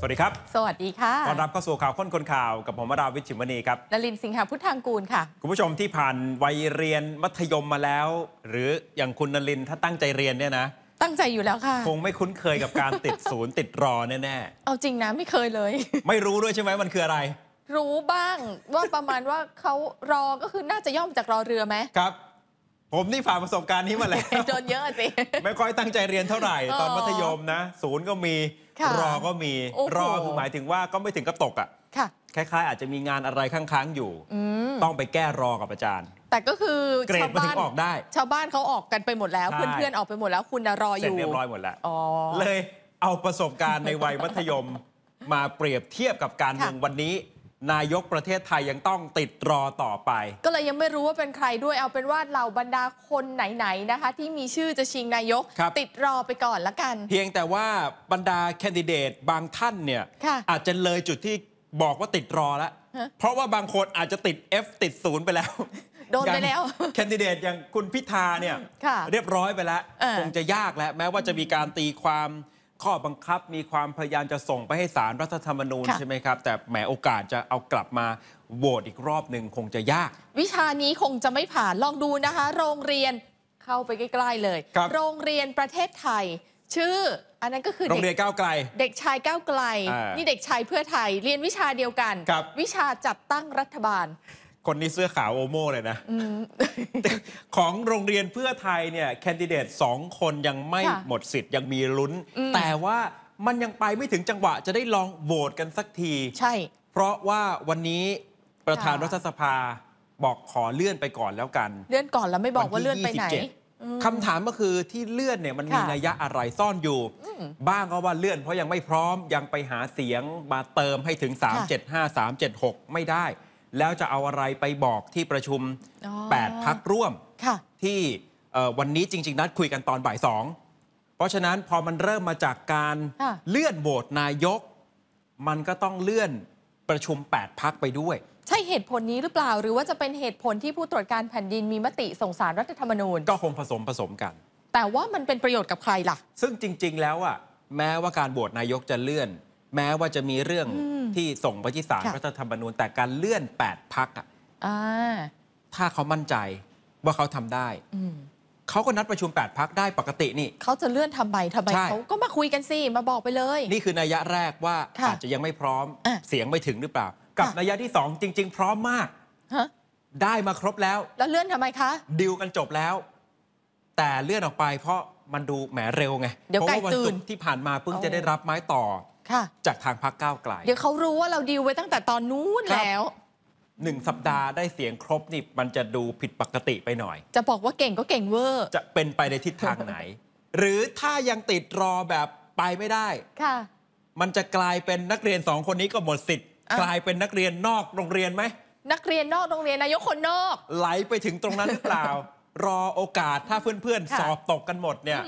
สวัสดีครับ สวัสดีค่ะต้อนรับเข้าสู่ข่าวค้นคนข่าวกับผมวราวิชิมณีครับนลินสิงหาพุทธังกูลค่ะ คุณผู้ชมที่ผ่านวัยเรียนมัธยมมาแล้ว หรืออย่างคุณนลินถ้าตั้งใจเรียนเนี่ยนะ ตั้งใจอยู่แล้วค่ะ คงไม่คุ้นเคยกับการติดศูนย์ติดรอแน่ๆเอาจริงนะไม่เคยเลย ไม่รู้ด้วยใช่ไหมมันคืออะไร รู้บ้าง ว่าประมาณว่าเขารอก็คือน่าจะย่อมจากรอเรือไหมครับผมนี่ผ่านประสบการณ์นี้มาแล้วจนเยอะสิไม่ค่อยตั้งใจเรียนเท่าไหร่ตอนมัธยมนะ ศูนย์ก็มีรอก็มีรอคือหมายถึงว่าก็ไม่ถึงกับตกอ่ะคล้าย ๆ อาจจะมีงานอะไรค้างๆอยู่ต้องไปแก้รอกับอาจารย์ แต่ก็คือเกรดมาถึงออกได้ ชาวบ้านเขาออกกันไปหมดแล้ว เพื่อนๆออกไปหมดแล้วคุณรออยู่เ็เรียบร้อยหมดแล้วเลยเอาประสบการณ์ในวัยมัธยม มาเปรียบเทียบกับการเมืองวันนี้นายกประเทศไทยยังต้องติดรอต่อไป ก็เลยยังไม่รู้ว่าเป็นใครด้วยเอาเป็นว่าเหล่าบรรดาคนไหนๆนะคะ ที่มีชื่อจะชิงนายกติดรอไปก่อนละกัน เพียงแต่ว่าบรรดาแคนดิเดต บางท่านเนี่ยอาจจะเลยจุดที่บอกว่าติดรอแล้วเพราะว่าบางคนอาจจะติด F ติดศูนย์ไปแล้ว โดนไปแล้ว แคนดิเดตอย่างคุณพิธาเนี่ยเรียบร้อยไปแล้วคงจะยากแล้วแม้ว่าจะมีการตีความข้อบังคับมีความพยายามจะส่งไปให้สารรัฐธรรมนูญใช่ไหมครับ แต่แหมโอกาสจะเอากลับมาโหวตอีกรอบหนึ่งคงจะยาก วิชานี้คงจะไม่ผ่านลองดูนะคะ โรงเรียนเข้าไปใกล้ ๆ เลยครับโรงเรียนประเทศไทย ชื่อ อันนั้นก็คือโรงเรียนก้าวไกล เด็กชายก้าวไกล นี่เด็กชายเพื่อไทยเรียนวิชาเดียวกัน วิชาจัดตั้งรัฐบาลคนนี้เสื้อขาวโอโม่เลยนะของโรงเรียนเพื่อไทยเนี่ยแคนดิเดตสองคนยังไม่หมดสิทธิ์ยังมีลุ้น แต่ว่ามันยังไปไม่ถึงจังหวะจะได้ลองโหวตกันสักที ใช่ เพราะว่าวันนี้ประธานรัฐสภาบอกขอเลื่อนไปก่อนแล้วกันเลื่อนก่อนแล้วไม่บอกว่าเลื่อนไปไหนคำถามก็คือที่เลื่อนเนี่ยมันมีนัยยะอะไรซ่อนอยู่ บ้างก็ว่าเลื่อนเพราะยังไม่พร้อมยังไปหาเสียงมาเติมให้ถึง 375 376 ไม่ได้แล้วจะเอาอะไรไปบอกที่ประชุม 8 พักร่วมที่วันนี้จริง ๆ นัดคุยกันตอนบ่ายสอง เพราะฉะนั้นพอมันเริ่มมาจากการเลื่อนโหวตนายก มันก็ต้องเลื่อนประชุม 8 พักไปด้วย ใช่เหตุผลนี้หรือเปล่าหรือว่าจะเป็นเหตุผลที่ผู้ตรวจการแผ่นดินมีมติส่งสารรัฐธรรมนูญก็คงผสมผสมกัน แต่ว่ามันเป็นประโยชน์กับใครล่ะ ซึ่งจริงๆแล้วอ่ะแม้ว่าการโหวตนายกจะเลื่อนแม้ว่าจะมีเรื่องที่ส่งไปที่ศาลรัฐธรรมนูญ แต่การเลื่อน8พักอ่ะถ้าเขามั่นใจว่าเขาทำได้เขาก็นัดประชุม8พักได้ปกตินี่เขาจะเลื่อนทำไมทำไมเขาก็มาคุยกันสิมาบอกไปเลย นี่คือนัยยะแรกว่าอาจจะยังไม่พร้อม เสียงไม่ถึงหรือเปล่า กับนัยยะที่2จริง ๆ พร้อมมากได้มาครบแล้ว แล้วเลื่อนทำไมคะดิวกันจบแล้ว แต่เลื่อนออกไปเพราะมันดูแหมเร็วไงเพราะว่าวันศุกร์ที่ผ่านมาเพิ่งจะได้รับไม้ต่อจากทางพรรคก้าวไกล เดี๋ยวเขารู้ว่าเราดีลไว้ตั้งแต่ตอนนู้นแล้ว หนึ่งสัปดาห์ได้เสียงครบนี่มันจะดูผิดปกติไปหน่อย จะบอกว่าเก่งก็เก่งเวอร์ จะเป็นไปในทิศทางไหน หรือถ้ายังติดรอแบบไปไม่ได้ค่ะ มันจะกลายเป็นนักเรียนสองคนนี้ก็หมดสิทธิ์ กลายเป็นนักเรียนนอกโรงเรียนไหม นักเรียนนอกโรงเรียนนายกคนนอก ไหลไปถึงตรงนั้นหรือเปล่า รอโอกาสถ้าเพื่อนๆสอบตกกันหมดเนี่ย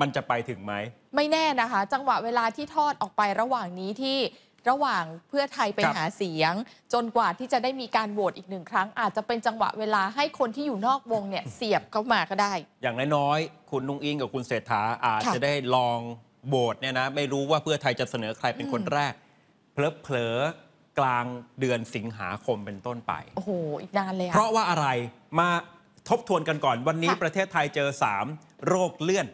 มันจะไปถึงไหมไม่แน่นะคะจังหวะเวลาที่ทอดออกไประหว่างนี้ที่ระหว่างเพื่อไทยไปหาเสียง จนกว่าที่จะได้มีการโหวตอีกหนึ่งครั้ง อาจจะเป็นจังหวะเวลาให้คนที่อยู่นอกวงเนี่ยเสียบเข้ามาก็ได้ อย่างน้อยๆคุณนุ้งอิงกับคุณเศรษฐาอาจจะได้ลองโหวตเนี่ยนะไม่รู้ว่าเพื่อไทยจะเสนอใครเป็นคนแรก เพลิกลางเดือนสิงหาคมเป็นต้นไป โอ้โหอีกนานเลยเพราะว่าอะไรมาทบทวนกันก่อน วันนี้ประเทศไทยเจอ3โรคเลื่อน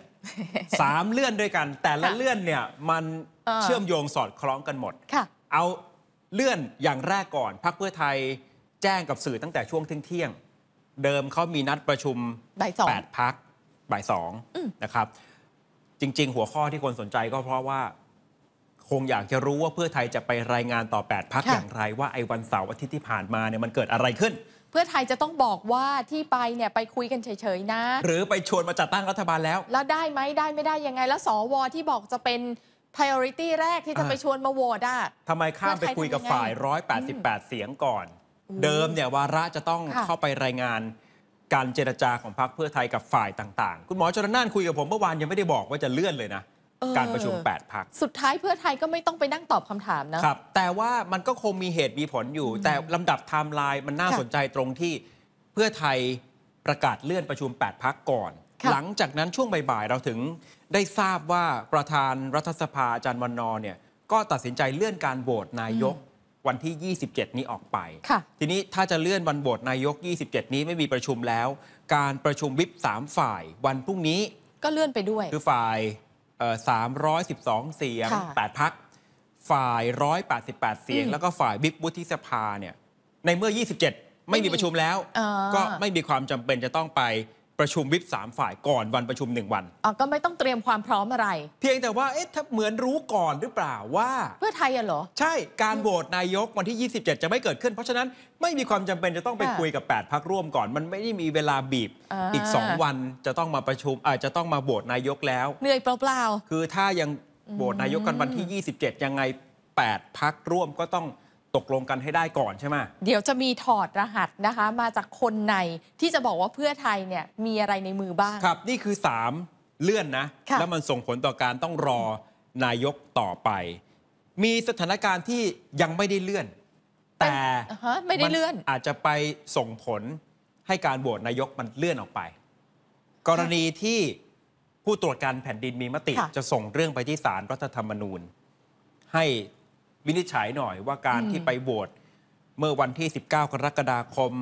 สามเลื่อนด้วยกัน แต่ละเลื่อนเนี่ยมันเชื่อมโยงสอดคล้องกันหมดเอาเลื่อนอย่างแรกก่อนพักเพื่อไทยแจ้งกับสื่อตั้งแต่ช่วงเที่ยงเดิมเขามีนัดประชุมแปดพักบ่ายสองนะครับ จริงๆ หัวข้อที่คนสนใจก็เพราะว่า คงอยากจะรู้ว่าเพื่อไทยจะไปรายงานต่อ8พักอย่างไร ว่าไอ้วันเสาร์อาทิตย์ที่ผ่านมาเนี่ยมันเกิดอะไรขึ้นเพื่อไทยจะต้องบอกว่าที่ไปเนี่ยไปคุยกันเฉยๆนะ หรือไปชวนมาจัดตั้งรัฐบาลแล้ว แล้วได้ไหมได้ไม่ได้ยังไงแล้วสว ที่บอกจะเป็น priority แรกที่จะไปชวนมาโหวตอ่ะทำไมข้ามไปคุยกับฝ่าย 188 เสียงก่อน เดิมเนี่ยวาระจะต้องเข้าไปรายงาน การเจรจาของพรรคเพื่อไทยกับฝ่ายต่าง ๆ คุณหมอชนน่านคุยกับผมเมื่อวานยังไม่ได้บอกว่าจะเลื่อนเลยนะการประชุม 8พัก สุดท้ายเพื่อไทยก็ไม่ต้องไปนั่งตอบคำถามนะ ครับ แต่ว่ามันก็คงมีเหตุมีผลอยู่ แต่ลำดับไทม์ไลน์มันน่าสนใจตรงที่เพื่อไทยประกาศเลื่อนประชุม 8พักก่อน หลังจากนั้นช่วงบ่าย ๆ เราถึงได้ทราบว่าประธานรัฐสภาอาจารย์วันนอเนี่ยก็ตัดสินใจเลื่อนการโหวตนายกวันที่ 27 นี้ออกไปค่ะ ทีนี้ถ้าจะเลื่อนวันโหวตนายก 27 นี้ไม่มีประชุมแล้ว การประชุมวิป3ฝ่ายวันพรุ่งนี้ ก็เลื่อนไปด้วย คือฝ่าย312 เสียง 8 พัก ฝ่าย 188 เสียง แล้วก็ฝ่ายวิกวุฒิสภาเนี่ยในเมื่อ 27 ไม่มีประชุมแล้ว ก็ไม่มีความจำเป็นจะต้องไปประชุมวิปสามฝ่ายก่อนวันประชุม 1 วันอ๋อก็ไม่ต้องเตรียมความพร้อมอะไร เพียงแต่ว่าเอ๊ะถ้าเหมือนรู้ก่อนหรือเปล่าว่า เพื่อไทยอะเหรอ ใช่ การโหวตนายกวันที่ 27 จะไม่เกิดขึ้นเพราะฉะนั้นไม่มีความจำเป็นจะต้องไปคุยกับ 8 พักร่วมก่อน มันไม่ได้มีเวลาบีบอีก 2 วันจะต้องมาประชุม อาจจะต้องมาโหวตนายกแล้วเหนื่อยเปล่าๆคือถ้ายังโหวตนายกกันวันที่ 27 ยังไง 8พักร่วมก็ต้องตกลงกันให้ได้ก่อนใช่ไหมเดี๋ยวจะมีถอดรหัสนะคะ มาจากคนในที่จะบอกว่าเพื่อไทยเนี่ยมีอะไรในมือบ้างครับนี่คือ 3 เลื่อนนะแล้วมันส่งผลต่อการต้องรอนายกต่อไป มีสถานการณ์ที่ยังไม่ได้เลื่อนแต่ไม่ได้เลื่อนอาจจะไปส่งผลให้การโหวตนายกมันเลื่อนออกไป กรณีที่ผู้ตรวจการแผ่นดินมีมติ จะส่งเรื่องไปที่ศาลรรัฐธรรมนูญ ให้วินิจฉัยหน่อยว่าการที่ไปโหวตเมื่อวันที่ 19กรกฎาคม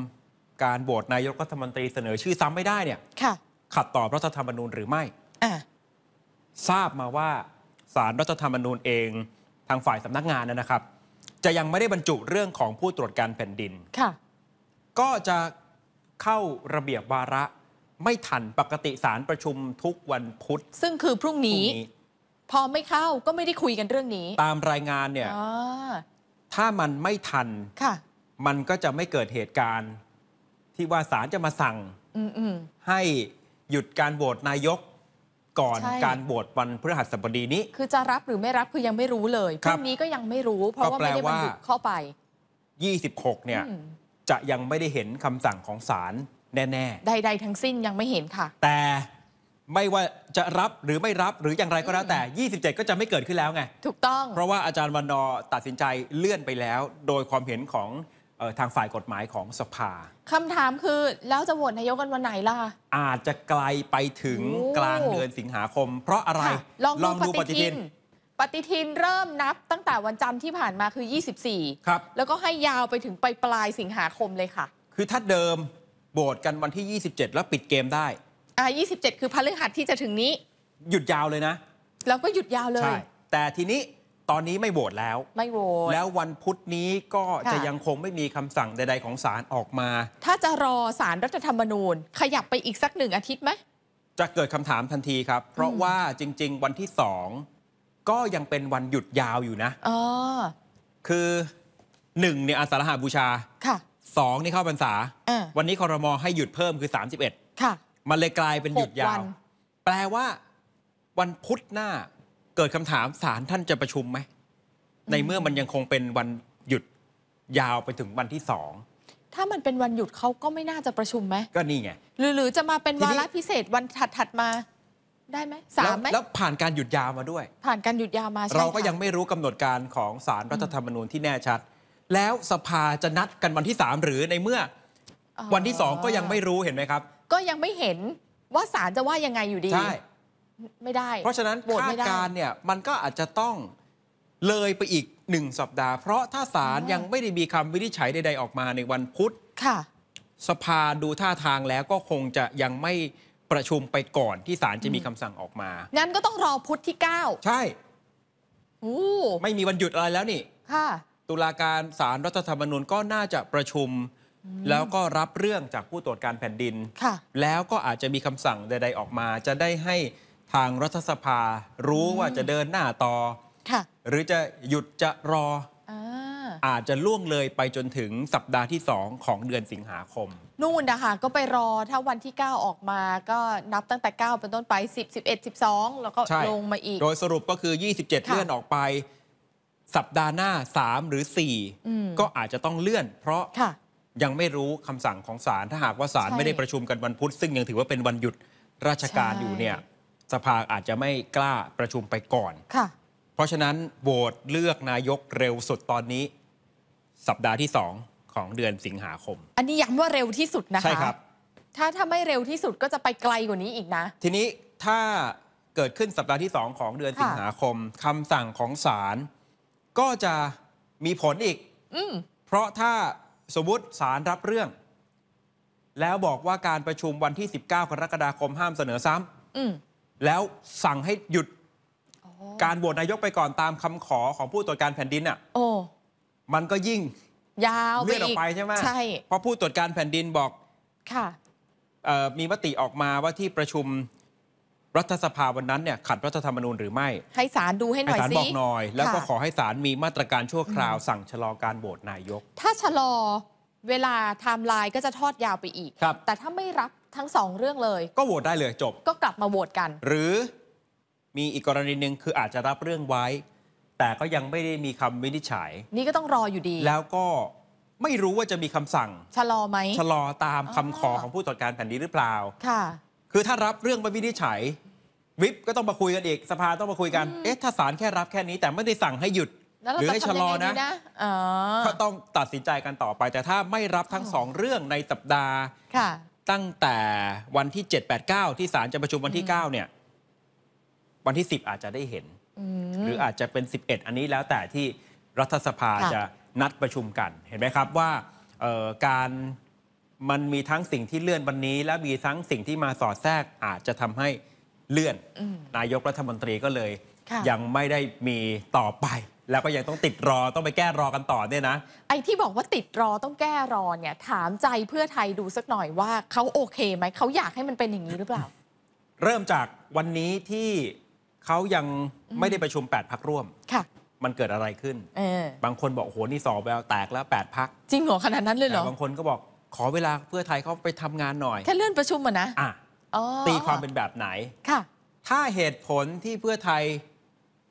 การโหวตนายกรัฐมนตรีเสนอ ชื่อซ้ำไม่ได้เนี่ยขัดต่อรัฐธรรมนูญหรือไม่ทราบมาว่าสารรัฐธรรมนูญเองทางฝ่ายสำนักงานนะครับจะยังไม่ได้บรรจุเรื่องของผู้ตรวจการแผ่นดิน ค่ะ ก็จะเข้าระเบียบวาระไม่ทันปกติสารประชุมทุกวันพุธ ซึ่งคือพรุ่งพรุ่นี้งนี้ พอไม่เข้าก็ไม่ได้คุยกันเรื่องนี้ ตามรายงานเนี่ย ถ้ามันไม่ทัน ค่ะ มันก็จะไม่เกิดเหตุการณ์ ที่ว่าสารจะมาสั่งให้หยุดการโหวตนายกก่อนการโหวตวันพฤหัสบดีนี้ คือจะรับหรือไม่รับคือยังไม่รู้เลยพรุ่งนี้ก็ยังไม่รู้ เพราะว่าไม่ได้บรรจุเข้าไป26 เนี่ยจะยังไม่ได้เห็นคำสั่งของศาลแน่ๆใดๆทั้งสิ้นยังไม่เห็นค่ะ แต่ไม่ว่าจะรับหรือไม่รับหรืออย่างไรก็แล้วแต่ 27 ก็จะไม่เกิดขึ้นแล้วไงถูกต้องเพราะว่าอาจารย์วันนอตัดสินใจเลื่อนไปแล้ว โดยความเห็นของทางฝ่ายกฎหมายของสภาคำถามคือ แล้วจะโหวตนายกกันวันไหนล่ะ อาจจะไกลไปถึงกลางเดือนสิงหาคม เพราะอะไร ลองดูปฏิทิน ปฏิทินเริ่มนับตั้งแต่วันจันทร์ที่ผ่านมาคือ 24ครับแล้วก็ให้ยาวไปถึงไปปลายสิงหาคมเลยค่ะ คือถ้าเดิมโหวตกันวันที่ 27 แล้วปิดเกมได้อ่า27 คือพฤหัสที่จะถึงนี้ หยุดยาวเลยนะ แล้วก็หยุดยาวเลย ใช่ แต่ทีนี้ตอนนี้ไม่โหวตแล้วไม่โหวตแล้ววันพุธนี้ก็จะยังคงไม่มีคำสั่งใดๆของศาลออกมา ถ้าจะรอศาลรรัฐธรรมนูญ ขยับไปอีกสักหนึ่งอาทิตย์ไหมจะเกิดคำถามทันทีครับ เพราะว่าจริงๆ วันที่สองก็ยังเป็นวันหยุดยาวอยู่นะอคือหนึ่งเนี่ยอาสาฬหาบูชา ค่ะสองนี่เข้าพรรษาวันนี้คอรมอให้หยุดเพิ่มคือ31ค่ะ มันเลยกลายเป็นหยุดยาว แปลว่า วันพุธหน้าเกิดคำถามศาลท่านจะประชุมไหม ในเมื่อมันยังคงเป็นวันหยุดยาวไปถึงวันที่สองถ้ามันเป็นวันหยุดเขาก็ไม่น่าจะประชุมไหมก็นี่ไงหรือหรือจะมาเป็นวาระพิเศษวันถัดถัดมาได้ไหมสามไหมแล้วผ่านการหยุดยาวมาด้วย ผ่านการหยุดยาวมาเราก็ยังไม่รู้กำหนดการของสารรัฐธรรมนูญที่แน่ชัดแล้วสภาจะนัดกันวันที่สามหรือในเมื่อวันที่สองก็ยังไม่รู้เห็นไหมครับ ก็ยังไม่เห็นว่าสารจะว่ายังไงอยู่ดีใช่ไม่ได้ เพราะฉะนั้นคาดการเนี่ย มันก็อาจจะต้องเลยไปอีกหนึ่งสัปดาห์ เพราะถ้าศาลยังไม่ได้มีคำวินิจฉัยใดๆออกมาในวันพุธค่ะ สภาดูท่าทางแล้วก็คงจะยังไม่ประชุมไปก่อนที่ศาลจะมีคำสั่งออกมา งั้นก็ต้องรอพุธที่ 9 ใช่ไม่มีวันหยุดอะไรแล้วนี่ค่ะ ตุลาการศาลรรัฐธรรมนูญก็น่าจะประชุม แล้วก็รับเรื่องจากผู้ตรวจการแผ่นดินแล้วก็อาจจะมีคำสั่งใด ๆ ออกมาจะได้ให้ทางรัฐสภารู้ว่าจะเดินหน้าต่อหรือจะหยุดจะรออาจจะล่วงเลยไปจนถึงสัปดาห์ที่ 2 ของเดือนสิงหาคม นู่นนะคะก็ไปรอถ้าวันที่ 9 ออกมาก็นับตั้งแต่9เป็นต้นไป10 11 12 แล้วก็ลงมาอีก โดยสรุปก็คือ 27เลื่อนออกไปสัปดาห์หน้า 3 หรือ4ก็อาจจะต้องเลื่อน เพราะยังไม่รู้คำสั่งของศาลถ้าหากว่าศาลไม่ได้ประชุมกันวันพุธซึ่งยังถือว่าเป็นวันหยุดราชการอยู่เนี่ยสภาอาจจะไม่กล้าประชุมไปก่อนค่ะ เพราะฉะนั้นโหวตเลือกนายกเร็วสุดตอนนี้ สัปดาห์ที่สองของเดือนสิงหาคม อันนี้ย้ำว่าเร็วที่สุดนะคะ ใช่ครับ ถ้าถ้าไม่เร็วที่สุดก็จะไปไกลกว่านี้อีกนะ ทีนี้ถ้าเกิดขึ้นสัปดาห์ที่สองของเดือนสิงหาคมคำสั่งของศาลก็จะมีผลอีกอเพราะถ้าสมมติศาลรับเรื่อง แล้วบอกว่าการประชุมวันที่ 19กรกฎาคมห้ามเสนอซ้ำแล้วสั่งให้หยุดการโหวตนายกไปก่อนตามคำขอของผู้ตรวจการแผ่นดินอ่ะ โอ้มันก็ยิ่งยาวเลื่อนออกไปใช่ไหมใช่เพราะผู้ตรวจการแผ่นดินบอกค่ะมีมติออกมาว่าที่ประชุมรัฐสภาวันนั้นเนี่ยขัดรัฐธรรมนูญหรือไม่ ให้ศาลดูให้หน่อยสิให้ศาลบอกหน่อยแล้วก็ขอให้ศาลมีมาตรการชั่วคราวสั่งชะลอการโหวตนายก ถ้าชะลอเวลาไทม์ไลน์ก็จะทอดยาวไปอีกแต่ถ้าไม่รับทั้งสองเรื่องเลย ก็โหวตได้เลยจบ ก็กลับมาโหวตกัน หรือ มีอีกกรณีหนึ่งคืออาจจะรับเรื่องไว้ แต่ก็ยังไม่ได้มีคำวินิจฉัย นี่ก็ต้องรออยู่ดี แล้วก็ไม่รู้ว่าจะมีคำสั่งชะลอไหมชะลอตามคำขอของผู้ตรวจการแผ่นดินหรือเปล่าค่ะ คือถ้ารับเรื่องมาวินิจฉัยวิปก็ต้องมาคุยกันอีก สภาต้องมาคุยกันเอ๊ะถ้าศาลแค่รับแค่นี้แต่ไม่ได้สั่งให้หยุด หรือให้ชะลอนะก็ต้องตัดสินใจกันต่อไป แต่ถ้าไม่รับทั้งสองเรื่องในสัปดาห์ ค่ะตั้งแต่วันที่ 7-8-9 ที่ศาลจะประชุมวันที่9เนี่ยวันที่10 อาจจะได้เห็น หรืออาจจะเป็น 11 อันนี้แล้วแต่ที่รัฐสภาจะนัดประชุมกันเห็นไหมครับว่าการมันมีทั้งสิ่งที่เลื่อนวันนี้ และมีทั้งสิ่งที่มาสอดแทรกอาจจะทำให้เลื่อน นายกรัฐมนตรีก็เลยยังไม่ได้มีต่อไปแล้วก็ยังต้องติดรอต้องไปแก้รอกันต่อเนี่ยนะไอ้ที่บอกว่าติดรอต้องแก้รอเนี่ยถามใจเพื่อไทยดูสักหน่อยว่าเขาโอเคไหมเขาอยากให้มันเป็นอย่างนี้หรือเปล่า เริ่มจากวันนี้ที่เขายังไม่ได้ประชุม8พักร่วมค่ะมันเกิดอะไรขึ้นบางคนบอกโหนี่สอบแล้วแตกแล้ว8พักจริงเหรอขนาดนั้นเลยเหรอบางคนก็บอกขอเวลาเพื่อไทยเขาไปทำงานหน่อยแค่เลื่อนประชุมมานะอ่ะตีความเป็นแบบไหนค่ะ ถ้าเหตุผลที่เพื่อไทย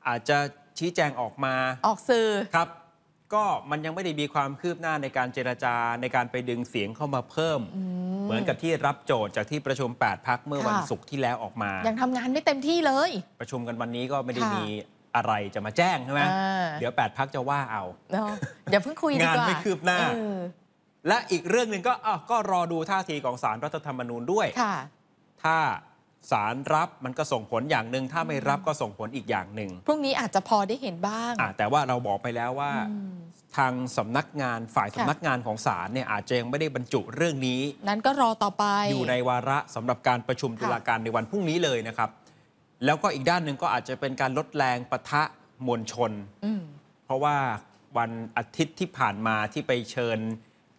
อาจจะชี้แจงออกมา ออกสื่อครับ ก็มันยังไม่ได้มีความคืบหน้าในการเจรจาในการไปดึงเสียงเข้ามาเพิ่ม เหมือนกับที่รับโจทย์จากที่ประชุม8พักเมื่อวันศุกร์ที่แล้วออกมา ยังทำงานไม่เต็มที่เลย ประชุมกันวันนี้ก็ไม่ได้มีอะไรจะมาแจ้งใช่ไหมเดี๋ยว 8พักจะว่าเอาเดี๋ยวเพิ่งคุยงานไม่คืบหน้า และอีกเรื่องหนึ่งก็ก็รอดูท่าทีของสารรัฐธรรมนูญด้วย ถ้าสารรับมันก็ส่งผลอย่างหนึ่งถ้าไม่รับก็ส่งผลอีกอย่างหนึ่งพรุ่งนี้อาจจะพอได้เห็นบ้างแต่ว่าเราบอกไปแล้วว่า ทางสำนักงานฝ่ายสำนักงานของศาลเนี่ยอาจจะยังไม่ได้บรรจุเรื่องนี้ นั้นก็รอต่อไปอยู่ในวาระสำหรับการประชุมตุลาการในวันพรุ่งนี้เลยนะครับ แล้วก็อีกด้านหนึ่งก็อาจจะเป็นการลดแรงประทะมวลชนเพราะว่าวันอาทิตย์ที่ผ่านมาที่ไปเชิญ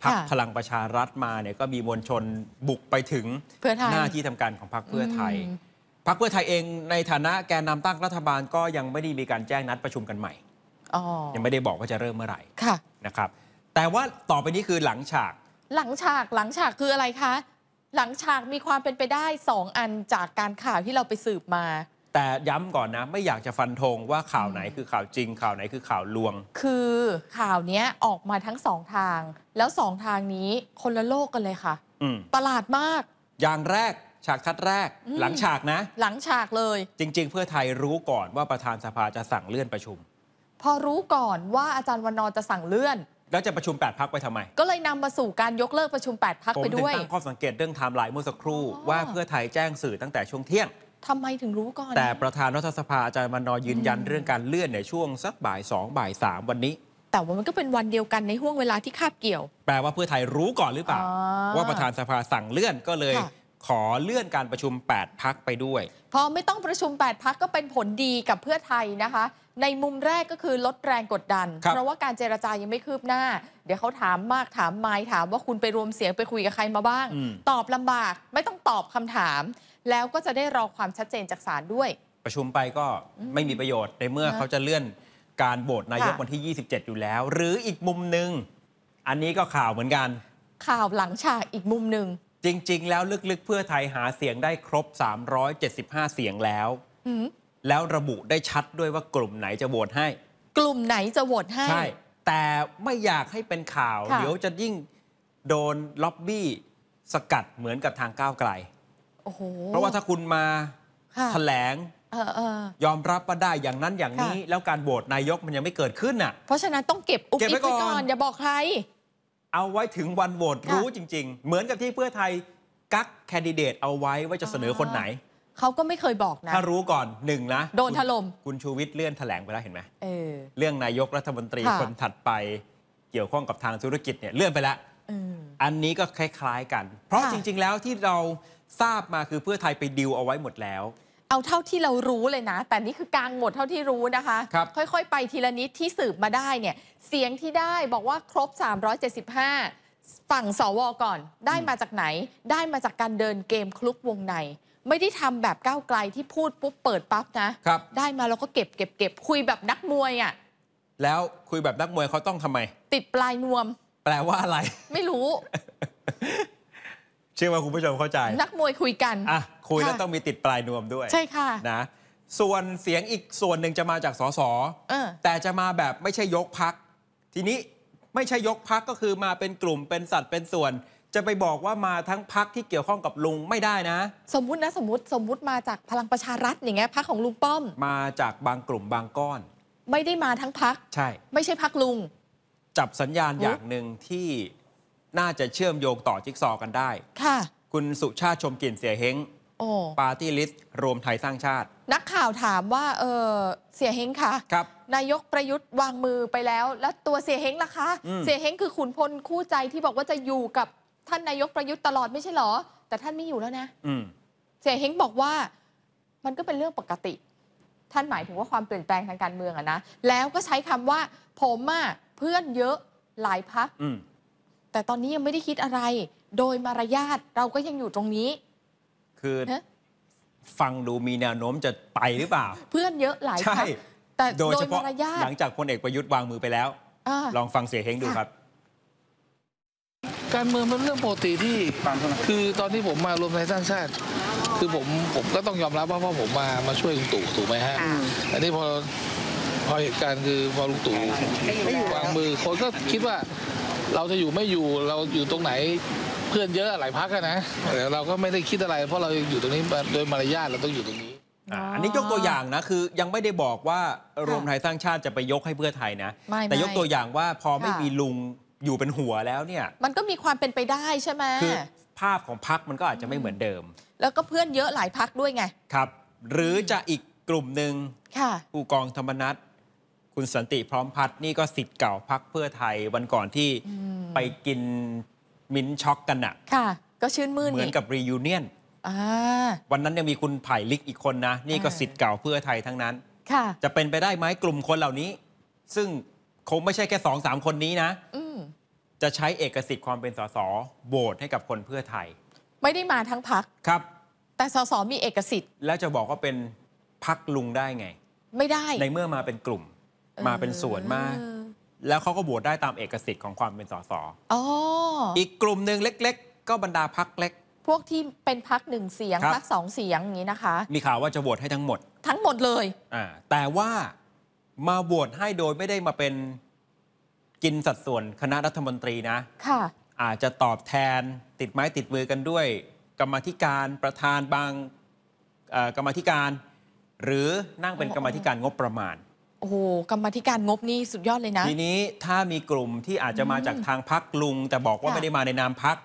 พักพลังประชารัฐมาเนี่ยก็มีมวลชนบุกไปถึงหน้าที่ทำการของพักเพื่อไทยพักเพื่อไทยเองในฐานะแกนนาตั้งรัฐบาลก็ยังไม่ได้มีการแจ้งนัดประชุมกันใหม่ยังไม่ได้บอกว่าจะเริ่มเมื่อไหร่นะครับ แต่ว่าต่อไปนี้คือหลังฉาก หลังฉากหลังฉากคืออะไรคะ หลังฉากมีความเป็นไปได้สองอันจากการข่าวที่เราไปสืบมาแต่ย้ำก่อนนะ ไม่อยากจะฟันธงว่าข่าวไหนคือข่าวจริง ข่าวไหนคือข่าวลวง คือข่าวนี้ออกมาทั้งสองทาง แล้วสองทางนี้คนละโลกกันเลยค่ะประหลาดมาก อย่างแรกฉากทัดแรก หลังฉากนะ หลังฉากเลย จริงๆ เพื่อไทยรู้ก่อนว่าประธานสภาจะสั่งเลื่อนประชุม พอรู้ก่อนว่าอาจารย์วันนอจะสั่งเลื่อนแล้วจะประชุม8พักไปทำไมก็เลยนำมาสู่การยกเลิกประชุม8พักไปด้วยผมตั้งข้อสังเกตเรื่องไทม์ไลน์เมื่อสักครู่ว่าเพื่อไทยแจ้งสื่อตั้งแต่ช่วงเที่ยงทำไมถึงรู้ก่อน แต่ประธานรัฐสภาอาจารย์มนอยืนยันเรื่องการเลื่อนในช่วงสักบ่ายสองบ่ายสามวันนี้ แต่ว่ามันก็เป็นวันเดียวกันในห่วงเวลาที่คาบเกี่ยว แปลว่าเพื่อไทยรู้ก่อนหรือเปล่า ว่าประธานสภาสั่งเลื่อนก็เลยขอเลื่อนการประชุม 8พักไปด้วยพอไม่ต้องประชุม8พักก็เป็นผลดีกับเพื่อไทยนะคะ ในมุมแรกก็คือลดแรงกดดัน เพราะว่าการเจรจายังไม่คืบหน้า เดี๋ยวเขาถามมากถามไม่ถามว่าคุณไปรวมเสียงไปคุยกับใครมาบ้าง ตอบลำบาก ไม่ต้องตอบคำถามแล้วก็จะได้รอความชัดเจนจากศาลด้วย ประชุมไปก็ไม่มีประโยชน์ในเมื่อเขาจะเลื่อนการโหวตนายกวันที่ 27อยู่แล้ว หรืออีกมุมหนึ่งอันนี้ก็ข่าวเหมือนกัน ข่าวหลังฉากอีกมุมหนึ่งจริงๆแล้วลึกๆเพื่อไทยหาเสียงได้ครบ 375เสียงแล้วแล้วระบุได้ชัดด้วยว่ากลุ่มไหนจะโหวตให้ กลุ่มไหนจะโหวตให้ใช่แต่ไม่อยากให้เป็นข่าว เดี๋ยวจะยิ่งโดนล็อบบี้ สกัดเหมือนกับทางก้าวไกลโอ้โหเพราะว่าถ้าคุณมาแถลงยอมรับว่าได้อย่างนั้นอย่างนี้ แล้วการโหวตนายกมันยังไม่เกิดขึ้นน่ะเพราะฉะนั้นต้องเก็บอุบิบไว้ก่อนอย่าบอกใคร เอาไว้ถึงวันโหวตรู้จริง ๆ เหมือนกับที่เพื่อไทยกักแคนดิเดตเอาไว้ว่าจะเสนอคนไหนเขาก็ไม่เคยบอกนะ ถ้ารู้ก่อนหนึ่งนะโดนถล่มคุณชูวิทย์เลื่อนแถลงไปแล้วเห็นไหมเออเรื่องนายกรัฐมนตรีคนถัดไปเกี่ยวข้องกับทางธุรกิจเนี่ยเลื่อนไปแล้วอันนี้ก็คล้าย ๆกัน เพราะจริง ๆแล้วที่เราทราบมาคือเพื่อไทยไปดิวเอาไว้หมดแล้ว เอาเท่าที่เรารู้เลยนะ แต่นี่คือกลางหมดเท่าที่รู้นะคะครับค่อยๆไปทีละนิดที่สืบมาได้เนี่ย เสียงที่ได้บอกว่าครบ 375 ฝั่งสวก่อน ได้มาจากไหน ได้มาจากการเดินเกมคลุกวงในไม่ได้ทำแบบก้าวไกลที่พูดปุ๊บเปิดปั๊บนะครับได้มาเราก็เก็บเก็บเก็บคุยแบบนักมวยอ่ะ แล้วคุยแบบนักมวยเขาต้องทำไม ติดปลายนวม แปลว่าอะไร ไม่รู้เชื่อว่าคุณผู้ชมเข้าใจ นักมวยคุยกันอ่ะคุยแล้วต้องมีติดปลายนวมด้วย ใช่ค่ะนะส่วนเสียงอีกส่วนหนึ่งจะมาจากสสแต่จะมาแบบไม่ใช่ยกพักทีนี้ไม่ใช่ยกพักก็คือมาเป็นกลุ่มเป็นสัตว์ เป็นส่วน จะไปบอกว่ามาทั้งพักที่เกี่ยวข้องกับลุงไม่ได้นะ สมมุตินะสมมติสมมุติมาจากพลังประชารัฐอย่างเงี้ยพักของลุงป้อม มาจากบางกลุ่มบางก้อน ไม่ได้มาทั้งพักใช่ ไม่ใช่พักลุง จับสัญญาณอย่างหนึ่งที่น่าจะเชื่อมโยงต่อจิ๊กซอกันได้ ค่ะ คุณสุชาติชมกลิ่นเสียเฮงโอ้ปาร์ตี้ลิสต์รวมไทยสร้างชาติ นักข่าวถามว่าเออเสียเฮงคะครับ นายกประยุทธ์วางมือไปแล้ว แล้วตัวเสียเฮงล่ะคะ เสียเฮงคือขุนพลคู่ใจที่บอกว่าจะอยู่กับท่านนายกประยุทธ์ตลอดไม่ใช่เหรอ แต่ท่านไม่อยู่แล้วนะอืมเสียเฮงบอกว่า มันก็เป็นเรื่องปกติ ท่านหมายถึงว่าความเปลี่ยนแปลงทางการเมืองอะนะแล้วก็ใช้คำว่า ผมอะเพื่อนเยอะหลายพักแต่ตอนนี้ยังไม่ได้คิดอะไร โดยมารยาทเราก็ยังอยู่ตรงนี้ คือ ฟังดูมีแนวโน้มจะไปหรือเปล่า เพื่อนเยอะหลายใช่แต่โดยเฉพาะหลังจากพลเอกประยุทธ์วางมือไปแล้วอลองฟังเสียเฮงดูครับการเมืองเป็นเรื่องปกติที่คือตอนที่ผมมารวมไทยสร้างชาติคือผมผมก็ต้องยอมรับว่าพ่อผมมามาช่วยลุงตู่ถูกไหมฮะอันนี้พอพอเหตุการณ์คือพอลุงตู่วางมือคนก็คิดว่าเราจะอยู่ไม่อยู่เราอยู่ตรงไหนเพื่อนเยอะหลายพักนะแต่เราก็ไม่ได้คิดอะไร เพราะเราอยู่ตรงนี้โดยมารยาทเราต้องอยู่ตรงนี้อันนี้ยกตัวอย่างนะคือ ยังไม่ได้บอกว่ารวมไทยสร้างชาติจะไปยกให้เพื่อไทยนะ แต่ยกตัวอย่างว่าพอไม่มีลุงอยู่เป็นหัวแล้วเนี่ย มันก็มีความเป็นไปได้ใช่ไหมคือภาพของพักมันก็อาจจะไม่เหมือนเดิม แล้วก็เพื่อนเยอะหลายพักด้วยไงครับ หรือจะอีกกลุ่มหนึ่งผู้กองธรรมนัฐคุณสันติพร้อมพัฒน์นี่ก็สิทธิ์เก่าพักเพื่อไทยวันก่อนที่ไปกินมิ้นช็อกกันอะค่ะ ก็ชื่นมื่นเหมือนกับรียูเนียนวันนั้นยังมีคุณไผ่ลิกอีกคนนะนี่ก็สิทธิ์เก่าเพื่อไทยทั้งนั้น ค่ะ จะเป็นไปได้ไหมกลุ่มคนเหล่านี้ ซึ่งคงไม่ใช่แค่สองสามคนนี้นะจะใช้เอกสิทธิ์ความเป็นสสโหวตให้กับคนเพื่อไทย ไม่ได้มาทั้งพักครับ แต่สสมีเอกสิทธิ์ แล้วจะบอกว่าเป็นพักลุงได้ไง ไม่ได้ ในเมื่อมาเป็นกลุ่มมาเป็นส่วนมาก แล้วเขาก็โหวตได้ตามเอกสิทธิ์ของความเป็นสสอ๋ออีกกลุ่มหนึ่งเล็กๆ ก็บรรดาพักเล็ก พวกที่เป็นพักหนึ่งเสียงพักสองเสียงอย่างนี้นะคะ มีข่าวว่าจะโหวตให้ทั้งหมด ทั้งหมดเลยอ่าแต่ว่ามาโหวตให้โดยไม่ได้มาเป็นกินสัดส่วนคณะรัฐมนตรีนะค่ะอาจจะตอบแทนติดไม้ติดมือกันด้วย กรรมธิการประธานบางกรรมธิการ หรือนั่งเป็นกรรมธิการงบประมาณโอ้โหกรรมธิการงบนี่สุดยอดเลยนะ ทีนี้ถ้ามีกลุ่มที่อาจจะมาจากทางพักลุง แต่บอกว่าไม่ได้มาในนามพัก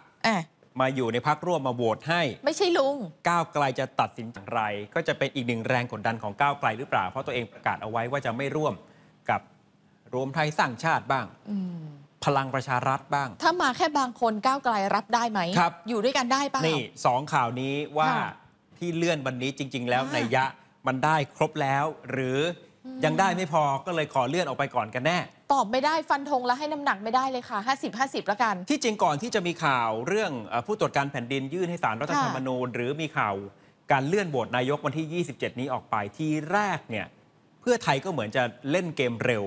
มาอยู่ในพักร่วมมาโหวตให้ ไม่ใช่ลุง ก้าวไกลจะตัดสินอย่างไร ก็จะเป็นอีกหนึ่งแรงกดดันของก้าวไกล หรือเปล่าเพราะตัวเองประกาศเอาไว้ว่าจะไม่ร่วมกับ รวมไทยสร้างชาติบ้างพลังประชารัฐบ้าง ถ้ามาแค่บางคนก้าวไกลรับได้ไหมครับอยู่ด้วยกันได้เปล่านี่สองข่าวนี้ว่าที่เลื่อนวันนี้จริง ๆ แล้วในยยะมันได้ครบแล้วหรือยังได้ไม่พอก็เลยขอเลื่อนออกไปก่อนกันแน่ตอบไม่ได้ฟันธงแล้วให้น้ำหนักไม่ได้เลยค่ะ 50 50ละกัน ที่จริงก่อนที่จะมีข่าวเรื่องผู้ตรวจการแผ่นดินยื่นให้สารรัฐธรรมนูญหรือมีข่าวการเลื่อนโหวตนายกวันที่ 27 นี้ออกไปที่แรกเนี่ยเพื่อไทยก็เหมือนจะเล่นเกมเร็ว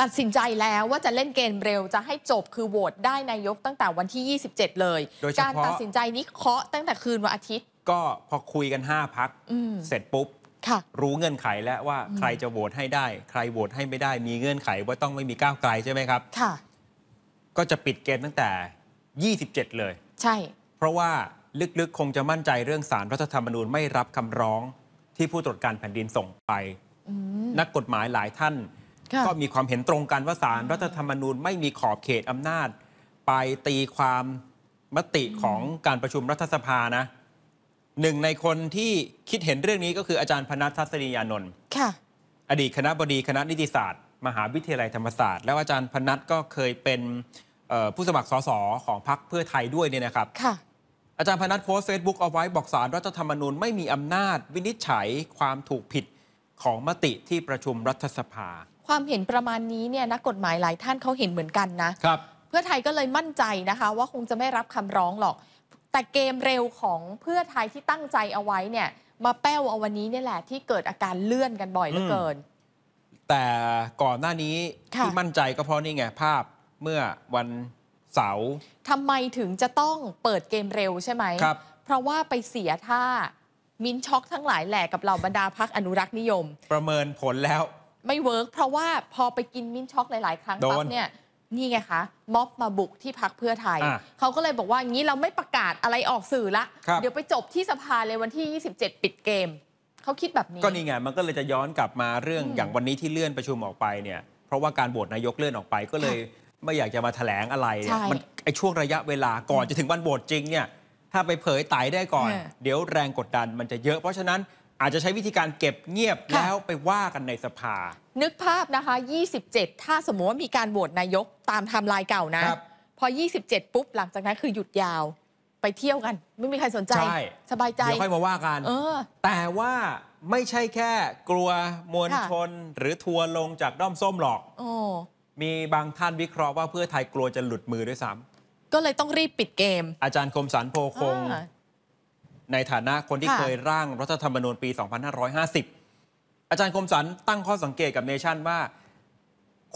ตัดสินใจแล้วว่าจะเล่นเกมเร็วจะให้จบคือโหวตได้นายกตั้งแต่วันที่ 27 เลยโดยการตัดสินใจนี้เคาะตั้งแต่คืนวันอาทิตย์ ก็พอคุยกัน 5พักเสร็จปุ๊บรู้เงื่อนไขแล้วว่าใครจะโหวตให้ได้ ใครโหวตให้ไม่ได้ มีเงื่อนไขว่าต้องไม่มีก้าวไกลใช่ไหมครับ ค่ะ ก็จะปิดเกมตั้งแต่ 27 เลย ใช่ เพราะว่าลึกๆคงจะมั่นใจเรื่องสารรัฐธรรมนูญ ไม่รับคำร้องที่ผู้ตรวจการแผ่นดินส่งไปนักกฎหมายหลายท่าน ก็มีความเห็นตรงกัน ว่าสารรัฐธรรมนูญ ไม่มีขอบเขตอำนาจ ไปตีความมติของการประชุมรัฐสภานะหนึ่งในคนที่คิดเห็นเรื่องนี้ก็คืออาจารย์พนัททัศนียานนท์ ค่ะ อดีตคณะบดีคณะนิติศาสตร์มหาวิทยาลัยธรรมศาสตร์ แล้วอาจารย์พนัทก็เคยเป็นผู้สมัครสสของพรรคเพื่อไทยด้วยเนี่ยนะครับ ค่ะ อาจารย์พนัทโพสเฟซบุ๊กเอาไว้บอกสารรัฐธรรมนูญไม่มีอำนาจวินิจฉัยความถูกผิดของมติที่ประชุมรัฐสภา ความเห็นประมาณนี้เนี่ยนักกฎหมายหลายท่านเขาเห็นเหมือนกันนะครับเพื่อไทยก็เลยมั่นใจนะคะว่าคงจะไม่รับคำร้องหรอกแต่เกมเร็วของเพื่อไทยที่ตั้งใจเอาไว้เนี่ยมาแป้วเอาวันนี้เนี่ยแหละที่เกิดอาการเลื่อนกันบ่อยเหลือเกิน แต่ก่อนหน้านี้ที่มั่นใจก็เพราะนี่ไงภาพเมื่อวันเสาร์ทำไมถึงจะต้องเปิดเกมเร็วใช่ไหมครับเพราะว่าไปเสียท่ามินช็อกทั้งหลายแหล่กับเหล่าบรรดาพักอนุรักษ์นิยม ประเมินผลแล้วไม่เวิร์กเพราะว่าพอไปกินมินช็อกหลายๆครั้งปั๊บเนี่ยนี่ไงคะม็อบมาบุกที่พักเพื่อไทยเขาก็เลยบอกว่างี้เราไม่ประกาศอะไรออกสื่อละ เดี๋ยวไปจบที่สภาเลยวันที่ 27 ปิดเกมเขาคิดแบบนี้ก็นี่ไงมันก็เลยจะย้อนกลับมาเรื่องอย่างวันนี้ที่เลื่อนประชุมออกไปเนี่ยเพราะว่าการโหวตนายกเลื่อนออกไปก็เลยไม่อยากจะมาแถลงอะไรมันไอช่วงระยะเวลาก่อนจะถึงวันโหวตจริงเนี่ยถ้าไปเผยไตได้ก่อน เดี๋ยวแรงกดดันมันจะเยอะเพราะฉะนั้นอาจจะใช้วิธีการเก็บเงียบแล้วไปว่ากันในสภา นึกภาพนะคะ 27 ถ้าสมมติว่า มีการโหวตนายกตามทำลายเก่านะ พอ 27 ปุ๊บ หลังจากนั้นคือหยุดยาว ไปเที่ยวกัน ไม่มีใครสนใจใสบายใจเดี๋ยวค่อยมาว่ากันออแต่ว่าไม่ใช่แค่กลัวมวลชน หรือทัวลงจากด้อมส้มหรอกอมีบางท่านวิเคราะห์ว่าเพื่อไทยกลัวจะหลุดมือด้วยซ้ำก็เลยต้องรีบปิดเกม อาจารย์คมสรรโพคงในฐานะคนที่เคยร่างรัฐธรรมนูญปี 2550 อาจารย์คมสันตั้งข้อสังเกตกับเนชั่นว่า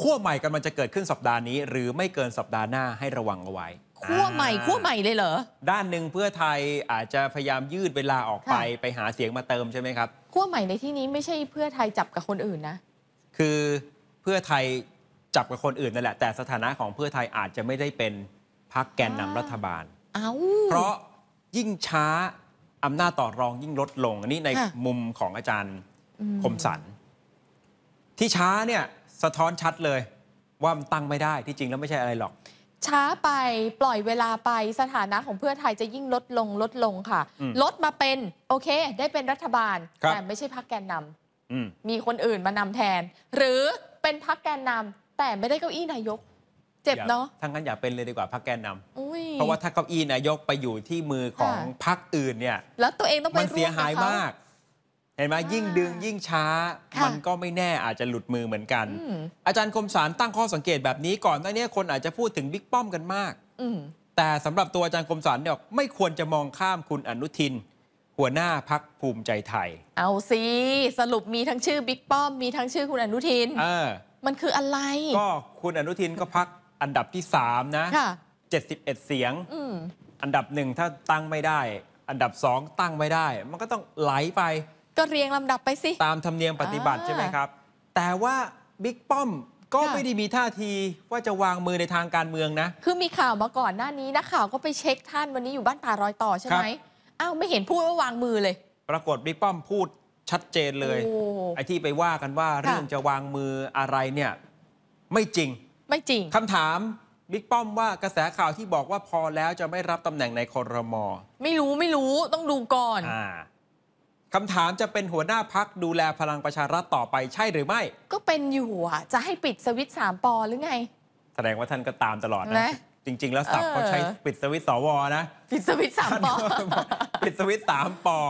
ขั้วใหม่กันมันจะเกิดขึ้นสัปดาห์นี้ หรือไม่เกินสัปดาห์หน้าให้ระวังเอาไว้ ขั้วใหม่ ขั้วใหม่เลยเหรอ ด้านหนึ่งเพื่อไทยอาจจะพยายามยืดเวลาออกไปไปหาเสียงมาเติมใช่ไหมครับขั้วใหม่ในที่นี้ไม่ใช่เพื่อไทยจับกับคนอื่นนะ คือเพื่อไทยจับกับคนอื่นนั่นแหละแต่สถานะของเพื่อไทยอาจจะไม่ได้เป็นพรรคแกนนำรัฐบาลเพราะยิ่งช้าอำนาจต่อรองยิ่งลดลงอันนี้ในมุมของอาจารย์คมสันที่ช้าเนี่ย สะท้อนชัดเลย ว่ามันตั้งไม่ได้ที่จริงแล้วไม่ใช่อะไรหรอก ช้าไปปล่อยเวลาไปสถานะของเพื่อไทยจะยิ่งลดลงลดลงค่ะลดมาเป็น โอเค ได้เป็นรัฐบาลบแต่ไม่ใช่พักแกนนำอมมีคนอื่นมานำแทน หรือเป็นพักแกนนำแต่ไม่ได้เก้าอี้นายก็บเนาะทั้งนั้นอย่าเป็นเลยดีกว่าพักแกนนำเพราะว่าถ้าเก้าอี้นายกไปอยู่ที่มือของพักอื่นเนี่ย แล้วตัวเองต้องไปมันเสียหายมาก เห็นไหมยิ่งดึงยิ่งช้ามันก็ไม่แน่อาจจะหลุดมือเหมือนกัน อาจารย์คมสารตั้งข้อสังเกตแบบนี้ก่อนอนนี้คนอาจจะพูดถึงบิ๊กป้อมกันมากแต่สำหรับตัวอาจารย์คมสารเนี่ยไม่ควรจะมองข้ามคุณอนุทิน หัวหน้าพักภูมิใจไทย เอาสิสรุปมีทั้งชื่อบิ๊กป้อมมีทั้งชื่อคุณอนุทินมันคืออะไรก็คุณอนุทินก็พักอันดับที่ 3 นะ 71 เสียง อันดับหนึ่งถ้าตั้งไม่ได้ อันดับสองตั้งไม่ได้ มันก็ต้องไหลไป ก็เรียงลำดับไปสิ ตามธรรมเนียมปฏิบัติใช่ไหมครับ แต่ว่าบิ๊กป้อมก็ไม่ได้มีท่าทีว่าจะวางมือในทางการเมืองนะ คือมีข่าวมาก่อนหน้านี้นะข่าวก็ไปเช็คท่านวันนี้อยู่บ้านป่ารอยต่อใช่ไหมอ้าวไม่เห็นพูดว่าวางมือเลย ปรากฏบิ๊กป้อมพูดชัดเจนเลยไอ้ที่ไปว่ากันว่าเรื่องจะวางมืออะไรเนี่ยไม่จริงไม่จริงคำถามบิ๊กป้อมว่ากระแสข่าวที่บอกว่าพอแล้วจะไม่รับตำแหน่งในคอรมอ ไม่รู้ไม่รู้ต้องดูก่อนอคำถามจะเป็นหัวหน้าพักดูแลพลังประชารัฐต่อไปใช่หรือไม่ ก็เป็นอยู่อ่ะจะให้ปิดสวิตสามปอหรือไง แสดงว่าท่านก็ตามตลอดนะ จริง ๆ แล้วสับ เขาใช้ปิดสวิตสวนะ ปิดสวิตสามปอปิดสวิตสามปอ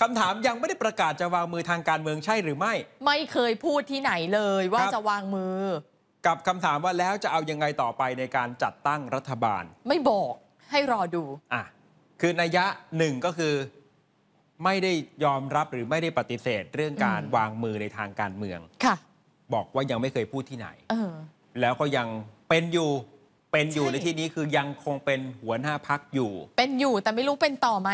คำถามยังไม่ได้ประกาศจะวางมือทางการเมืองใช่หรือไม่ ไม่เคยพูดที่ไหนเลย ว่าจะวางมือกับคำถามว่าแล้วจะเอายังไงต่อไปในการจัดตั้งรัฐบาล ไม่บอกให้รอดู อ่ะ คือนัยยะหนึ่งก็คือ ไม่ได้ยอมรับหรือไม่ได้ปฏิเสธเรื่องการวางมือในทางการเมืองค่ะบอกว่ายังไม่เคยพูดที่ไหน เออแล้วก็ยังเป็นอยู่เป็นอยู่ในที่นี้คือยังคงเป็นหัวหน้าพักอยู่ เป็นอยู่แต่ไม่รู้เป็นต่อไหม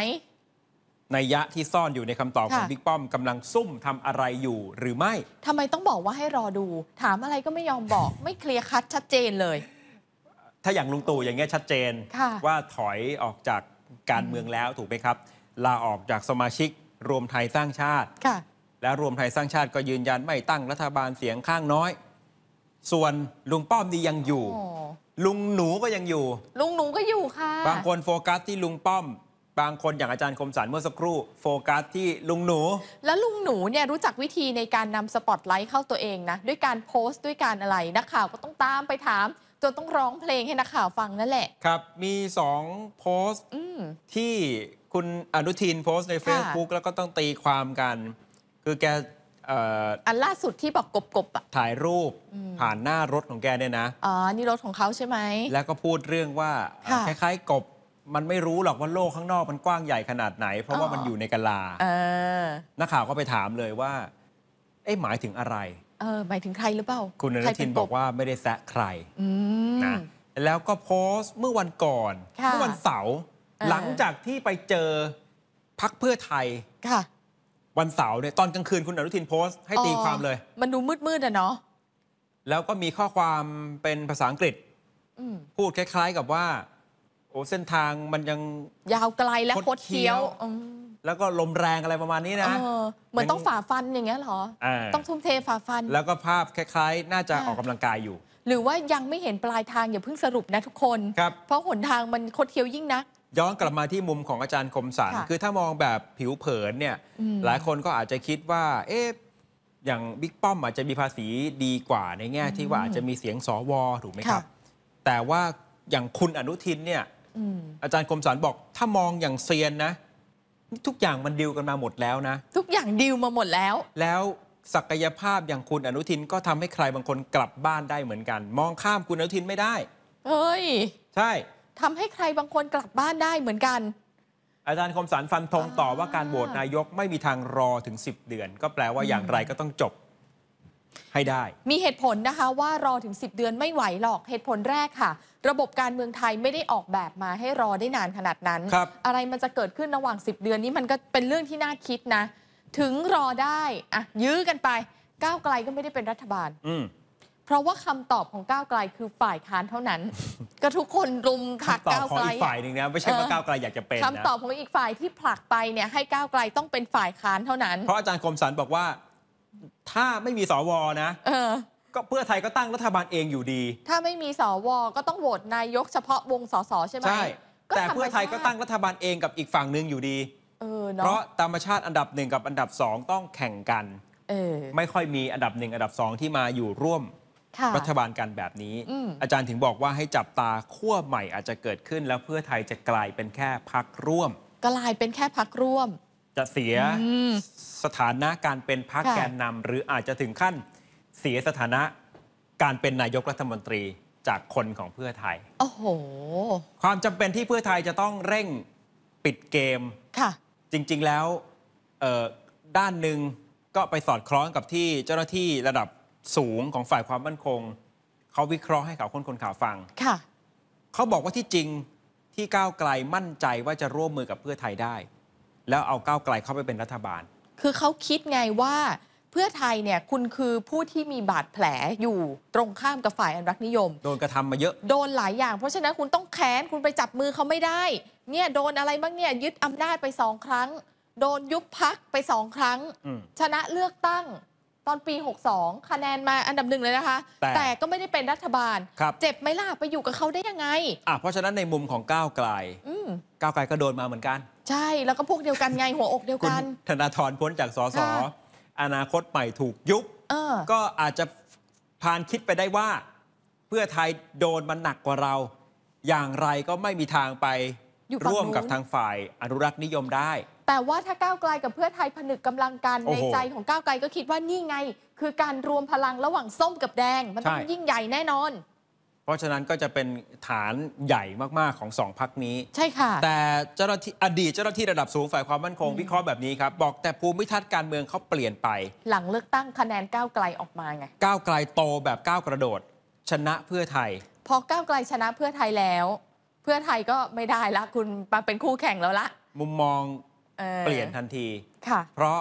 นัยยะที่ซ่อนอยู่ในคำตอบของบิ๊กป้อมกำลังซุ่มทำอะไรอยู่หรือไม่ ทำไมต้องบอกว่าให้รอดู ถามอะไรก็ไม่ยอมบอก ไม่เคลียร์คัดชัดเจนเลย ถ้าอย่างลุงตู่อย่างเงี้ยชัดเจนว่าถอยออกจากการเมืองแล้วถูกไหมครับ ลาออกจากสมาชิกรวมไทยสร้างชาติค่ะและรวมไทยสร้างชาติก็ยืนยันไม่ตั้งรัฐบาลเสียงข้างน้อย ส่วนลุงป้อมนี่ยังอยู่ ลุงหนูก็ยังอยู่ ลุงหนูก็อยู่ค่ะ บางคนโฟกัสที่ลุงป้อมบางคนอย่างอาจารย์คมสันเมื่อสักครู่โฟกัสที่ลุงหนู แล้วลุงหนูเนี่ยรู้จักวิธีในการนำสปอตไลท์เข้าตัวเองนะ ด้วยการโพสต์ด้วยการอะไรนักข่าวก็ต้องตามไปถาม จนต้องร้องเพลงให้นักข่าวฟังนั่นแหละ ครับ มีสองโพสต์ที่คุณอนุทินโพสต์ใน Facebook แล้วก็ต้องตีความกัน คือแกอันล่าสุดที่บอกกบกบอะถ่ายรูปผ่านหน้ารถของแกเนี่ยนะอ๋อนี่รถของเขาใช่ไหมแล้วก็พูดเรื่องว่าคล้ายๆกบมันไม่รู้หรอกว่าโลกข้างนอกมันกว้างใหญ่ขนาดไหน เพราะว่ามันอยู่ในกาลาอนักข่าวก็ไปถามเลยว่าเอ๊ะหมายถึงอะไรเออหมายถึงใครหรือเปล่าคุณนุทินบอกว่าไม่ได้แซะใครนะแล้วก็โพสต์เมื่อวันก่อนเมื่อวันเสาร์หลังจากที่ไปเจอพักเพื่อไทย ค่ะ วันเสาร์เนี่ยตอนกลางคืนคุณอนุทินโพสต์ให้ตีความเลย มันดูมืดๆอ่ะเนาะแล้วก็มีข้อความเป็นภาษาอังกฤษพูดคล้าย ๆกับว่าโอ้เส้นทางมันยังยาวไกลและคดเคี้ยวแล้วก็ลมแรงอะไรประมาณนี้นะเหมือนต้องฝ่าฟันอย่างเงี้ยเหรอต้องทุ่มเทฝ่าฟัน แล้วก็ภาพคล้ายๆน่าจะออกกำลังกายอยู่ หรือว่ายังไม่เห็นปลายทางอย่าเพิ่งสรุปนะทุกคนครับเพราะหนทางมันคดเคี้ยวยิ่งนักย้อนกลับมาที่มุมของอาจารย์คมสันคือถ้ามองแบบผิวเผินเนี่ยหลายคนก็อาจจะคิดว่า เอ๊ะอย่างบิ๊กป้อมอาจจะมีภาษีดีกว่าในแง่ที่ว่าอาจจะมีเสียงสวถูกไหมครับ แต่ว่าอย่างคุณอนุทินเนี่ยอาจารย์คมสารบอกถ้ามองอย่างเซียนนะ ทุกอย่างมันดิวกันมาหมดแล้วนะ ทุกอย่างดิวมาหมดแล้ว แล้วศักยภาพอย่างคุณอนุทินก็ทำให้ใครบางคนกลับบ้านได้เหมือนกัน มองข้ามคุณอนุทินไม่ได้เฮ้ย ใช่ ทำให้ใครบางคนกลับบ้านได้เหมือนกันอาจารย์คมสารฟันธงต่อว่าการโหวตนายกไม่มีทางรอถึง 10 เดือน ก็แปลว่าอย่างไรก็ต้องจบ ให้ได้ มีเหตุผลนะคะ ว่ารอถึง 10 เดือนไม่ไหวหรอก เหตุผลแรกค่ะระบบการเมืองไทยไม่ได้ออกแบบมาให้รอได้นานขนาดนั้น อะไรมันจะเกิดขึ้นระหว่าง 10 เดือนนี้มันก็เป็นเรื่องที่น่าคิดนะ ถึงรอได้อะยื้อกันไป ก้าวไกลก็ไม่ได้เป็นรัฐบาลเพราะว่าคำตอบของก้าวไกลคือฝ่ายค้านเท่านั้นก็ทุกคนรุมผลักก้าวไกลอีกฝ่ายหนึ่งนะ ไม่ใช่ว่าก้าวไกลอยากจะเป็นคำตอบของอีกฝ่ายที่ผลักไปเนี่ย ให้ก้าวไกลต้องเป็นฝ่ายค้านเท่านั้น เพราะอาจารย์คมสันบอกว่า ถ้าไม่มีสวนะก็เพื่อไทยก็ตั้งรัฐบาลเองอยู่ดี ถ้าไม่มีสวก็ต้องโหวตนายกเฉพาะวงสสใช่ไหมใช่ แต่เพื่อไทยก็ตั้งรัฐบาลเองกับอีกฝั่งหนึ่งอยู่ดีเออเนาะเพราะธรรมชาติอันดับหนึ่งกับอันดับสองต้องแข่งกันออไม่ค่อยมีอันดับหนึ่งอันดับสองที่มาอยู่ร่วมรัฐบาลกันแบบนี้ อาจารย์ถึงบอกว่าให้จับตาขั้วใหม่อาจจะเกิดขึ้น แล้วเพื่อไทยจะกลายเป็นแค่พักร่วมกลายเป็นแค่พักร่วม จะเสียสถานะการเป็นพักแกนนำหรืออาจจะถึงขั้นเสียสถานะการเป็นนายกรัฐมนตรีจากคนของเพื่อไทย โอ้โห ความจำเป็นที่เพื่อไทยจะต้องเร่งปิดเกม ค่ะ จริงๆ แล้วด้านหนึ่งก็ไปสอดคล้องกับที่เจ้าหน้าที่ระดับสูงของฝ่ายความมั่นคงเขาวิเคราะห์ให้ข่าวคนคนข่าวฟัง ค่ะ เขาบอกว่าที่จริงที่ก้าวไกลมั่นใจว่าจะร่วมมือกับเพื่อไทยได้ แล้วเอาก้าวไกลเข้าไปเป็นรัฐบาล คือเขาคิดไงว่าเพื่อไทยเนี่ยคุณคือผู้ที่มีบาดแผลอยู่ตรงข้ามกับฝ่ายอนุรักษ์นิยม โดนกระทำมาเยอะโดนหลายอย่างเพราะฉะนั้น คุณต้องแค้นคุณไปจับมือเขาไม่ได้ เนี่ย โดนอะไรบ้างเนี่ยยึดอำนาจไปสองครั้ง โดนยุบพักไปสองครั้งชนะเลือกตั้งตอนปี 62คะแนนมาอันดับหนึ่งเลยนะคะแตแต่ก็ไม่ได้เป็นรัฐบาล เจ็บไหมล่ะไปอยู่กับเขาได้ยังไงอ่ะเพราะฉะนั้นในมุมของก้าวไกลก้าวไกลก็โดนมาเหมือนกัน ใช่แล้วก็พวกเดียวกันไงหัวอกเดียวกัน ธนาธรพ้นจากสสอนาคตใหม่ถูกยุบก็อาจจะพานคิดไปได้ว่า เพื่อไทยโดนมันหนักกว่าเรา อย่างไรก็ไม่มีทางไปร่วมกับทางฝ่าย อนุรักษ์นิยมได้ แต่ว่าถ้าก้าวไกลกับเพื่อไทยผนึกกำลังกัน ในใจของก้าวไกลก็คิดว่านี่ไง คือการรวมพลังระหว่างส้มกับแดงมันต้องยิ่งใหญ่แน่นอนเพราะฉะนั้นก็จะเป็นฐานใหญ่มากๆของสองพักนี้ใช่ค่ะ แต่เจ้าหน้าที่อดีตเจ้าหน้าที่ระดับสูงฝ่ายความมั่นคงวิเคราะห์แบบนี้ครับ บอกแต่ภูมิทัศน์การเมืองเขาเปลี่ยนไป หลังเลือกตั้งคะแนนก้าวไกลออกมาไงก้าวไกลโตแบบก้าวกระโดด ชนะเพื่อไทย พอก้าวไกลชนะเพื่อไทยแล้ว เพื่อไทยก็ไม่ได้ละคุณมาเป็นคู่แข่งแล้วละมุมมองเปลี่ยนทันทีค่ะ เพราะ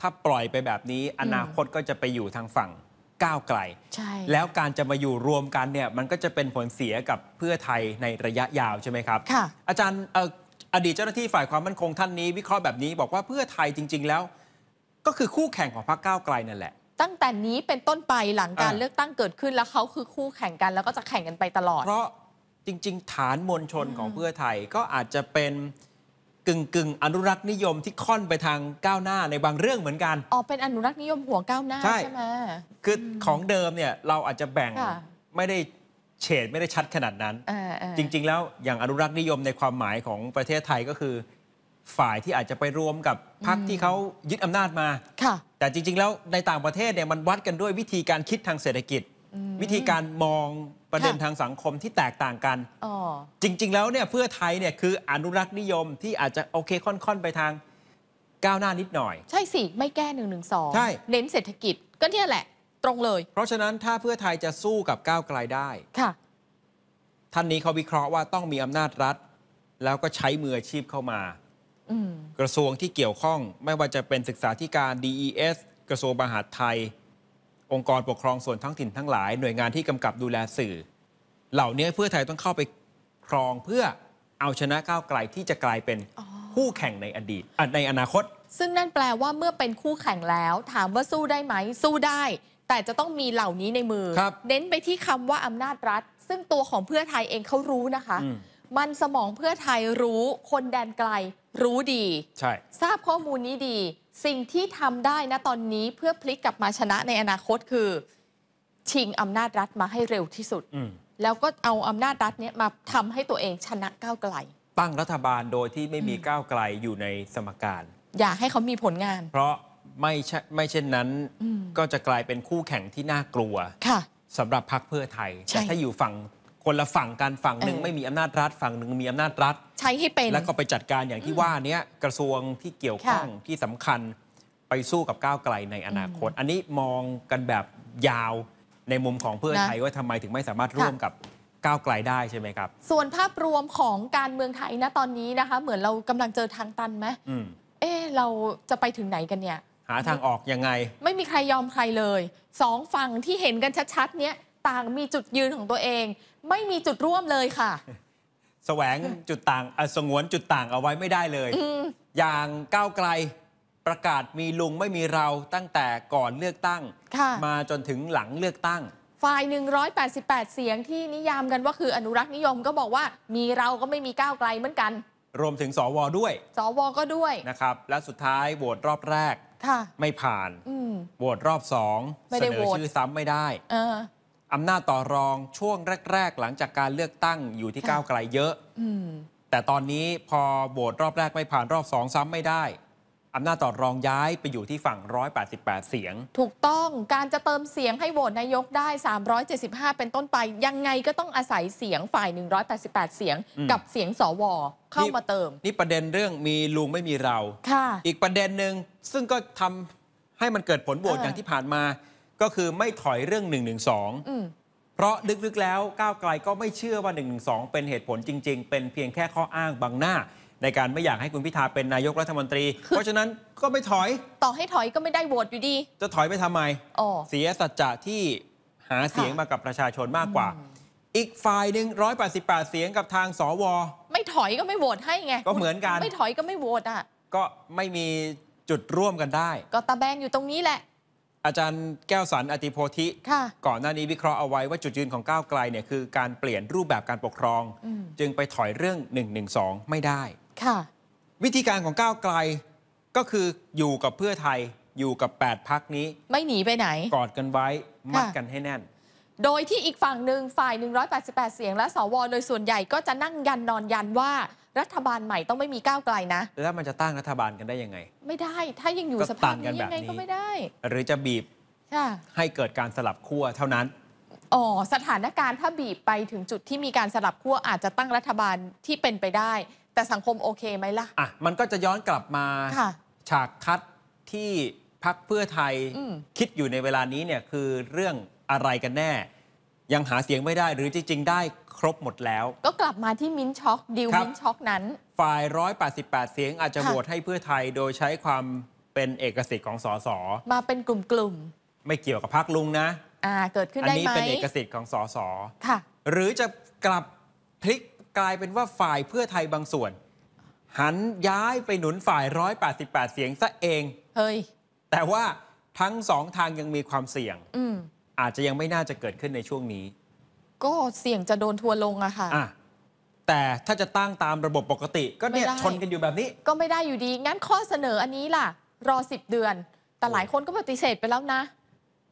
ถ้าปล่อยไปแบบนี้อนาคตก็จะไปอยู่ทางฝั่งก้าวไกล ใช่ แล้วการจะมาอยู่รวมกันเนี่ย มันก็จะเป็นผลเสียกับเพื่อไทยในระยะยาวใช่ไหมครับ ค่ะ อาจารย์อดีตเจ้าหน้าที่ฝ่ายความมั่นคงท่านนี้วิเคราะห์แบบนี้บอกว่าเพื่อไทยจริงๆแล้วก็คือคู่แข่งของพรรคก้าวไกลนั่นแหละ ตั้งแต่นี้เป็นต้นไปหลังการเลือกตั้งเกิดขึ้นแล้วเขาคือคู่แข่งกันแล้วก็จะแข่งกันไปตลอด เพราะจริงๆ ฐานมวลชนของเพื่อไทยก็อาจจะเป็นกึ่งกึ่งอนุรักษ์นิยมที่ค่อนไปทางก้าวหน้าในบางเรื่องเหมือนกัน อ๋อ เป็นอนุรักษ์นิยมหัวก้าวหน้าใช่ไหมคือ ของเดิมเนี่ยเราอาจจะแบ่งไม่ได้เฉด ไม่ได้ชัดขนาดนั้น จริงๆแล้วอย่างอนุรักษ์นิยมในความหมายของประเทศไทยก็คือฝ่ายที่อาจจะไปรวมกับพรรคที่เขายึดอำนาจมา แต่จริงๆแล้วในต่างประเทศเนี่ยมันวัดกันด้วยวิธีการคิดทางเศรษฐกิจวิธีการมองประเด็นทางสังคมที่แตกต่างกัน จริง ๆ แล้วเนี่ยเพื่อไทยเนี่ยคืออนุรักษ์นิยมที่อาจจะโอเคค่อนๆไปทางก้าวหน้านิดหน่อย ใช่สิ ไม่แก้หนึ่งหนึ่งสองใช่เน้นเศรษฐกิจ ก็เนี่ยแหละตรงเลย เพราะฉะนั้นถ้าเพื่อไทยจะสู้กับก้าวไกลได้ ค่ะ ท่านนี้เขาวิเคราะห์ว่าต้องมีอำนาจรัฐแล้วก็ใช้มืออาชีพเข้ามากระทรวงที่เกี่ยวข้องไม่ว่าจะเป็นศึกษาธิการ DES กระทรวงมหาดไทยองค์กรปกครองส่วนท้องถิ่นทั้งหลายหน่วยงานที่กำกับดูแลสื่อ เหล่านี้เพื่อไทยต้องเข้าไปครองเพื่อเอาชนะก้าวไกลที่จะกลายเป็นคู่แข่งในอดีตในอนาคต ซึ่งนั่นแปลว่าเมื่อเป็นคู่แข่งแล้ว ถามว่าสู้ได้ไหมสู้ได้ แต่จะต้องมีเหล่านี้ในมือเน้นไปที่คำว่าอำนาจรัฐ ซึ่งตัวของเพื่อไทยเองเขารู้นะคะ มันสมองเพื่อไทยรู้คนแดนไกล รู้ดีใช่ทราบข้อมูลนี้ดีสิ่งที่ทำได้นะตอนนี้เพื่อพลิกกลับมาชนะในอนาคต คือ ชิงอำนาจรัฐมาให้เร็วที่สุดแล้วก็เอาอำนาจรัฐเนี้ยมาทำให้ตัวเองชนะก้าวไกลตั้งรัฐบาลโดยที่ไม่มีก้าวไกลอยู่ในสมการ อยากให้เขามีผลงาน เพราะไม่ใช่ไม่เช่นนั้นก็จะกลายเป็นคู่แข่งที่น่ากลัวค่ะสำหรับพรรคเพื่อไทยแต่ถ้าอยู่ฝั่งคนละฝั่งกันฝั่งหนึ่งไม่มีอำนาจรัฐฝั่งหนึ่งมีอำนาจรัฐใช้ให้เป็นแล้วก็ไปจัดการอย่างที่ว่านี้กระทรวงที่เกี่ยวข้องที่สำคัญไปสู้กับก้าวไกลในอนาคต อันนี้มองกันแบบยาวในมุมของเพื่อไทยว่าทำไมถึงไม่สามารถร่วมกับก้าวไกลได้ใช่ไหมครับ ส่วนภาพรวมของการเมืองไทยนะตอนนี้นะคะ เหมือนเรากำลังเจอทางตันไหมเออเราจะไปถึงไหนกันเนี่ย หาทางออกยังไง ไม่มีใครยอมใครเลยสองฝั่งที่เห็นกันชัดๆเนี้ยต่างมีจุดยืนของตัวเองไม่มีจุดร่วมเลยค่ะ แสวงจุดต่างสงวนจุดต่างเอาไว้ไม่ได้เลย อย่างก้าวไกลประกาศมีลุงไม่มีเราตั้งแต่ก่อนเลือกตั้ง มาจนถึงหลังเลือกตั้ง ฝ่าย 188 เสียงที่นิยามกันว่าคืออนุรักษ์นิยมก็บอกว่ามีเราก็ไม่มีก้าวไกลเหมือนกัน รวมถึงสวด้วยสวก็ด้วยนะครับและสุดท้ายโหวตรอบแรกไม่ผ่านโหวตรอบสองเสนอชื่อซ้ำไม่ได้อำนาจต่อรองช่วงแรกๆหลังจากการเลือกตั้งอยู่ที่ก้าวไกลเยอะแต่ตอนนี้พอโหวตรอบแรกไม่ผ่านรอบสองซ้ำไม่ได้อำนาจต่อรองย้ายไปอยู่ที่ฝั่ง 188 เสียง ถูกต้องการจะเติมเสียงให้โหวตนายกได้ 375 เป็นต้นไปยังไงก็ต้องอาศัยเสียงฝ่าย 188 เสียง กับเสียงสวเข้ามาเติม นี่ประเด็นเรื่องมีลุงไม่มีเราอีกประเด็นหนึ่งซึ่งก็ทำให้มันเกิดผลโหวตอย่างที่ผ่านมาก็คือไม่ถอยเรื่อง1นึเพราะลึกๆแล้วก้าวไกลก็ไม่เชื่อว่า1นึเป็นเหตุผลจริงๆ เป็นเพียงแค่ข้ออ้างบางหน้า ในการไม่อยากให้คุณพิธาเป็นนายกรัฐมนตรี เพราะฉะนั้นก็ไม่ถอยต่อให้ถอยก็ไม่ได้โหวตอยู่ดี จะถอยไปทำไมเสียสัจจะที่หาเสียงมากับประชาชนมากกว่า อีกฝ่ายหนึ่งร้อแปดเสียงกับทางสวไม่ถอยก็ไม่โหวตให้ไงก็เหมือนกันไม่ถอยก็ไม่โหวตอ่ะ ก็ไม่มีจุดร่วมกันได้ ก็ตะแบงอยู่ตรงนี้แหละอาจารย์แก้วสันอติโพธิก่อนหน้านี้วิเคราะห์เอาไว้ว่าจุดยืนของก้าวไกลเนี่ยคือการเปลี่ยนรูปแบบการปกครองจึงไปถอยเรื่อง1นึไม่ได้ ค่ะ วิธีการของก้าวไกลก็คืออยู่กับเพื่อไทยอยู่กับ8พักนี้ ไม่หนีไปไหน กอดกันไว้ มัดกันให้แน่นโดยที่อีกฝั่งหนึ่งฝ่าย 188 เสียงและสวโดยส่วนใหญ่ก็จะนั่งยันนอนยันว่ารัฐบาลใหม่ต้องไม่มีก้าวไกลนะแล้วมันจะตั้งรัฐบาลกันได้ยังไง ไม่ได้ถ้ายังอยู่สภาพนี้ยังไงก็ไม่ได้ หรือจะบีบ ให้เกิดการสลับขั้วเท่านั้น อ๋อสถานการณ์ถ้าบีบไปถึงจุดที่มีการสลับขั้วอาจจะตั้งรัฐบาลที่เป็นไปได้ แต่สังคมโอเคไหมล่ะอ่ะมันก็จะย้อนกลับมาฉากคัดที่พักเพื่อไทยคิดอยู่ในเวลานี้เนี่ยคือเรื่องอะไรกันแน่ ยังหาเสียงไม่ได้หรือจริงๆ ได้ครบหมดแล้ว ก็กลับมาที่มิ้นช็อกดิวมิ้นช็อกนั้น ฝ่าย 188 เสียงอาจจะโหวตให้เพื่อไทยโดยใช้ความเป็นเอกสิทธิ์ของสสมาเป็นกลุ่ม ไม่เกี่ยวกับพักลุงนะ อ่า เกิดขึ้นได้ไหมอันนี้เป็นเอกสิทธิ์ของสสค่ะ หรือจะกลับพลิกกลายเป็นว่าฝ่ายเพื่อไทยบางส่วน หันย้ายไปหนุนฝ่าย 188 เสียงซะเอง เฮ้ยแต่ว่าทั้งสองทางยังมีความเสี่ยง อือาจจะยังไม่น่าจะเกิดขึ้นในช่วงนี้ ก็เสี่ยงจะโดนทัวลงอะค่ะอะแต่ถ้าจะตั้งตามระบบปกติก็เนี่ยชนกันอยู่แบบนี้ ก็ไม่ได้อยู่ดี งั้นข้อเสนออันนี้ล่ะ รอสิบเดือน แต่หลายคนก็ปฏิเสธไปแล้วนะ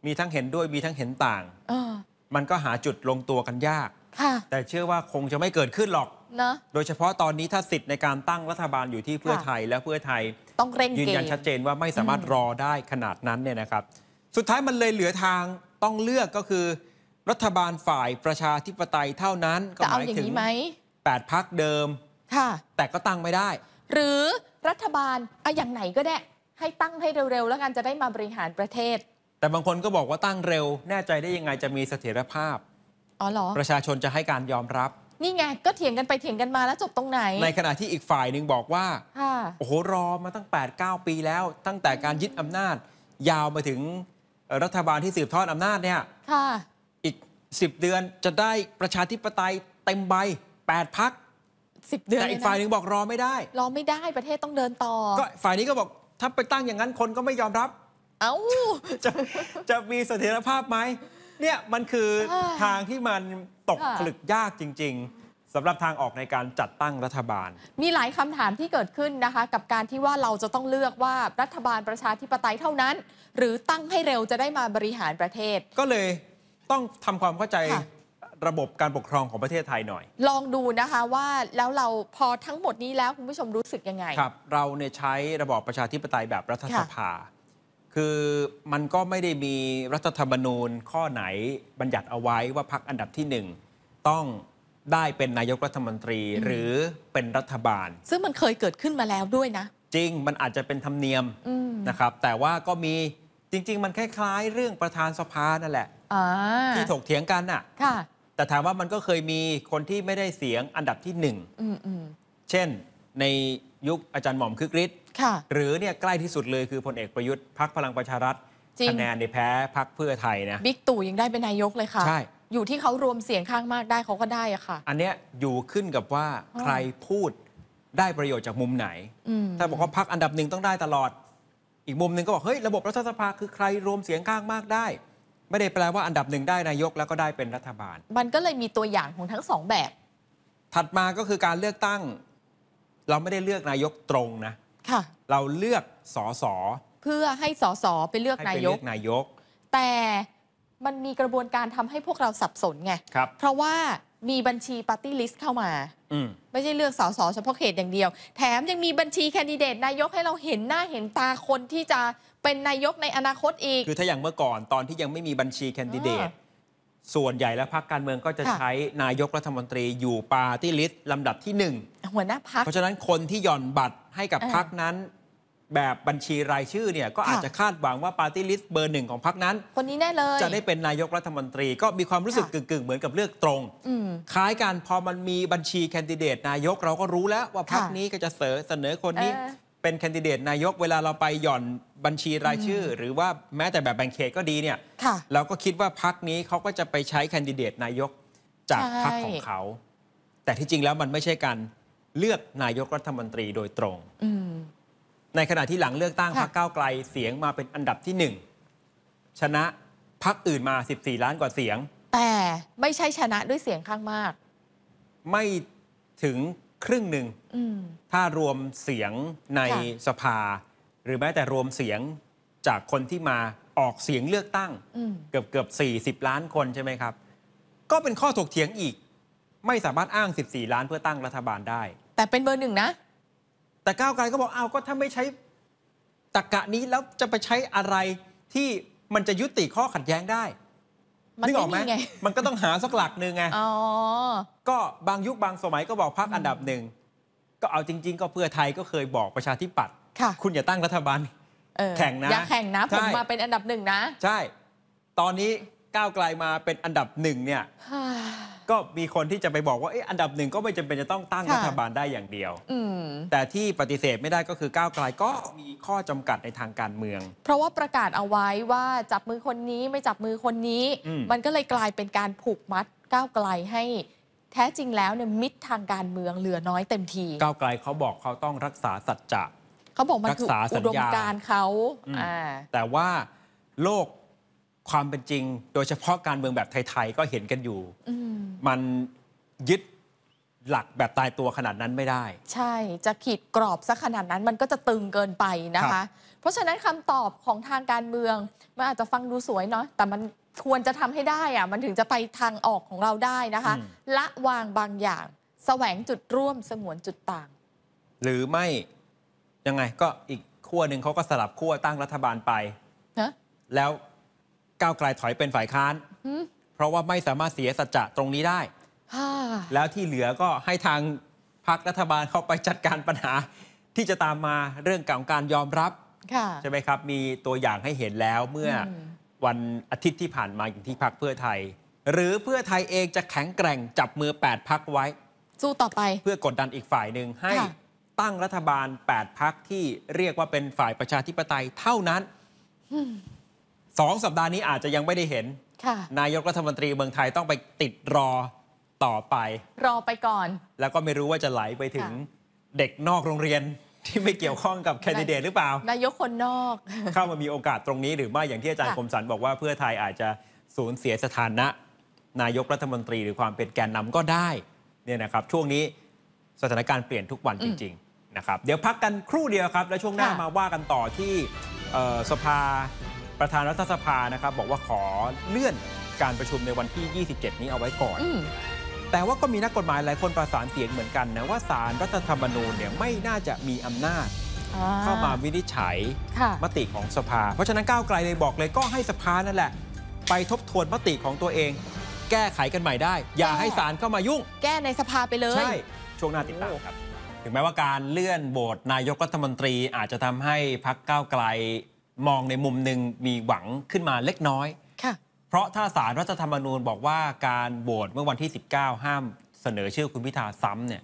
มีทั้งเห็นด้วยมีทั้งเห็นต่างออมันก็หาจุดลงตัวกันยากค่ะแต่เชื่อว่าคงจะไม่เกิดขึ้นหรอกนะโดยเฉพาะตอนนี้ถ้าสิทธิ์ในการตั้งรัฐบาลอยู่ที่เพื่อไทยและเพื่อไทย ต้องเร่งยืนยันชัดเจนว่าไม่สามารถรอได้ขนาดนั้นเนี่ยนะครับ สุดท้ายมันเลยเหลือทางต้องเลือกก็คือรัฐบาลฝ่ายประชาธิปไตยเท่านั้นก็หมายถึงแปดพักเดิม ค่ะ แต่ก็ตั้งไม่ได้ หรือรัฐบาลอะอย่างไหนก็ได้ ให้ตั้งให้เร็วๆ แล้วกันจะได้มาบริหารประเทศ แต่บางคนก็บอกว่าตั้งเร็วแน่ใจได้ยังไงจะมีเสถียรภาพ อ๋อเหรอ ประชาชนจะให้การยอมรับ นี่ไง ก็เถียงกันไปเถียงกันมาแล้วจบตรงไหน ในขณะที่อีกฝ่ายหนึ่งบอกว่าโอ้โหรอมาตั้ง8 9 ปีแล้วตั้งแต่การยึดอำนาจ ยาวมาถึงรัฐบาลที่สืบทอดอำนาจเนี่ยอีก 10 เดือนจะได้ประชาธิปไตยเต็มใบ 8 พักสิบเดือนแต่อีกฝ่ายหนึ่งบอกรอไม่ได้ รอไม่ได้ประเทศต้องเดินต่อก็ฝ่ายนี้ก็บอกถ้าไปตั้งอย่างนั้นคนก็ไม่ยอมรับเอา้าจะจะมีเสถียรภาพไหมเนี่ยมันคือทางที่มันตกผลึกยากจริง ๆสำหรับทางออกในการจัดตั้งรัฐบาล มีหลายคำถามที่เกิดขึ้นนะคะ กับการที่ว่าเราจะต้องเลือกว่ารัฐบาลประชาธิปไตยเท่านั้น หรือตั้งให้เร็วจะได้มาบริหารประเทศ ก็เลยต้องทำความเข้าใจระบบการปกครองของประเทศไทยหน่อย ลองดูนะคะว่าแล้วเราพอทั้งหมดนี้แล้วคุณผู้ชมรู้สึกยังไง ครับ เราเนี่ยใช้ระบอบประชาธิปไตยแบบรัฐสภา คือมันก็ไม่ได้มีรัฐธรรมนูญข้อไหนบัญญัติเอาไว้ว่าพรรคอันดับที่หนึ่งต้องได้เป็นนายกรัฐมนตรีหรือเป็นรัฐบาล ซึ่งมันเคยเกิดขึ้นมาแล้วด้วยนะ จริงมันอาจจะเป็นธรรมเนียมนะครับ แต่ว่าก็มีจริง ๆ มันคล้ายๆเรื่องประธานสภานั่นแหละที่ถกเถียงกันน่ะ แต่ถามว่ามันก็เคยมีคนที่ไม่ได้เสียงอันดับที่หนึ่งเช่นในยุคอาจารย์หม่อมคึกฤทธิ์หรือเนี่ยใกล้ที่สุดเลยคือพลเอกประยุทธ์พักพลังประชารัฐคะแนนในแพ้พักเพื่อไทยนะบิ๊กตู่ยังได้เป็นนายกเลยค่ะใช่อยู่ที่เขารวมเสียงข้างมากได้เขาก็ได้อะค่ะ อันเนี้ยอยู่ขึ้นกับว่าใครพูดได้ประโยชน์จากมุมไหน ถ้าบอกว่าพักอันดับหนึ่งต้องได้ตลอด อีกมุมหนึ่งก็บอกเฮ้ยระบบรัฐสภาคือใครรวมเสียงข้างมากได้ ไม่ได้แปลว่าอันดับหนึ่งได้นายกแล้วก็ได้เป็นรัฐบาล มันก็เลยมีตัวอย่างของทั้งสองแบบ ถัดมาก็คือการเลือกตั้ง เราไม่ได้เลือกนายกตรงนะ ค่ะ เราเลือกสอสอ เพื่อให้สอสอไปเลือกนายกกนายก แต่มันมีกระบวนการทำให้พวกเราสับสนไง เพราะว่ามีบัญชีปาร์ตี้ลิสต์เข้ามาไม่ใช่เลือกสสเฉพาะเขตอย่างเดียว แถมยังมีบัญชีแคนดิเดตนายกให้เราเห็นหน้าเห็นตาคนที่จะเป็นนายกในอนาคตอีกคือถ้าอย่างเมื่อก่อนตอนที่ยังไม่มีบัญชีแคนดิเดตส่วนใหญ่แล้วพรรคการเมืองก็จะใช้นายกรัฐมนตรีอยู่ปาร์ตี้ลิสต์ลำดับที่หนึ่งหัวหน้าพรรคเพราะฉะนั้นคนที่หย่อนบัตรให้กับพรรคนั้นแบบบัญชีรายชื่อเนี่ยก็อาจจะคาดหวังว่าปาร์ตี้ลิสต์เบอร์หนึ่งของพรรคนั้น คนนี้แน่เลย จะได้เป็นนายกรัฐมนตรี ก็มีความรู้สึกกึ่งๆเหมือนกับเลือกตรงคล้ายกันพอมันมีบัญชีแคนดิเดตนายกเราก็รู้แล้วว่าพรรคนี้ก็จะเสนอคนนี้ เป็นแคนดิเดตนายกเวลาเราไปหย่อนบัญชีรายชื่อ หรือว่าแม้แต่แบบแบ่งเขตก็ดีเนี่ยเราก็คิดว่าพักนี้เขาก็จะไปใช้แคนดิเดตนายกจากพักของเขาแต่ที่จริงแล้วมันไม่ใช่การเลือกนายกรัฐมนตรีโดยตรงในขณะที่หลังเลือกตั้งพรรคก้าวไกลเสียงมาเป็นอันดับที่หนึ่งชนะพรรคอื่นมา 14 ล้านกว่าเสียง แต่ไม่ใช่ชนะด้วยเสียงข้างมาก ไม่ถึงครึ่งหนึ่งถ้ารวมเสียงในสภา หรือแม้แต่รวมเสียงจากคนที่มาออกเสียงเลือกตั้งเกือบเกือบ40 ล้านคนใช่ไหมครับก็เป็นข้อถกเถียงอีก ไม่สามารถอ้าง14 ล้านเพื่อตั้งรัฐบาลได้ แต่เป็นเบอร์หนึ่งนะแต่ก้าวไกลก็บอกเอาก็ถ้าไม่ใช้ ตรกกะนี้แล้วจะไปใช้อะไรที่มันจะยุติข้อขัดแย้งได้นึกออกไหมมันก็ต้องหาสักหลักหนึ่งไงก็บางยุคบางสมัยก็บอกพักอันดับหนึ่งก็เอาจริง ๆ ก็เพื่อไทยก็เคยบอกประชาธิปัตย์คุณอย่าตั้งรัฐบาลแข่งนะอย่าแข่งนะผมมาเป็นอันดับหนึ่งนะใช่ ตอนนี้ก้าวไกลมาเป็นอันดับหนึ่งเนี่ยก็มีคนที่จะไปบอกว่าออันดับหนึ่งก็ไม่จำเป็นจะต้องตั้งรัฐบาลได้อย่างเดียวแต่ที่ปฏิเสธไม่ได้ก็คือก้าวไกลก็มีข้อจำกัดในทางการเมือง เพราะว่าประกาศเอาไว้ว่า จับมือคนนี้ไม่จับมือคนนี้ มันก็เลยกลายเป็นการผูกมัด ก้าวไกลให้แท้จริงแล้วเนี่ยมิตรทางการเมืองเหลือน้อยเต็มทีก้าวไกลเขาบอกเขาต้องรักษาสัจจะเขาบอกมันคืออุดมการเขาแต่ว่าโลกความเป็นจริงโดยเฉพาะการเมืองแบบไทย ๆก็เห็นกันอยู่มันยึดหลักแบบตายตัวขนาดนั้นไม่ได้ ใช่จะขีดกรอบซะขนาดนั้น มันก็จะตึงเกินไปนะคะ เพราะฉะนั้นคำตอบของทางการเมือง มันอาจจะฟังดูสวยเนาะแต่มันควรจะทำให้ได้อะมันถึงจะไปทางออกของเราได้นะคะละวางบางอย่างสแสวงจุดร่วมสมวนจุดต่าง หรือไม่ยังไงก็อีกขั้วหนึ่งเขาก็สลับขั้วตั้งรัฐบาลไปแล้วก้าวไกลถอยเป็นฝ่ายค้านเพราะว่าไม่สามารถเสียสัจจะตรงนี้ได้แล้วที่เหลือก็ให้ทางพรรครัฐบาลเข้าไปจัดการปัญหา ที่จะตามมาเรื่องของการยอมรับใช่ไหมครับมีตัวอย่างให้เห็นแล้วเมื่อวันอาทิตย์ที่ผ่านมาอย่างที่พักเพื่อไทย หรือเพื่อไทยเองจะแข็งแกร่งจับมือ8พักไว้สู้ต่อไป เพื่อกดดันอีกฝ่ายหนึ่งให้ ตั้งรัฐบาล8พักที่เรียกว่าเป็นฝ่ายประชาธิปไตยเท่านั้นสองสัปดาห์นี้อาจจะยังไม่ได้เห็นนายกรัฐมนตรีเมืองไทยต้องไปติดรอต่อไป รอไปก่อนแล้วก็ไม่รู้ว่าจะไหลไปถึงเด็กนอกโรงเรียนที่ไม่เกี่ยวข้องกับแคนดิเดตหรือเปล่า นายกคนนอกเข้ามามีโอกาสตรงนี้หรือไม่อย่างที่อาจารย์คมสันบอกว่า เพื่อไทยอาจจะสูญเสียสถานะ นายกรัฐมนตรีหรือความเป็นแกนนำก็ได้เนี่ยนะครับช่วงนี้สถานการณ์เปลี่ยนทุกวันจริงๆนะครับเดี๋ยวพักกันครู่เดียวครับ แล้วช่วงหน้ามาว่ากันต่อที่สภาประธานรัฐสภา นะครับ บอกว่าขอเลื่อนการประชุมในวันที่ 27 นี้เอาไว้ก่อน แต่ว่าก็มีนักกฎหมาย หลายคนประสานเสียงเหมือนกันนะว่าสารรัฐธรรมนูญเนี่ยไม่น่าจะมีอำนาจเข้ามาวินิจฉัยมติของสภา เพราะฉะนั้นก้าวไกลเลยบอกเลยก็ให้สภานั่นแหละ ไปทบทวนมติของตัวเอง แก้ไขกันใหม่ได้ อย่าให้ศาลเข้ามายุ่ง แก้ในสภาไปเลย ใช่ ช่วงหน้าติดตามครับ ถึงแม้ว่าการเลื่อนโหวตนายกรัฐมนตรีอาจจะทำให้พักก้าวไกลมองในมุมหนึ่งมีหวังขึ้นมาเล็กน้อยเพราะถ้าสารรัฐธรรมนูญบอกว่าการโหวตเมื่อวันที่ 19 ห้ามเสนอชื่อคุณพิธาซ้ำเนี่ย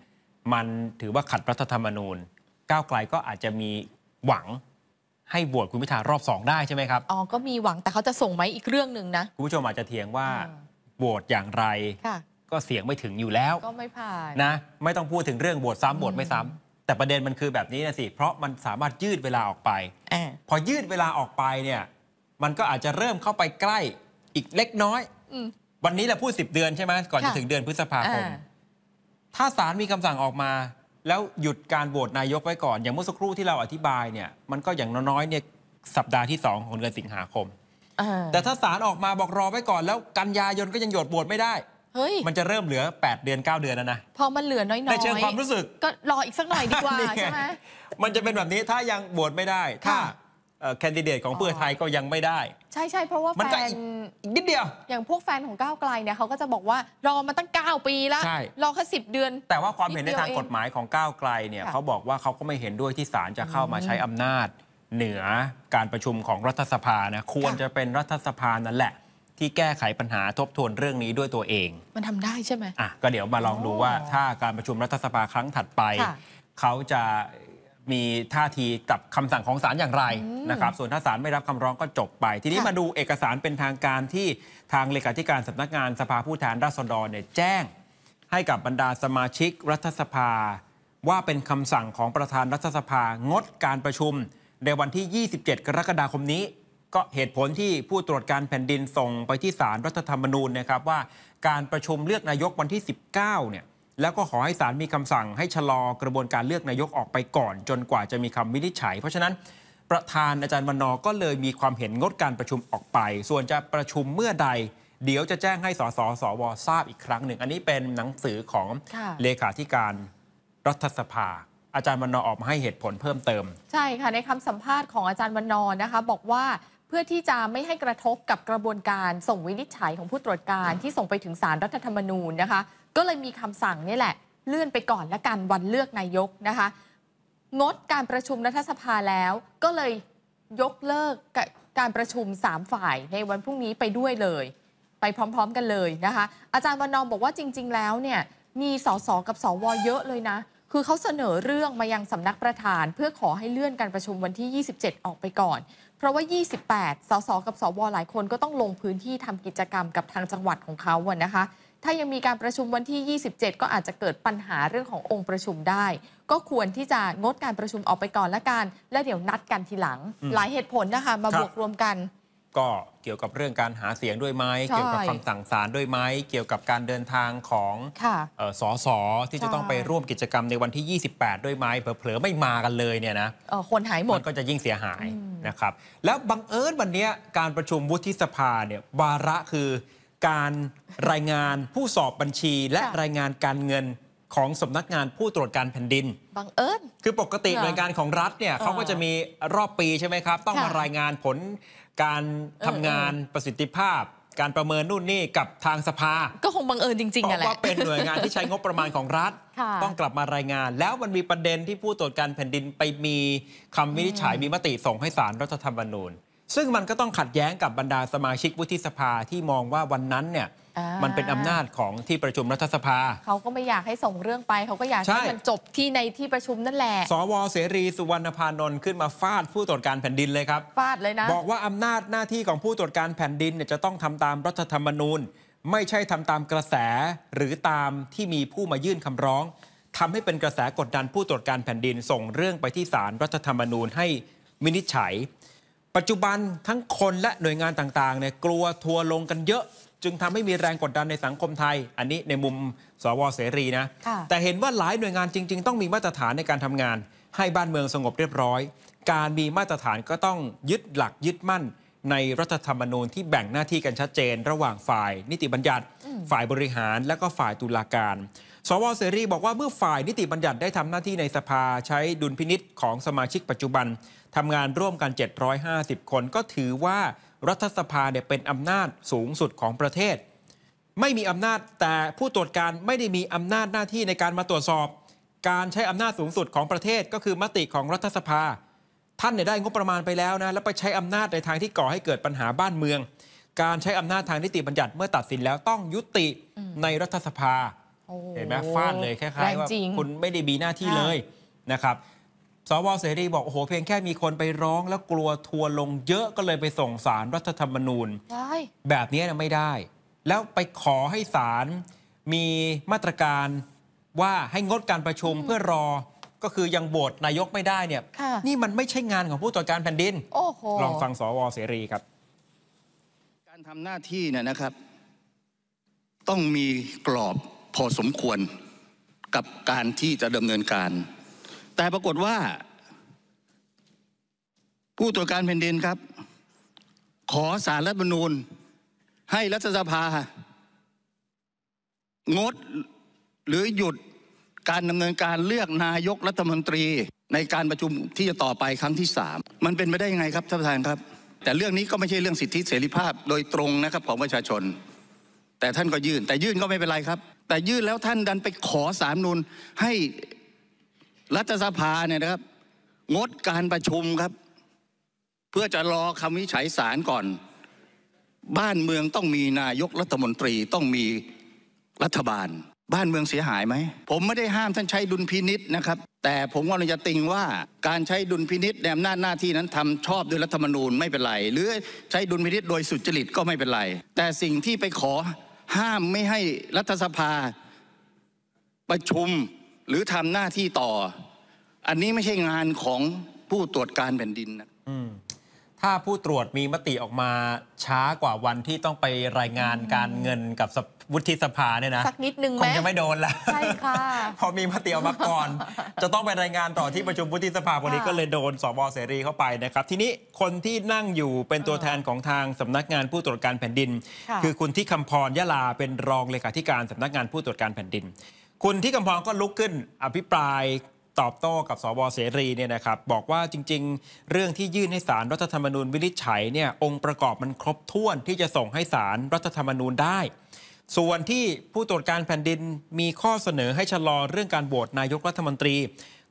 มันถือว่าขัดรัฐธรรมนูญก้าวไกลก็อาจจะมีหวังให้โบวตคุณพิธารอบสองได้ใช่ไหมครับ อ๋อ ก็มีหวังแต่เขาจะส่งไหมอีกเรื่องหนึ่งนะ คุณผู้ชมอาจจะเถียงว่าโหวตอย่างไรก็เสียงไม่ถึงอยู่แล้วก็ไม่ผ่านนะไม่ต้องพูดถึงเรื่องโหวตซ้ำโหวตไม่ซ้ำแต่ประเด็นมันคือแบบนี้นะสิ เพราะมันสามารถยืดเวลาออกไปอพอยืดเวลาออกไปเนี่ย มันก็อาจจะเริ่มเข้าไปใกล้อีกเล็กน้อยอวันนี้เราพูดสิบเดือนใช่ไหมก่อนจะถึงเดือนพฤษภาคมถ้าศาลมีคำสั่งออกมา แล้วหยุดการโหวตนายกไว้ก่อน อย่างเมื่อสักครู่ที่เราอธิบายเนี่ยมันก็อย่างน้อยๆเนี่ยสัปดาห์ที่สองของเดือนสิงหาคมแต่ถ้าศาลออกมาบอกรอไว้ก่อน แล้วกันยายนก็ยังโหยดโหวตไม่ได้เฮ้ย มันจะเริ่มเหลือ 8 เดือน 9 เดือนแล้วนะ พอมันเหลือน้อยๆในเชิงความรู้สึกก็รออีกสักหน่อยดีกว่าใช่ไหมมันจะเป็นแบบนี้ถ้ายังโหวตไม่ได้ ถ้าแคนดิเดตของเพื่อไทยก็ยังไม่ได้ ใช่ใช่เพราะว่าแฟนอีกนิดเดียว อย่างพวกแฟนของก้าวไกลเนี่ยเขาก็จะบอกว่ารอมาตั้ง 9 ปีแล้ว รอแค่สิเดือน แต่ว่าความเห็นในทางกฎหมายของก้าวไกลเนี่ยเขาบอกว่าเขาก็ไม่เห็นด้วยที่ศาลจะเข้ามาใช้อำนาจ เหนือการประชุมของรัฐสภานะควรจะเป็นรัฐสภานั่นแหละที่แก้ไขปัญหาทบทวนเรื่องนี้ด้วยตัวเอง มันทำได้ใช่ไหมอ่ะก็เดี๋ยวมาลองดูว่าถ้าการประชุมรัฐสภาครั้งถัดไป เขาจะมีท่าทีกับคำสั่งของศาลอย่างไรนะครับ ส่วนถ้าศาลไม่รับคำร้องก็จบไป ทีนี้มาดูเอกสารเป็นทางการที่ทางเลขาธิการสำนักงานสภาผู้แทนราษฎรเนี่ยแจ้ง ให้กับบรรดาสมาชิกรัฐสภาว่าเป็นคำสั่งของประธานรัฐสภางดการประชุม ในวันที่ 27 กรกฎาคมนี้ก็เหตุผลที่ผู้ตรวจการแผ่นดินส่งไปที่ศาลรรัฐธรรมนูญนะครับว่า การประชุมเลือกนายกวันที่ 19เนี่ยแล้วก็ขอให้ศาลมีคำสั่งให้ชะลอกระบวนการเลือกนายกออกไปก่อน จนกว่าจะมีคำวินิจฉัย เพราะฉะนั้นประธานอาจารย์มนอก็เลยมีความเห็นงดการประชุมออกไป ส่วนจะประชุมเมื่อใด เดี๋ยวจะแจ้งให้สสสวทราบอีกครั้งหนึ่ง อันนี้เป็นหนังสือของเลขาธิการรัฐสภา อาจารย์วันนอออกมาให้เหตุผลเพิ่มเติม ใช่ค่ะในคำสัมภาษณ์ของอาจารย์วันนอนะคะบอกว่าเพื่อที่จะไม่ให้กระทบกับกระบวนการส่งวินิจฉัยของผู้ตรวจการที่ส่งไปถึงสารรัฐธรรมนูญนะคะก็เลยมีคำสั่งนี่แหละเลื่อนไปก่อนและกันวันเลือกนายกนะคะงดการประชุมรัฐสภาแล้ว ก็เลยยกเลิกการประชุม 3 ฝ่ายในวันพรุ่งนี้ไปด้วยเลย ไปพร้อมๆกันเลยนะคะอาจารย์วันนองบอกว่าจริงๆ แล้วเนี่ยมีสสกับสวเยอะเลยนะคือเขาเสนอเรื่องมายังสำนักประธาน เพื่อขอให้เลื่อนการประชุมวันที่ 27 ออกไปก่อนเพราะว่า 28 สส กับ สว หลายคนก็ต้องลงพื้นที่ทำกิจกรรมกับทางจังหวัดของเขาอะนะคะ ถ้ายังมีการประชุมวันที่ 27 ก็อาจจะเกิดปัญหาเรื่องขององค์ประชุมได้ ก็ควรที่จะงดการประชุมออกไปก่อนละกัน และเดี๋ยวนัดกันทีหลัง หลายเหตุผลนะคะ มาบวกรวมกันก็เกี่ยวกับเรื่องการหาเสียงด้วยไหมเกี่ยวกับคำสั่งศาลด้วยไหมเกี่ยวกับการเดินทางของสอสอที่จะต้องไปร่วมกิจกรรมในวันที่ 28 ด้วยไหมเผลอๆไม่มากันเลยเนี่ยนะคนหายหมดก็จะยิ่งเสียหายนะครับ แล้วบังเอิญวันนี้การประชุมวุฒิสภาเนี่ยวาระคือการรายงานผู้สอบบัญชี และรายงานการเงินของสำนักงานผู้ตรวจการแผ่นดินบังเอิญคือปกติหน่วยงานของรัฐเนี่ยเขาก็จะมีรอบปีใช่ไหมครับต้องมารายงานผลการทำงานประสิทธิภาพ การประเมินนู่นนี่กับทางสภาก็คงบังเอิญจริงๆอะแหละเพราะว่าเป็นหน่วยงานที่ใช้งบประมาณของรัฐต้องกลับมารายงาน แล้วมันมีประเด็นที่ผู้ตรวจการแผ่นดินไปมีคำวินิจฉัยมีมติส่งให้ศาลรัฐธรรมนูญซึ่งมันก็ต้องขัดแย้งกับบรรดาสมาชิกวุฒิสภาที่มองว่าวันนั้นเนี่ย มันเป็นอำนาจของที่ประชุมรัฐสภา เขาก็ไม่อยากให้ส่งเรื่องไป เขาก็อยากให้มันจบที่ในที่ประชุมนั่นแหละสวเสรีสุวรรณพานนท์ขึ้นมาฟาดผู้ตรวจการแผ่นดินเลยครับฟาดเลยนะ บอกว่าอำนาจหน้าที่ของผู้ตรวจการแผ่นดินเนี่ยจะต้องทำตามรัฐธรรมนูญ ไม่ใช่ทำตามกระแสหรือตามที่มีผู้มายื่นคำร้อง ทำให้เป็นกระแสกดดันผู้ตรวจการแผ่นดิน ส่งเรื่องไปที่ศาลรรัฐธรรมนูญให้วินิจฉัยปัจจุบันทั้งคนและหน่วยงานต่างๆเนี่ยกลัวทัวลงกันเยอะจึงทำให้มีแรงกดดันในสังคมไทย อันนี้ในมุม สวเสรีนะแต่เห็นว่าหลายหน่วยงานจริงๆ ต้องมีมาตรฐานในการทำงาน ให้บ้านเมืองสงบเรียบร้อย การมีมาตรฐานก็ต้องยึดหลักยึดมั่น ในรัฐธรรมนูญที่แบ่งหน้าที่กันชัดเจน ระหว่างฝ่ายนิติบัญญัติ ฝ่ายบริหารและก็ฝ่ายตุลาการ สวเสรีบอกว่าเมื่อฝ่ายนิติบัญญัติได้ทำหน้าที่ในสภาใช้ดุลพินิษของสมาชิกปัจจุบันทำงานร่วมกัน 750 คน ก็ถือว่ารัฐสภาเนี่ยเป็นอำนาจสูงสุดของประเทศ ไม่มีอำนาจ แต่ผู้ตรวจการไม่ได้มีอำนาจหน้าที่ในการมาตรวจสอบ การใช้อำนาจสูงสุดของประเทศก็คือมติของรัฐสภา ท่านเนี่ยได้งบประมาณไปแล้วนะ แล้วไปใช้อำนาจในทางที่ก่อให้เกิดปัญหาบ้านเมือง การใช้อำนาจทางนิติบัญญัติเมื่อตัดสินแล้วต้องยุติในรัฐสภา เห็นไหมฟาดเลย คล้ายๆว่าคุณไม่ได้มีหน้าที่เลยนะครับสวเสรีบอกโอ้โห เพียงแค่มีคนไปร้องแล้วกลัวทัวลงเยอะก็เลยไปส่งสารรัฐธรรมนูญ แบบนี้นะไม่ได้ แล้วไปขอให้สารมีมาตรการว่าให้งดการประชุมเพื่อรอก็คือยังโบทนายกไม่ได้เนี่ย นี่มันไม่ใช่งานของผู้ตรวจการแผ่นดินลองฟังสวเสรีครับ การทำหน้าที่เนี่ยนะครับ ต้องมีกรอบพอสมควรกับการที่จะดำเนินการแต่ปรากฏว่าผู้ตรวจการแผ่นดินครับ ขอสารรัฐมนูญให้รัฐสภางดหรือหยุดการดำเนินการเลือกนายกรัฐมนตรี ในการประชุมที่จะต่อไปครั้งที่สามมันเป็นไปได้ยังไงครับท่านประธานครับ แต่เรื่องนี้ก็ไม่ใช่เรื่องสิทธิเสรีภาพโดยตรงนะครับ ของประชาชน แต่ท่านก็ยื่นแต่ยื่นก็ไม่เป็นไรครับ แต่ยื่นแล้วท่านดันไปขอสามนูนให้รัฐสภาเนี่ยนะครับ งดการประชุมครับ เพื่อจะรอคำวิจัยสารก่อน บ้านเมืองต้องมีนายกรัฐมนตรีต้องมีรัฐบาล บ้านเมืองเสียหายไหมผมไม่ได้ห้ามท่านใช้ดุลพินิษนะครับ แต่ผมว่าเราจะติงว่าการใช้ดุลพินิษในอำนาจหน้าที่นั้นทำชอบโดยรัฐธรรมนูญไม่เป็นไร หรือใช้ดุลพินิษโดยสุจริตก็ไม่เป็นไร แต่สิ่งที่ไปขอห้ามไม่ให้รัฐสภาประชุมหรือทำหน้าที่ต่อ อันนี้ไม่ใช่งานของผู้ตรวจการแผ่นดินนะถ้าผู้ตรวจมีมติออกมาช้ากว่าวันที่ต้องไปรายงานการเงินกับวุฒิสภาเนี่ยนะ สักนิดนึงคงจะไม่โดนแล้วใช่ค่ะ พอมีมติออกมาก่อน จะต้องไปรายงานต่อที่ประชุมวุฒิสภาวันนี้ก็เลยโดนสบเสรีเข้าไปนะครับ ทีนี้คนที่นั่งอยู่เป็นตัวแทนของทางสำนักงานผู้ตรวจการแผ่นดิน คือคุณที่คำพรยะลา เป็นรองเลขาธิการสำนักงานผู้ตรวจการแผ่นดินคุณที่กำพรก็ลุกขึ้นอภิปรายตอบโต้กับสวเสรีเนี่ยนะครับบอกว่าจริง ๆ เรื่องที่ยื่นให้สารรัฐธรรมนูญวินิจฉัยเนี่ยองค์ประกอบมันครบถ้วนที่จะส่งให้สารรัฐธรรมนูญได้ ส่วนที่ผู้ตรวจการแผ่นดินมีข้อเสนอให้ชะลอเรื่องการโหวตนายกรัฐมนตรี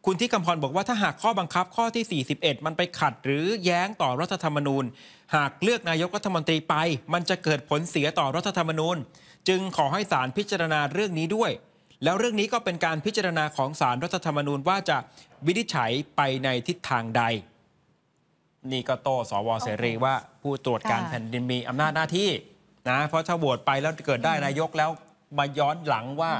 คุณที่กำพรบอกว่าถ้าหากข้อบังคับข้อที่ 41 มันไปขัดหรือแย้งต่อรัฐธรรมนูญ หากเลือกนายกรัฐมนตรีไป มันจะเกิดผลเสียต่อรัฐธรรมนูญ จึงขอให้ศาลพิจารณาเรื่องนี้ด้วยแล้วเรื่องนี้ก็เป็นการพิจารณาของสารรัฐธรรมนูญว่าจะวินิจฉัยไปในทิศทางใดนี่ก็โตสวเสรีว่าผู้ตรวจการแผ่นดินมีอำนาจหน้าที่นะเพราะถ้าโหวตไปแล้วเกิดได้นายกแล้วมาย้อนหลังว่า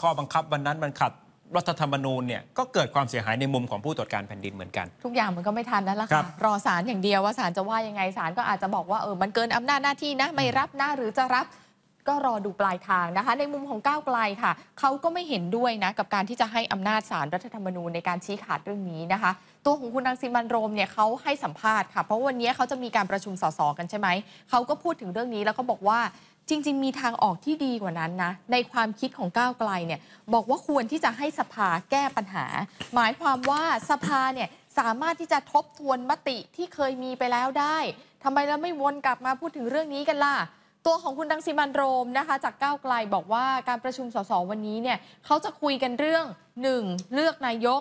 ข้อบังคับวันนั้นมันขัด รัฐธรรมนูญเนี่ยก็เกิดความเสียหายในมุมของผู้ตรวจการแผ่นดินเหมือนกัน ทุกอย่างมันก็ไม่ทันแล้วล่ะค่ะรอศาลอย่างเดียวว่าศาลจะว่ายังไงศาลก็อาจจะบอกว่าเออมันเกินอำนาจหน้าที่นะไม่รับนะหรือจะรับก็รอดูปลายทางนะคะ ในมุมของก้าวไกลค่ะ เขาก็ไม่เห็นด้วยนะ กับการที่จะให้อำนาจสารรัฐธรรมนูญในการชี้ขาดเรื่องนี้นะคะ ตัวของคุณรังสิมันโรมเนี่ยเขาให้สัมภาษณ์ค่ะ เพราะวันนี้เขาจะมีการประชุมสสกันใช่ไหม เขาก็พูดถึงเรื่องนี้แล้วก็บอกว่าจริง ๆ มีทางออกที่ดีกว่านั้นนะ ในความคิดของก้าวไกลเนี่ยบอกว่าควรที่จะให้สภาแก้ปัญหา หมายความว่าสภาเนี่ยสามารถที่จะทบทวนมติที่เคยมีไปแล้วได้ทำไมเราไม่วนกลับมาพูดถึงเรื่องนี้กันล่ะตัวของคุณดังสิมันโรมนะคะจากก้าวไกลบอกว่าการประชุมสสวันนี้เนี่ยเขาจะคุยกันเรื่อง 1. เลือกนายก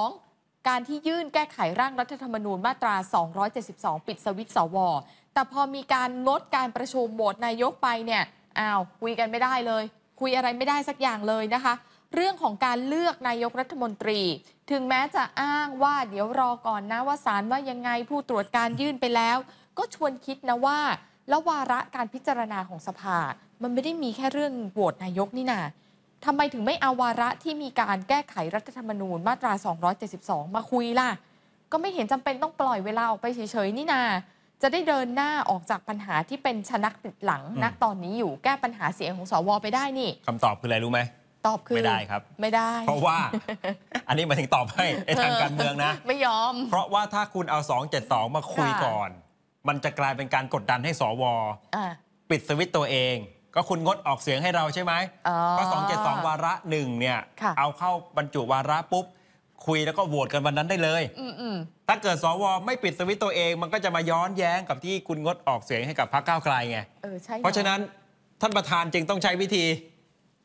2. การที่ยื่นแก้ไขร่างรัฐธรรมนูญมาตรา 272 ปิดสวิตสว แต่พอมีการงดการประชุมโหวตนายกไปเนี่ยอ้าว คุยกันไม่ได้เลย คุยอะไรไม่ได้สักอย่างเลยนะคะ เรื่องของการเลือกนายกรัฐมนตรี ถึงแม้จะอ้างว่าเดี๋ยวรอก่อนนะว่าสารว่ายังไงผู้ตรวจการยื่นไปแล้ว ก็ชวนคิดนะว่าแล้ววาระการพิจารณาของสภา มันไม่ได้มีแค่เรื่องโหวตนายกนี่นาทำไมถึงไม่เอาวาระที่มีการแก้ไขรัฐธรรมนูญมาตรา 272 มาคุยล่ะ ก็ไม่เห็นจำเป็นต้องปล่อยเวลาออกไปเฉยๆนี่นา จะได้เดินหน้าออกจากปัญหาที่เป็นชนักติดหลังนักตอนนี้อยู่ แก้ปัญหาเสียงของสวไปได้นี่ คำตอบคืออะไรรู้ไหม ตอบคือไม่ได้ครับ ไม่ได้ เพราะว่า อันนี้มาถึงตอบให้้ทางการเมืองนะ ไม่ยอม เพราะว่าถ้าคุณเอา 272 มาคุยก่อนมันจะกลายเป็นการกดดันให้สวปิดสวิตตัวเอง ก็คุณงดออกเสียงให้เราใช่ไหมก็สองเจ็ดสองวาระหนึ่งเนี่ยเอาเข้าบรรจุวาระปุ๊บคุยแล้วก็โหวตกันวันนั้นได้เลยถ้าเกิดสวไม่ปิดสวิตตัวเองมันก็จะมาย้อนแย้งกับที่คุณงดออกเสียงให้กับพรรคก้าวไกลไงเพราะฉะนั้นท่านประธานจึงต้องใช้วิธี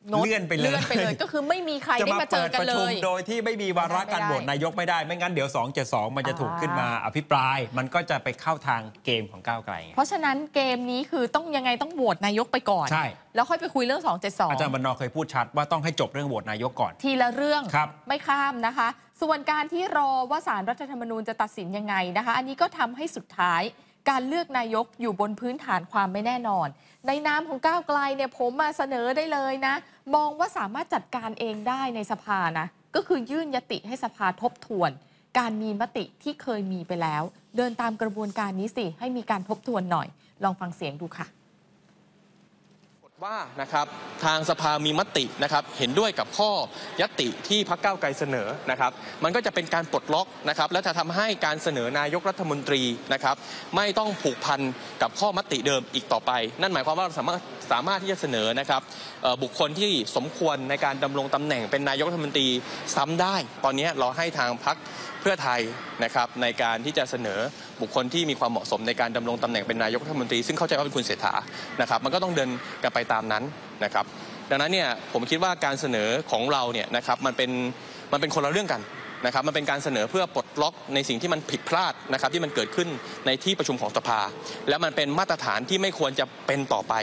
เลื่อนไปเลยเลื่อนไปเลยก็คือไม่มีใครได้มาเจอกันเลยโดยที่ไม่มีวาระการโหวตนายกไม่ได้ ไม่งั้นเดี๋ยว 272 มันจะถูกขึ้นมาอภิปราย มันก็จะไปเข้าทางเกมของก้าวไกลเพราะฉะนั้นเกมนี้คือต้องยังไงต้องโหวตนายกไปก่อนใช่แล้วค่อยไปคุยเรื่อง272อาจารย์บรรณอเคยพูดชัดว่าต้องให้จบเรื่องโหวตนายกก่อนทีละเรื่องครับไม่ข้ามนะคะ ส่วนการที่รอว่าสารรัฐธรรมนูญจะตัดสินยังไงนะคะ อันนี้ก็ทำให้สุดท้ายการเลือกนายกอยู่บนพื้นฐานความไม่แน่นอน ในนามของก้าวไกลเนี่ยผมมาเสนอได้เลยนะ มองว่าสามารถจัดการเองได้ในสภานะ ก็คือยื่นยติให้สภาทบทวน การมีมติที่เคยมีไปแล้ว เดินตามกระบวนการนี้สิให้มีการทบทวนหน่อย ลองฟังเสียงดูค่ะว่านะครับทางสภามีมตินะครับเห็นด้วยกับข้อยติที่พักเก้าไกลเสนอนะครับ มันก็จะเป็นการปลดล็อกนะครับและจะทำให้การเสนอนายกรัฐมนตรีนะครับไม่ต้องผูกพันกับข้อมติเดิมอีกต่อไป นั่นหมายความว่าเราสามารถสามารถที่จะเสนอนะครับบุคคลที่สมควรในการดำรงตำแหน่งเป็นนายกรัฐมนตรีซ้ำได้ ตอนนี้เราให้ทางพักเพื่อไทยนะครับในการที่จะเสนอบุคคลที่มีความเหมาะสม ในการดำรงตำแหน่งเป็นนายกรัฐมนตรี ซึ่งเข้าใจว่าเป็นคุณเศรษฐานะครับมันก็ต้องเดินกันไปตามนั้นนะครับดังนั้นเนี่ยผมคิดว่าการเสนอของเราเนี่ยนะครับมันเป็นมันเป็นคนละเรื่องกันนะครับมันเป็นการเสนอเพื่อปลดล็อกในสิ่งที่มันผิดพลาดนะครับที่มันเกิดขึ้นในที่ประชุมของสภา แล้วมันเป็นมาตรฐานที่ไม่ควรจะเป็นต่อไป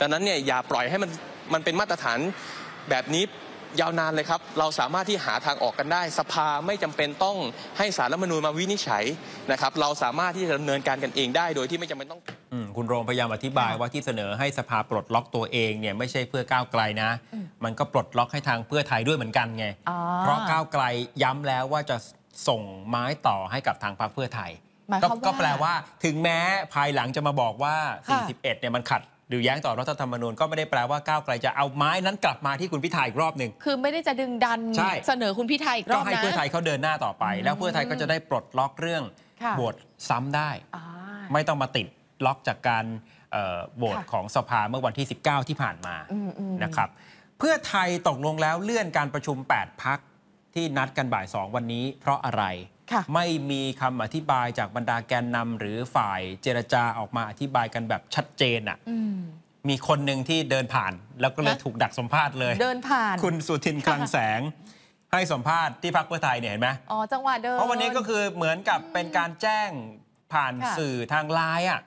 ดังนั้นเนี่ยอย่าปล่อยให้มันมันเป็นมาตรฐานแบบนี้ยาวนานเลยครับ เราสามารถที่หาทางออกกันได้ สภาไม่จำเป็นต้องให้สารรัฐมนูญมาวินิจฉัยนะครับ เราสามารถที่จะดำเนินการกันเองได้ โดยที่ไม่จำเป็นต้อง คุณโรมพยายามอธิบาย ว่าที่เสนอให้สภาปลดล็อกตัวเองเนี่ยไม่ใช่เพื่อก้าวไกลนะ มันก็ปลดล็อกให้ทางเพื่อไทยด้วยเหมือนกันไง เพราะก้าวไกลย้ำแล้วว่าจะส่งไม้ต่อให้กับทางพรรคเพื่อไทย ก็แปลว่าถึงแม้ภายหลังจะมาบอกว่า 41 เนี่ยมันขัดรือแย้งต่อรัฐธรรมนูญก็ไม่ได้แปลว่าก้าวไกลจะเอาไม้นั้นกลับมาที่คุณพิธาอีกรอบหนึ่งคือไม่ได้จะดึงดันเสนอคุณพิธาอีกรอบนะก็ให้เพื่อไทยเขาเดินหน้าต่อไป แล้วเพื่อไทยก็จะได้ปลดล็อกเรื่องโหวตซ้ำได้ไม่ต้องมาติดล็อกจากการโหวตของสภาเมื่อวันที่ 19 ที่ผ่านมานะครับ เพื่อไทยตกลงแล้วเลื่อนการประชุม8พักที่นัดกันบ่าย2วันนี้ เพราะอะไรไม่มีคำอธิบายจากบรรดาแกนนำหรือฝ่ายเจรจาออกมาอธิบายกันแบบชัดเจนอ่ะมีคนหนึ่งที่เดินผ่านแล้วก็เลยถูกดักสัมภาษณ์เลยเดินผ่านคุณสุทินคลังแสง ให้สัมภาษณ์ที่พักเพื่อไทยเนี่ยเห็นไหมอ๋อจังหวะเดินเพราะวันนี้ก็คือเหมือนกับเป็นการแจ้งผ่านสื่อทางไลน์อ่ะ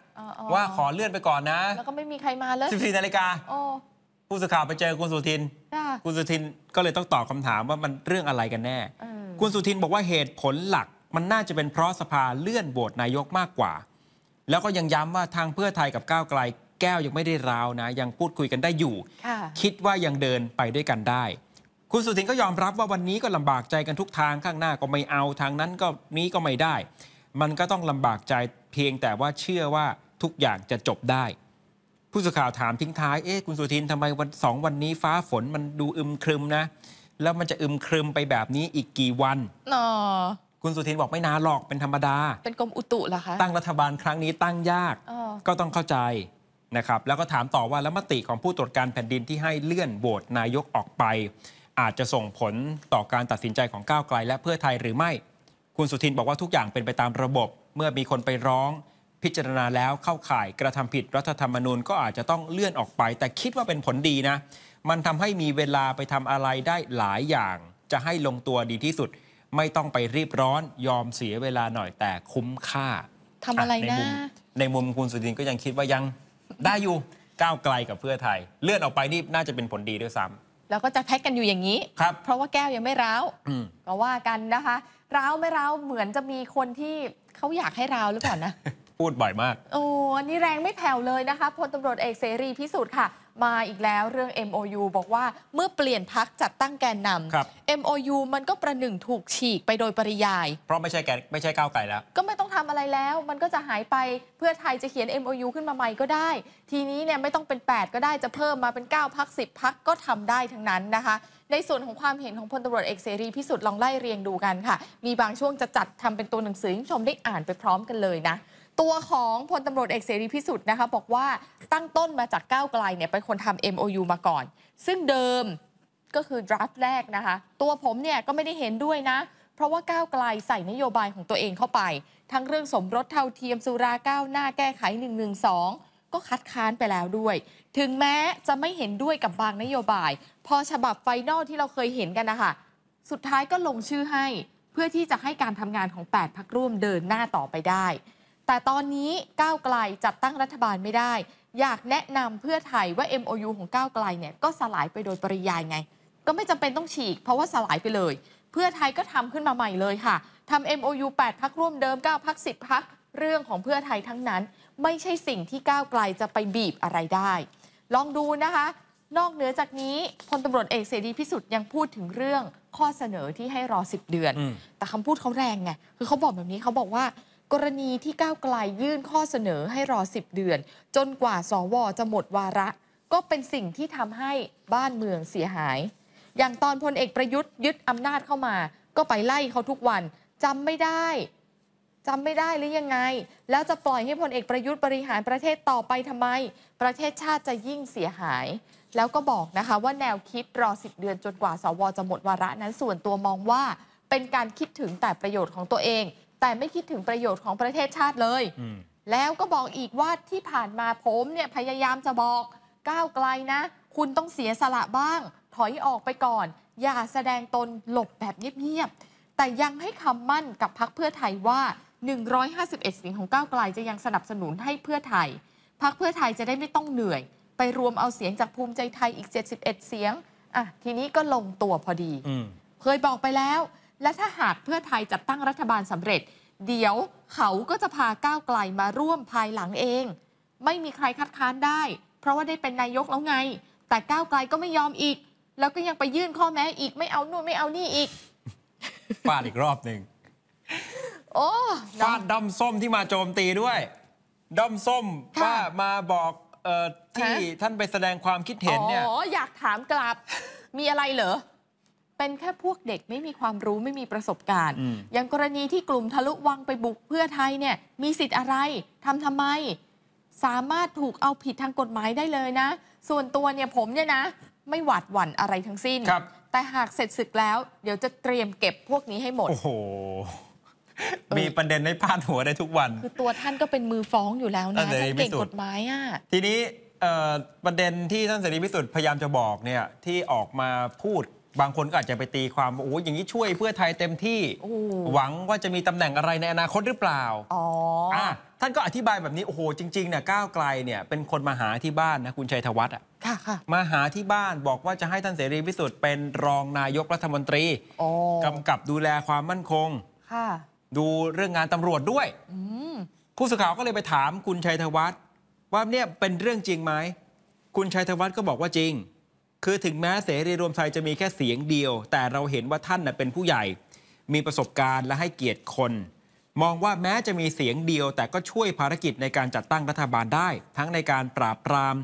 ว่าขอเลื่อนไปก่อนนะแล้วก็ไม่มีใครมาเลยสสิบี่นาฬิกาผู้สื่อข่าวไปเจอคุณสุทินคุณสุทินก็เลยต้องตอบคาถามว่ามันเรื่องอะไรกันแน่คุณสุทินบอกว่าเหตุผลหลักมันน่าจะเป็นเพราะสภาเลื่อนโหวตนายกมากกว่า แล้วก็ยังย้ำว่าทางเพื่อไทยกับก้าวไกล แก้วยังไม่ได้ราวนะ ยังพูดคุยกันได้อยู่คิดว่ายังเดินไปด้วยกันได้ คุณสุทินก็ยอมรับว่าวันนี้ก็ลำบากใจกันทุกทางข้างหน้าก็ไม่เอาทางนั้นก็นี้ก็ไม่ได้ มันก็ต้องลำบากใจเพียงแต่ว่าเชื่อว่าทุกอย่างจะจบได้ ผู้สื่อข่าวถามทิ้งท้าย เอ๊ะคุณสุทินทำไมวันสองวันนี้ฟ้าฝนมันดูอึมครึมนะ แล้วมันจะอึมครึมไปแบบนี้อีกกี่วันนอคุณสุทินบอกไม่นานหรอกเป็นธรรมดาเป็นกรมอุตุเหรอคะตั้งรัฐบาลครั้งนี้ตั้งยากก็ต้องเข้าใจนะครับ แล้วก็ถามต่อว่าแล้วมติของผู้ตรวจการแผ่นดินที่ให้เลื่อนโหวตนายกออกไป อาจจะส่งผลต่อการตัดสินใจของก้าวไกล และเพื่อไทยหรือไม่ คุณสุทินบอกว่าทุกอย่างเป็นไปตามระบบ เมื่อมีคนไปร้อง พิจารณาแล้วเข้าข่ายกระทำผิดรัฐธรรมนูญก็อาจจะต้องเลื่อนออกไป แต่คิดว่าเป็นผลดีนะ มันทำให้มีเวลาไปทำอะไรได้หลายอย่าง จะให้ลงตัวดีที่สุดไม่ต้องไปรีบร้อนยอมเสียเวลาหน่อยแต่คุ้มค่าทำอะไรในะมุมในมุมคุณสุดินก็ยังคิดว่ายังได้อยู่ก้าวไกลกับเพื่อไทย เลื่อนออกไปนี่น่าจะเป็นผลดีด้วยซ้ำแล้วก็จะแพ็กกันอยู่อย่างนี้ครับเพราะว่าแก้วยังไม่ร้าวมก็ว่ากันนะคะ ร้าวไม่ร้าวเหมือนจะมีคนที่เขาอยากให้ร้าวหรือเปล่านะพูดบ่อยมากโอ้นี่แรงไม่แผ่วเลยนะคะพลตำรวจเอกเสรีพิสุทธิ์ค่ะมาอีกแล้วเรื่อง MOU บอกว่าเมื่อเปลี่ยนพักจัดตั้งแกนนำ MOU มันก็ประหนึ่งถูกฉีกไปโดยปริยาย เพราะไม่ใช่แกไม่ใช่ก้าวไกลแล้ว ก็ไม่ต้องทำอะไรแล้วมันก็จะหายไปเพื่อไทยจะเขียน MOU ขึ้นมาใหม่ก็ได้ ทีนี้เนี่ยไม่ต้องเป็น 8 ก็ได้จะเพิ่มมาเป็น 9 พัก 10 พักก็ทำได้ทั้งนั้นนะคะ ในส่วนของความเห็นของพลตรวจเอกเสรีพิสุทธิ์ลองไล่เรียงดูกันค่ะมีบางช่วงจะจัดทำเป็นตัวหนังสือให้ชมได้อ่านไปพร้อมกันเลยนะตัวของพลตำรวจเอกเสรีพิสุทธิ์นะคะบอกว่าตั้งต้นมาจากก้าวไกลเนี่ยเป็นคนทำ MOU มาก่อน ซึ่งเดิมก็คือร r ฟต์แรกนะคะ ตัวผมเนี่ยก็ไม่ได้เห็นด้วยนะ เพราะว่าก้าวไกลใส่นโยบายของตัวเองเข้าไป ทั้งเรื่องสมรสเท่าเทียมสุราก้าวหน้าแก้ไข1นึก็คัดค้านไปแล้วด้วย ถึงแม้จะไม่เห็นด้วยกับบางนโยบาย พอฉบับไฟนอลที่เราเคยเห็นกันนะคะสุดท้ายก็ลงชื่อให้เพื่อที่จะให้การทำงานของ8พักร่วมเดินหน้าต่อไปได้แต่ตอนนี้ก้าวไกลจัดตั้งรัฐบาลไม่ได้ อยากแนะนำเพื่อไทยว่า MOU ของก้าวไกลเนี่ยก็สลายไปโดยปริยายไง ก็ไม่จำเป็นต้องฉีกเพราะว่าสลายไปเลย เพื่อไทยก็ทำขึ้นมาใหม่เลยค่ะทำ MOU 8 พักร่วมเดิม 9พัก10 พัก เรื่องของเพื่อไทยทั้งนั้น ไม่ใช่สิ่งที่ก้าวไกลจะไปบีบอะไรได้ ลองดูนะคะ นอกเหนือจากนี้พลตำรวจเอกเสรีพิสุทธิ์ยังพูดถึงเรื่องข้อเสนอที่ให้รอ10เดือนอแต่คำพูดเขาแรงไงคือเขาบอกแบบนี้เขาบอกว่ากรณีที่ก้าวไกลยื่นข้อเสนอให้รอ 10 เดือน จนกว่าสวจะหมดวาระ ก็เป็นสิ่งที่ทำให้บ้านเมืองเสียหาย อย่างตอนพลเอกประยุทธ์ยึดอำนาจเข้ามา ก็ไปไล่เขาทุกวันจำไม่ได้จำไม่ได้หรือยังไง แล้วจะปล่อยให้พลเอกประยุทธ์บริหารประเทศต่อไปทำไมประเทศชาติจะยิ่งเสียหาย แล้วก็บอกนะคะว่าแนวคิดรอ 10 เดือนจนกว่าสวจะหมดวาระ นั้นส่วนตัวมองว่าเป็นการคิดถึงแต่ประโยชน์ของตัวเองแต่ไม่คิดถึงประโยชน์ของประเทศชาติเลย แล้วก็บอกอีกว่าที่ผ่านมาผมเนี่ยพยายามจะบอกก้าวไกลนะ คุณต้องเสียสละบ้าง ถอยออกไปก่อน อย่าแสดงตนหลบแบบเงียบๆแต่ยังให้คำมั่นกับพักเพื่อไทยว่า 151เสียงของก้าวไกลจะยังสนับสนุนให้เพื่อไทยพักเพื่อไทยจะได้ไม่ต้องเหนื่อย ไปรวมเอาเสียงจากภูมิใจไทยอีก 71 เสียง อ่ะ ทีนี้ก็ลงตัวพอดีเคยบอกไปแล้วและถ้าหากเพื่อไทยจัดตั้งรัฐบาลสำเร็จ เดี๋ยวเขาก็จะพาก้าวไกลมาร่วมภายหลังเอง ไม่มีใครคัดค้านได้ เพราะว่าได้เป็นนายกแล้วไง แต่ก้าวไกลก็ไม่ยอมอีก แล้วก็ยังไปยื่นข้อแม้อีก ไม่เอานู่นไม่เอานี่อีกฟาดอีกรอบหนึ่ง โอ้ฟาดดํอมส้มที่มาโจมตีด้วย ดํอมส้มว่ามาบอกที่ท่านไปแสดงความคิดเห็นเนี่ยอ๋ออยากถามกลับมีอะไรเหรอเป็นแค่พวกเด็กไม่มีความรู้ไม่มีประสบการณ์ อย่างกรณีที่กลุ่มทะลุวังไปบุกเพื่อไทยเนี่ย มีสิทธิ์อะไรทำทำไมสามารถถูกเอาผิดทางกฎหมายได้เลยนะ ส่วนตัวเนี่ย ผมเนี่ยนะไม่หวาดหวั่นอะไรทั้งสิ้น แต่หากเสร็จศึกแล้ว เดี๋ยวจะเตรียมเก็บพวกนี้ให้หมด โอ้โหมีประเด็นให้พาดหัวได้ทุกวันคือตัวท่านก็เป็นมือฟ้องอยู่แล้วนะท่านเก่งกฎหมายอ่ะทีนี้ประเด็นที่ท่านเสรีพิสุทธิ์พยายามจะบอกเนี่ยที่ออกมาพูดบางคนก็อาจจะไปตีความว่าโอ้ยอย่างนี้ช่วยเพื่อไทยเต็มที่หวังว่าจะมีตำแหน่งอะไรในอนาคตหรือเปล่า อ๋ออท่านก็อธิบายแบบนี้โอ้โหจริงๆเนี่ยก้าวไกลเนี่ยเป็นคนมาหาที่บ้านนะคุณชัยธวัฒน์อ่ะค่ะค่ะมาหาที่บ้านบอกว่าจะให้ท่านเสรีพิสุทธิ์ เป็นรองนายกรัฐมนตรีกำกับดูแลความมั่นคงค่ะดูเรื่องงานตำรวจด้วยผู้สื่อข่าวก็เลยไปถาม คุณชัยธวัฒน์ว่าเนี่ยเป็นเรื่องจริงไหมคุณชัยธวัฒน์ก็บอกว่าจริงคือถึงแม้เสรีรวมไทยจะมีแค่เสียงเดียว แต่เราเห็นว่าท่านนะเป็นผู้ใหญ่ มีประสบการณ์และให้เกียรติคน มองว่าแม้จะมีเสียงเดียว แต่ก็ช่วยภารกิจในการจัดตั้งรัฐบาลได้ ทั้งในการปราบปราม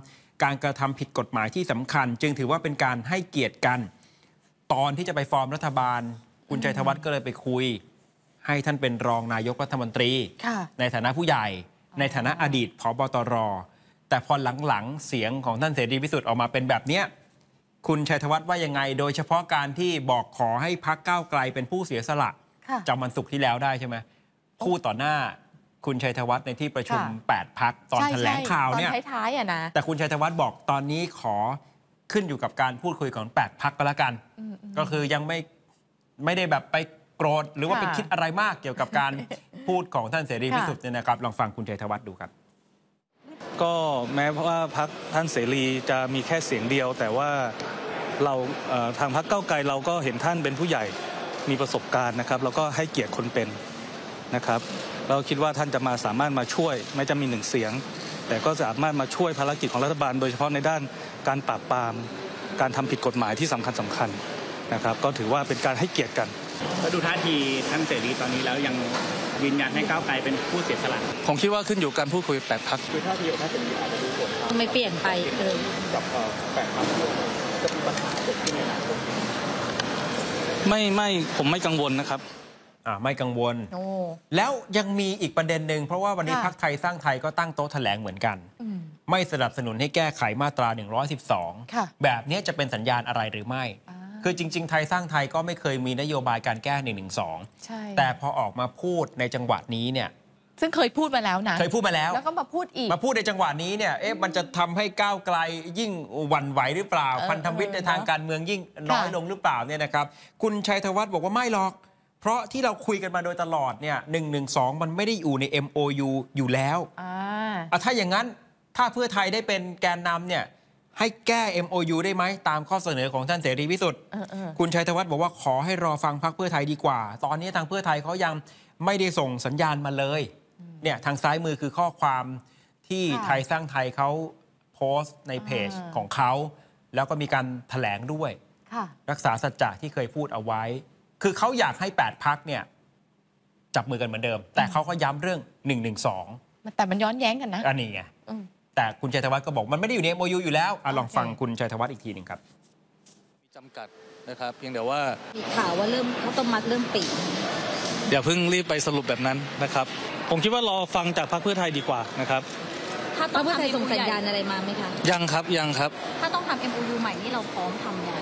การกระทำผิดกฎหมายที่สำคัญ จึงถือว่าเป็นการให้เกียรติกัน ตอนที่จะไปฟอร์มรัฐบาลคุณชัยธวัฒน์ก็เลยไปคุย ให้ท่านเป็นรองนายกรัฐมนตรีในฐานะผู้ใหญ่ ในฐานะอดีตผบตรแต่พอหลังๆเสียงของท่านเสรีพิสุทธิ์ออกมาเป็นแบบเนี้ยคุณชัยธวัฒน์ว่ายังไง โดยเฉพาะการที่บอกขอให้พักก้าวไกลเป็นผู้เสียสละะจำมันสุขที่แล้วได้ใช่ไหมพูดต่อหน้าคุณชัยธวัฒน์ในที่ประชุมแปด8พักตอนแถลงข่าวเนี่ยตอนท้ายๆอ่ะนะแต่คุณชัยธวัฒน์บอกตอนนี้ขอขึ้นอยู่กับการพูดคุยของ8พักก็แล้วกันก็คือยังไม่ไม่ได้แบบไปโกรธหรือว่าไปคิดอะไรมากเกี่ยวกับการพูดของท่านเสรีพิสุทธิ์เนี่ยนะครับ ลองฟังคุณชัยธวัฒน์ดูครับก็แม้ว่าพักท่านเสรีจะมีแค่เสียงเดียว แต่ว่าเราทางพักเก้าไกลเราก็เห็นท่านเป็นผู้ใหญ่มีประสบการณ์นะครับแล้วก็ให้เกียรติคนเป็นนะครับ เราคิดว่าท่านจะมาสามารถมาช่วยไม่จะมีหนึ่งเสียงแต่ก็สามารถมาช่วยภารกิจของรัฐบาล โดยเฉพาะในด้านการปราบปราม การทำผิดกฎหมายที่สำคัญสำคัญนะครับก็ถือว่าเป็นการให้เกียรติกันก็ดูท่าทีท่านเสรีตอนนี้แล้วยังยืนยันให้ก้าวไกลเป็นผู้เสียสละผมคิดว่าขึ้นอยู่การพูดคุยแปดพักคือท่าทีของท่านเสรีอาจจะดูดไม่เปลี่ยนไปเลยกับแปดพักจะมีปัญหาเกิดขึ้นในอนาคตไม่ไม่ผมไม่กังวลนะครับอ่าไม่กังวลแล้วยังมีอีกประเด็นหนึ่งเพราะว่าวันนี้พักไทยสร้างไทยก็ตั้งโต๊ะแถลงเหมือนกัน ไม่สนับสนุนให้แก้ไขมาตรา 112 แบบนี้จะเป็นสัญญาณอะไรหรือไม่คือจริงๆไทยสร้างไทยก็ไม่เคยมีนโยบายการแก้1นึใช่แต่พอออกมาพูดในจังหวัดนี้เนี่ย ซึ่งเคยพูดมาแล้วนะ เคยพูดมาแล้ว แล้วก็มาพูดอีก มาพูดในจังหวะนี้เนี่ย เอ๊ะมันจะทำให้ก้าวไกลยิ่งหวั่นไหวหรือเปล่า พันธมิตรในทางการเมืองยิ่งน้อยลงหรือเปล่าเนี่ยนะครับ คุณชัยธวัฒน์บอกว่าไม่หรอก เพราะที่เราคุยกันมาโดยตลอดเนี่ยหนึ่งหนึ่งสองมันไม่ได้อยู่ใน MOU อยู่แล้ว อ่าถ้าอย่างนั้นถ้าเพื่อไทยได้เป็นแกนนำเนี่ยให้แก้ MOU ได้ไหมตามข้อเสนอของท่านเสรีพิสุทธิ์คุณชัยธวัฒน์บอกว่าขอให้รอฟังพรรคเพื่อไทยดีกว่า ตอนนี้ทางเพื่อไทยเขายังไม่ได้ส่งสัญญาณมาเลย เนี่ยทางซ้ายมือคือข้อความที่ไทยสร้างไทยเขาโพสต์ในเพจของเขา แล้วก็มีการถแถลงด้วยรักษาสัจจะที่เคยพูดเอาไว้ คือเขาอยากให้ 8พักเนี่ยจับมือกันเหมือนเดิม แต่เขาก็ย้ำเรื่อง1นึแต่มันย้อนแย้งกันนะ อันนี้ไงแต่คุณชัยธวัฒน์ก็บอกมันไม่ได้อยู่ใน m ยูอยู่แล้วอลองฟังคุณชัยธวัฒน์อีกทีหนึ่งครับมีจำกัดนะครับ เพียงแต่ว่ามีข่าวว่าเริ่มข้าต้มมัดเริ่มปีอย่าเพิ่งรีบไปสรุปแบบนั้นนะครับ ผมคิดว่ารอฟังจากพรรคเพื่อไทยดีกว่านะครับถ้ารรคเพื่อทยส่งสัญญาณอะไรมาไหมคะยังครับยังครับถ้าต้องทำเอ็มอูใหม่นี่เราพร้อมทำยัง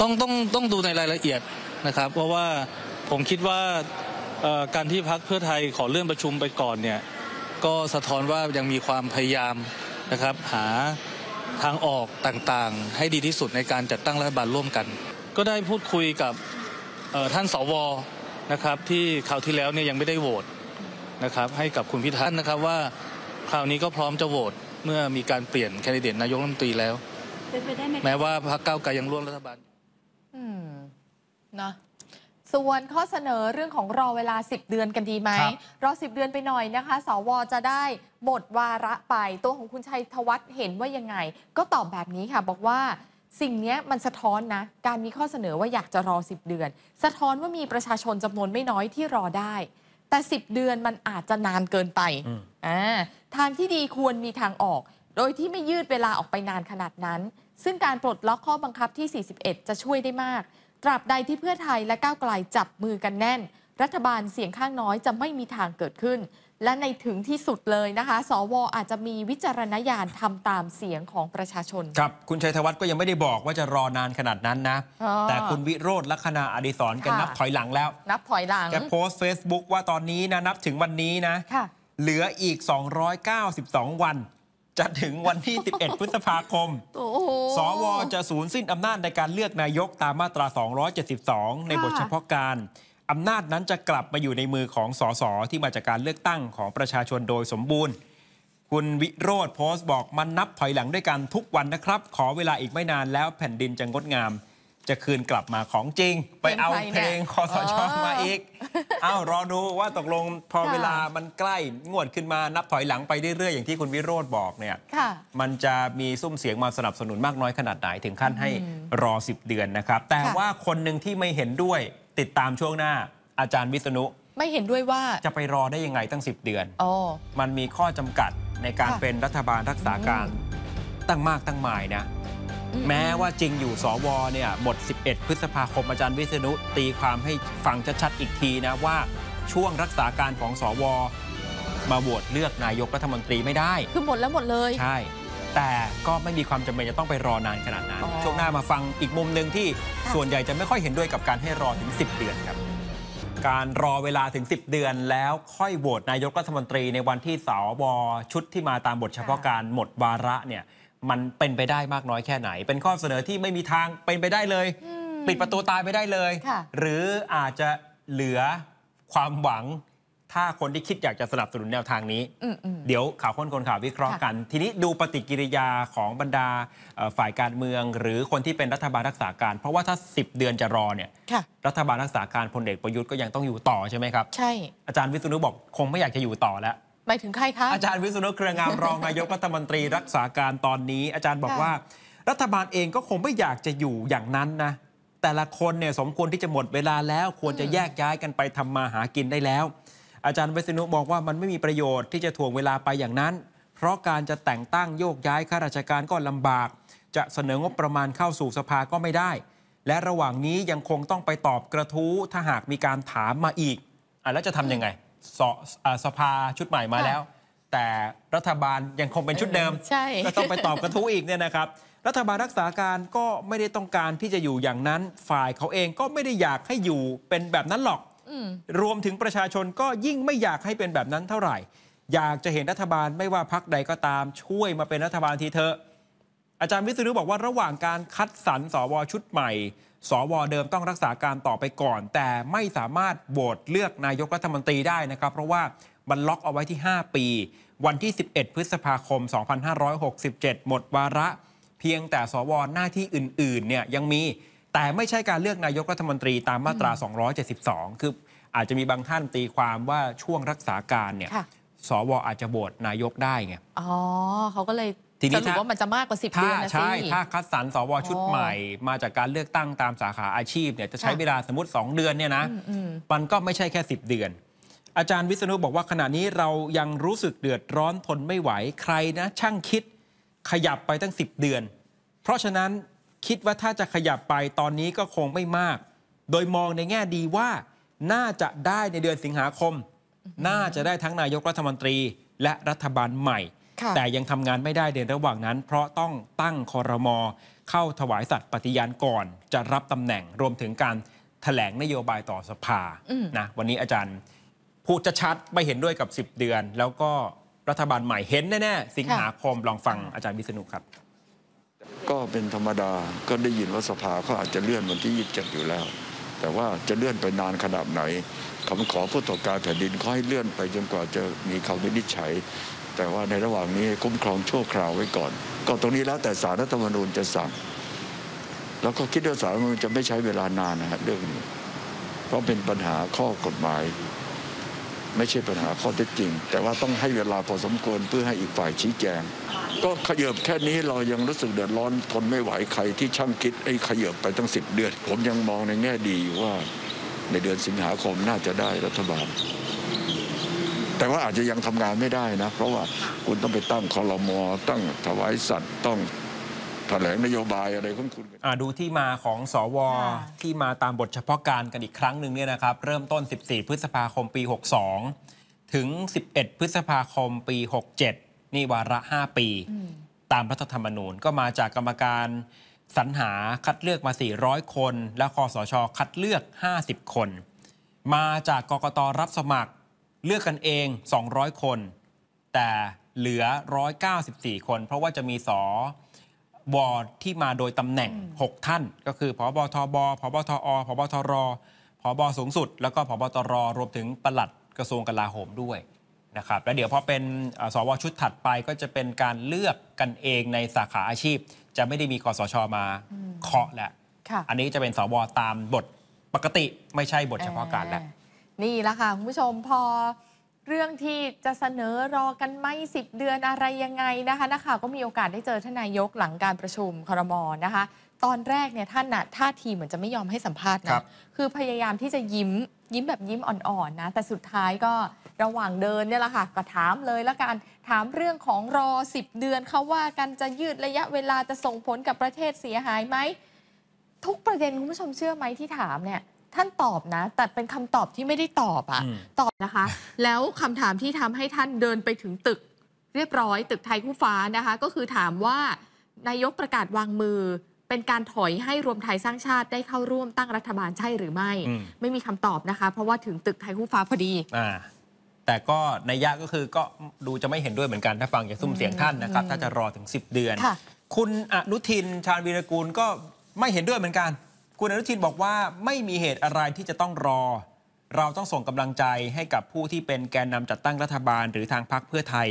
ต้องต้องต้องดูในรายละเอียดนะครับ เพราะว่าผมคิดว่าการที่พักเพื่อไทยขอเลื่อนประชุมไปก่อนเนี่ยก็สะท้อนว่ายังมีความพยายามนะครับ หาทางออกต่างๆ ให้ดีที่สุดในการจัดตั้งรัฐบาลร่วมกัน ก็ได้พูดคุยกับท่านสวนะครับ ที่คราวที่แล้วเนี่ยยังไม่ได้โหวตนะครับ ให้กับคุณพิธานนะครับว่าคราวนี้ก็พร้อมจะโหวตเมื่อมีการเปลี่ยนแคนดิเดตนายกรัฐมนตรีแล้ว แม้ว่าพรรคก้าวไกลยังร่วมรัฐบาลอืมนะ่วนข้อเสนอเรื่องของรอเวลา 10 เดือนกันดีไหมรรอ 10 เดือนไปหน่อยนะคะสว จะได้หมดวาระไปตัวของคุณชัยธวัฒน์เห็นว่ายังไง ก็ตอบแบบนี้ค่ะบอกว่า สิ่งนี้มันสะท้อนนะการมีข้อเสนอว่าอยากจะรอ 10 เดือน สะท้อนว่ามีประชาชนจำนวนไม่น้อยที่รอได้ แต่ 10 เดือนมันอาจจะนานเกินไปทางที่ดีควรมีทางออกโดยที่ไม่ยืดเวลาออกไปนานขนาดนั้น ซึ่งการปลดล็อกข้อบังคับที่ 41 จะช่วยได้มากตราบใดที่เพื่อไทยและก้าวไกลจับมือกันแน่น รัฐบาลเสียงข้างน้อยจะไม่มีทางเกิดขึ้น และในถึงที่สุดเลยนะคะ สว อาจจะมีวิจารณญาณทำตามเสียงของประชาชน ครับคุณชัยธวัฒน์ก็ยังไม่ได้บอกว่าจะรอนานขนาดนั้นนะ แต่คุณวิโรธลัคนาอดิศรกันนับถอยหลังแล้ว นับถอยหลังแกโพสต์ซบุ๊กว่าตอนนี้นะนับถึงวันนี้นะเหลืออีก 292 วันจะถึงวันที่ 11 พฤษภาคม สวจะสูญสิ้นอำนาจในการเลือกนายกตามมาตรา 272 ในบทเฉพาะการ อำนาจนั้นจะกลับมาอยู่ในมือของ สสที่มาจากการเลือกตั้งของประชาชนโดยสมบูรณ์ คุณวิโรธโพสต์บอกมันนับถอยหลังด้วยกันทุกวันนะครับ ขอเวลาอีกไม่นานแล้วแผ่นดินจะงดงามจะคืนกลับมาของจริง ไปเอาเพลงคอสชมาอีก เอารอดูว่าตกลงพอเวลามันใกล้ งวดขึ้นมานับถอยหลังไปเรื่อยๆอย่างที่คุณวิโรธบอกเนี่ยมันจะมีซุ้มเสียงมาสนับสนุนมากน้อยขนาดไหนถึงขั้นให้รอ 10 เดือนนะครับแต่ว่าคนหนึ่งที่ไม่เห็นด้วยติดตามช่วงหน้าอาจารย์วิษณุไม่เห็นด้วยว่าจะไปรอได้ยังไงตั้ง 10 เดือนอมันมีข้อจำกัดในการเป็นรัฐบาลรักษาการ ตั้งมากตั้งหมายนะแม้ว่าจริงอยู่สวเนี่ยหมด 11 พฤษภาคมอาจารย์วิษณุ ตีความให้ฟังชัดๆอีกทีนะว่าช่วงรักษาการของสวมาโหวตเลือกนายกรัฐมนตรีไม่ได้ คือหมดแล้วหมดเลย ใช่ แต่ก็ไม่มีความจำเป็นจะต้องไปรอนานขนาดนั้น ช่วงหน้ามาฟังอีกมุมหนึ่งที่ส่วนใหญ่จะไม่ค่อยเห็นด้วยกับการให้รอถึง 10 เดือนครับการรอเวลาถึง 10 เดือนแล้วค่อยโหวตนายกรัฐมนตรีในวันที่สวชุดที่มาตามบทเฉพาะการหมดวาระเนี่ยมันเป็นไปได้มากน้อยแค่ไหน เป็นข้อเสนอที่ไม่มีทางเป็นไปได้เลย ปิดประตูตายไปได้เลย หรืออาจจะเหลือความหวัง ถ้าคนที่คิดอยากจะสนับสนุนแนวทางนี้ เดี๋ยวข่าวค้นคนข่าววิเคราะห์กัน ทีนี้ดูปฏิกิริยาของบรรดาฝ่ายการเมือง หรือคนที่เป็นรัฐบาลรักษาการ เพราะว่าถ้า 10 เดือนจะรอเนี่ยรัฐบาลรักษาการพลเอกประยุทธ์ก็ยังต้องอยู่ต่อใช่ไหมครับใช่อาจารย์วิศนุบอกคงไม่อยากจะอยู่ต่อแล้วหมายถึงใครคะอาจารย์วิศนุเครืองามรองนายกรัฐมนตรีรักษาการตอนนี้ อาจารย์บอกว่ารัฐบาลเองก็คงไม่อยากจะอยู่อย่างนั้นนะแต่ละคนเนี่ยสมควรที่จะหมดเวลาแล้วควรจะแยกย้ายกันไปทำมาหากินได้แล้ว อาจารย์วิศนุบอกว่ามันไม่มีประโยชน์ที่จะถ่วงเวลาไปอย่างนั้น เพราะการจะแต่งตั้งโยกย้ายข้าราชการก็ลำบาก จะเสนองบประมาณเข้าสู่สภาก็ไม่ได้ และระหว่างนี้ยังคงต้องไปตอบกระทู้ถ้าหากมีการถามมาอีกอแล้วจะทํำยังไงสสภาชุดใหม่มาแล้ว แต่รัฐบาลยังคงเป็นชุดเดิมก็ต้องไปตอบกระทู้อีกเนี่ยนะครับ รัฐบาลรักษาการก็ไม่ได้ต้องการที่จะอยู่อย่างนั้นฝ่ายเขาเองก็ไม่ได้อยากให้อยู่เป็นแบบนั้นหรอก รวมถึงประชาชนก็ยิ่งไม่อยากให้เป็นแบบนั้นเท่าไหร่ อยากจะเห็นรัฐบาลไม่ว่าพักใดก็ตามช่วยมาเป็นรัฐบาลทีเถอะ อาจารย์วิศนุบอกว่าระหว่างการคัดสรรสวชุดใหม่สวเดิมต้องรักษาการต่อไปก่อน แต่ไม่สามารถโหวตเลือกนายกรัฐมนตรีได้นะครับ เพราะว่า มันล็อกเอาไว้ที่ 5 ปี วันที่ 11 พฤษภาคม 2567 หมดวาระ เพียงแต่สวหน้าที่อื่นๆเนี่ยยังมีแต่ไม่ใช่การเลือกนายกรัฐมนตรีตามมาตรา 272 คืออาจจะมีบางท่านตีความว่าช่วงรักษาการเนี่ยสวอาจจะโหวตนายกได้ไงอ๋อเขาก็เลยทีนี้สรุปว่ามันจะมากกว่าสิเดือนนะใช่ ถ้าคัดสรรสวชุดใหม่ มาจากการเลือกตั้งตามสาขาอาชีพเนี่ยจะใช้เวลาสมมติ 2 เดือนเนี่ยนะมันก็ไม่ใช่แค่ 10 เดือน อาจารย์วิษณุบอกว่าขณะนี้เรายังรู้สึกเดือดร้อนทนไม่ไหวใครนะ ช่างคิดขยับไปตั้ง 10 เดือน เพราะฉะนั้นคิดว่าถ้าจะขยับไปตอนนี้ก็คงไม่มาก โดยมองในแง่ดีว่า น่าจะได้ในเดือนสิงหาคม น่าจะได้ทั้งนายกรัฐมนตรีและรัฐบาลใหม่แต่ยังทำงานไม่ได้ในระหว่างนั้น เพราะต้องตั้งคอรมอเข้าถวายสัตย์ปฏิญาณก่อน จะรับตำแหน่งรวมถึงการถแถลงนโยบายต่อสภานะวันนี้อาจารย์พูดชัดไม่เห็นด้วยกับ10เดือน แล้วก็รัฐบาลใหม่เห็นแน่ๆสิงหาคมลองฟังอาจารย์วิษณุครับ ก็เป็นธรรมดาก็ได้ยินว่าสภาเขาอาจจะเลื่อนวันที่ย27อยู่แล้ว แต่ว่าจะเลื่อนไปนานขนาดไหนคำขอผู้ตรวจการแผ่นดินเขาให้เลื่อนไป จนกว่าจะมีคำวินิจฉัยแต่ว่าในระหว่างนี้คุ้มครองชั่วคราวไว้ก่อน ก็ตรงนี้แล้วแต่สารรัฐธรรมนูญจะสั่งแล้วก็คิดว่าสารรัฐธรรมนูญจะไม่ใช้เวลานานนะฮะเรื่องนี้เพราะเป็นปัญหาข้อกฎหมาย ไม่ใช่ปัญหาข้อเท็จจริง แต่ว่าต้องให้เวลาพอสมควรเพื่อให้อีกฝ่ายชี้แจงก็ขยบแค่นี้เรายังรู้สึกเดือดร้อนทนไม่ไหวใครที่ช่างคิดไอ้ขยบไปตั้งสิบเดือน ผมยังมองในแง่ดีว่าในเดือนสิงหาคมน่าจะได้รัฐบาลแต่ว่าอาจจะยังทำงานไม่ได้นะเพราะว่าคุณต้องไปตั้งคอรมอตั้งถวายสัตว์ต้องแถลงนโยบายอะไรของคุณดูที่มาของสวที่มาตามบทเฉพาะการกันอีกครั้งหนึ่งเนี่ยนะครับ เริ่มต้น 14 พฤษภาคมปี 62 ถึง 11 พฤษภาคมปี 67 นี่วาระ 5 ปี ตามรัฐธรรมนูญก็มาจากกรรมการสรรหาคัดเลือกมา 400 คน และคอสชคัดเลือก 50 คน มาจากกกตรับสมัครเลือกกันเอง 200 คน แต่เหลือ 194 คน เพราะว่าจะมีสวที่มาโดยตำแหน่ง 6 ท่าน ก็คือพบทบพบทอพบทรพบสูงสุด แล้วก็พบตรรวมถึงประหลัดกระทรวงกลาโหมด้วยนะครับ แล้วเดี๋ยวพอเป็นสวชุดถัดไปก็จะเป็นการเลือกกันเองในสาขาอาชีพ จะไม่ได้มีกสชมาเคาะแหละอันนี้จะเป็นสวตามบทปกติไม่ใช่บทเฉพาะการแล้วนี่ละค่ะคุณผู้ชมพอเรื่องที่จะเสนอรอกันไม่สิบเดือนอะไรยังไงนะคะนักข่าวก็มีโอกาสได้เจอท่านนายกหลังการประชุมครมอนะคะตอนแรกเนี่ยท่านนะท่าทีเหมือนจะไม่ยอมให้สัมภาษณ์นะคือพยายามที่จะยิ้มยิ้มแบบยิ้มอ่อนๆนะแต่สุดท้ายก็ระหว่างเดินเนี่ยแหละค่ะก็ถามเลยละกันถามเรื่องของรอ 10 เดือนเขาว่ากันจะยืดระยะเวลาจะส่งผลกับประเทศเสียหายไหมทุกประเด็นคุณผู้ชมเชื่อไหมที่ถามเนี่ยท่านตอบนะแต่เป็นคำตอบที่ไม่ได้ตอบอะตอบนะคะ แล้วคำถามที่ทำให้ท่านเดินไปถึงตึกเรียบร้อย ตึกไทยคู่ฟ้านะคะ ก็คือถามว่านายกประกาศวางมือ เป็นการถอยให้รวมไทยสร้างชาติ ได้เข้าร่วมตั้งรัฐบาลใช่หรือไม่ ไม่มีคำตอบนะคะ เพราะว่าถึงตึกไทยคู่ฟ้าพอดีแต่ก็นายะก็คือก็ดูจะไม่เห็นด้วยเหมือนกันถ้าฟังจากซุ้มเสียงท่านนะครับ ถ้าจะรอถึง 10 เดือน คุณอนุทินชาญวีรกูลก็ไม่เห็นด้วยเหมือนกันคุณอนุทินบอกว่าไม่มีเหตุอะไรที่จะต้องรอ เราต้องส่งกำลังใจให้กับผู้ที่เป็นแกนนำจัดตั้งรัฐบาล หรือทางพรรคเพื่อไทย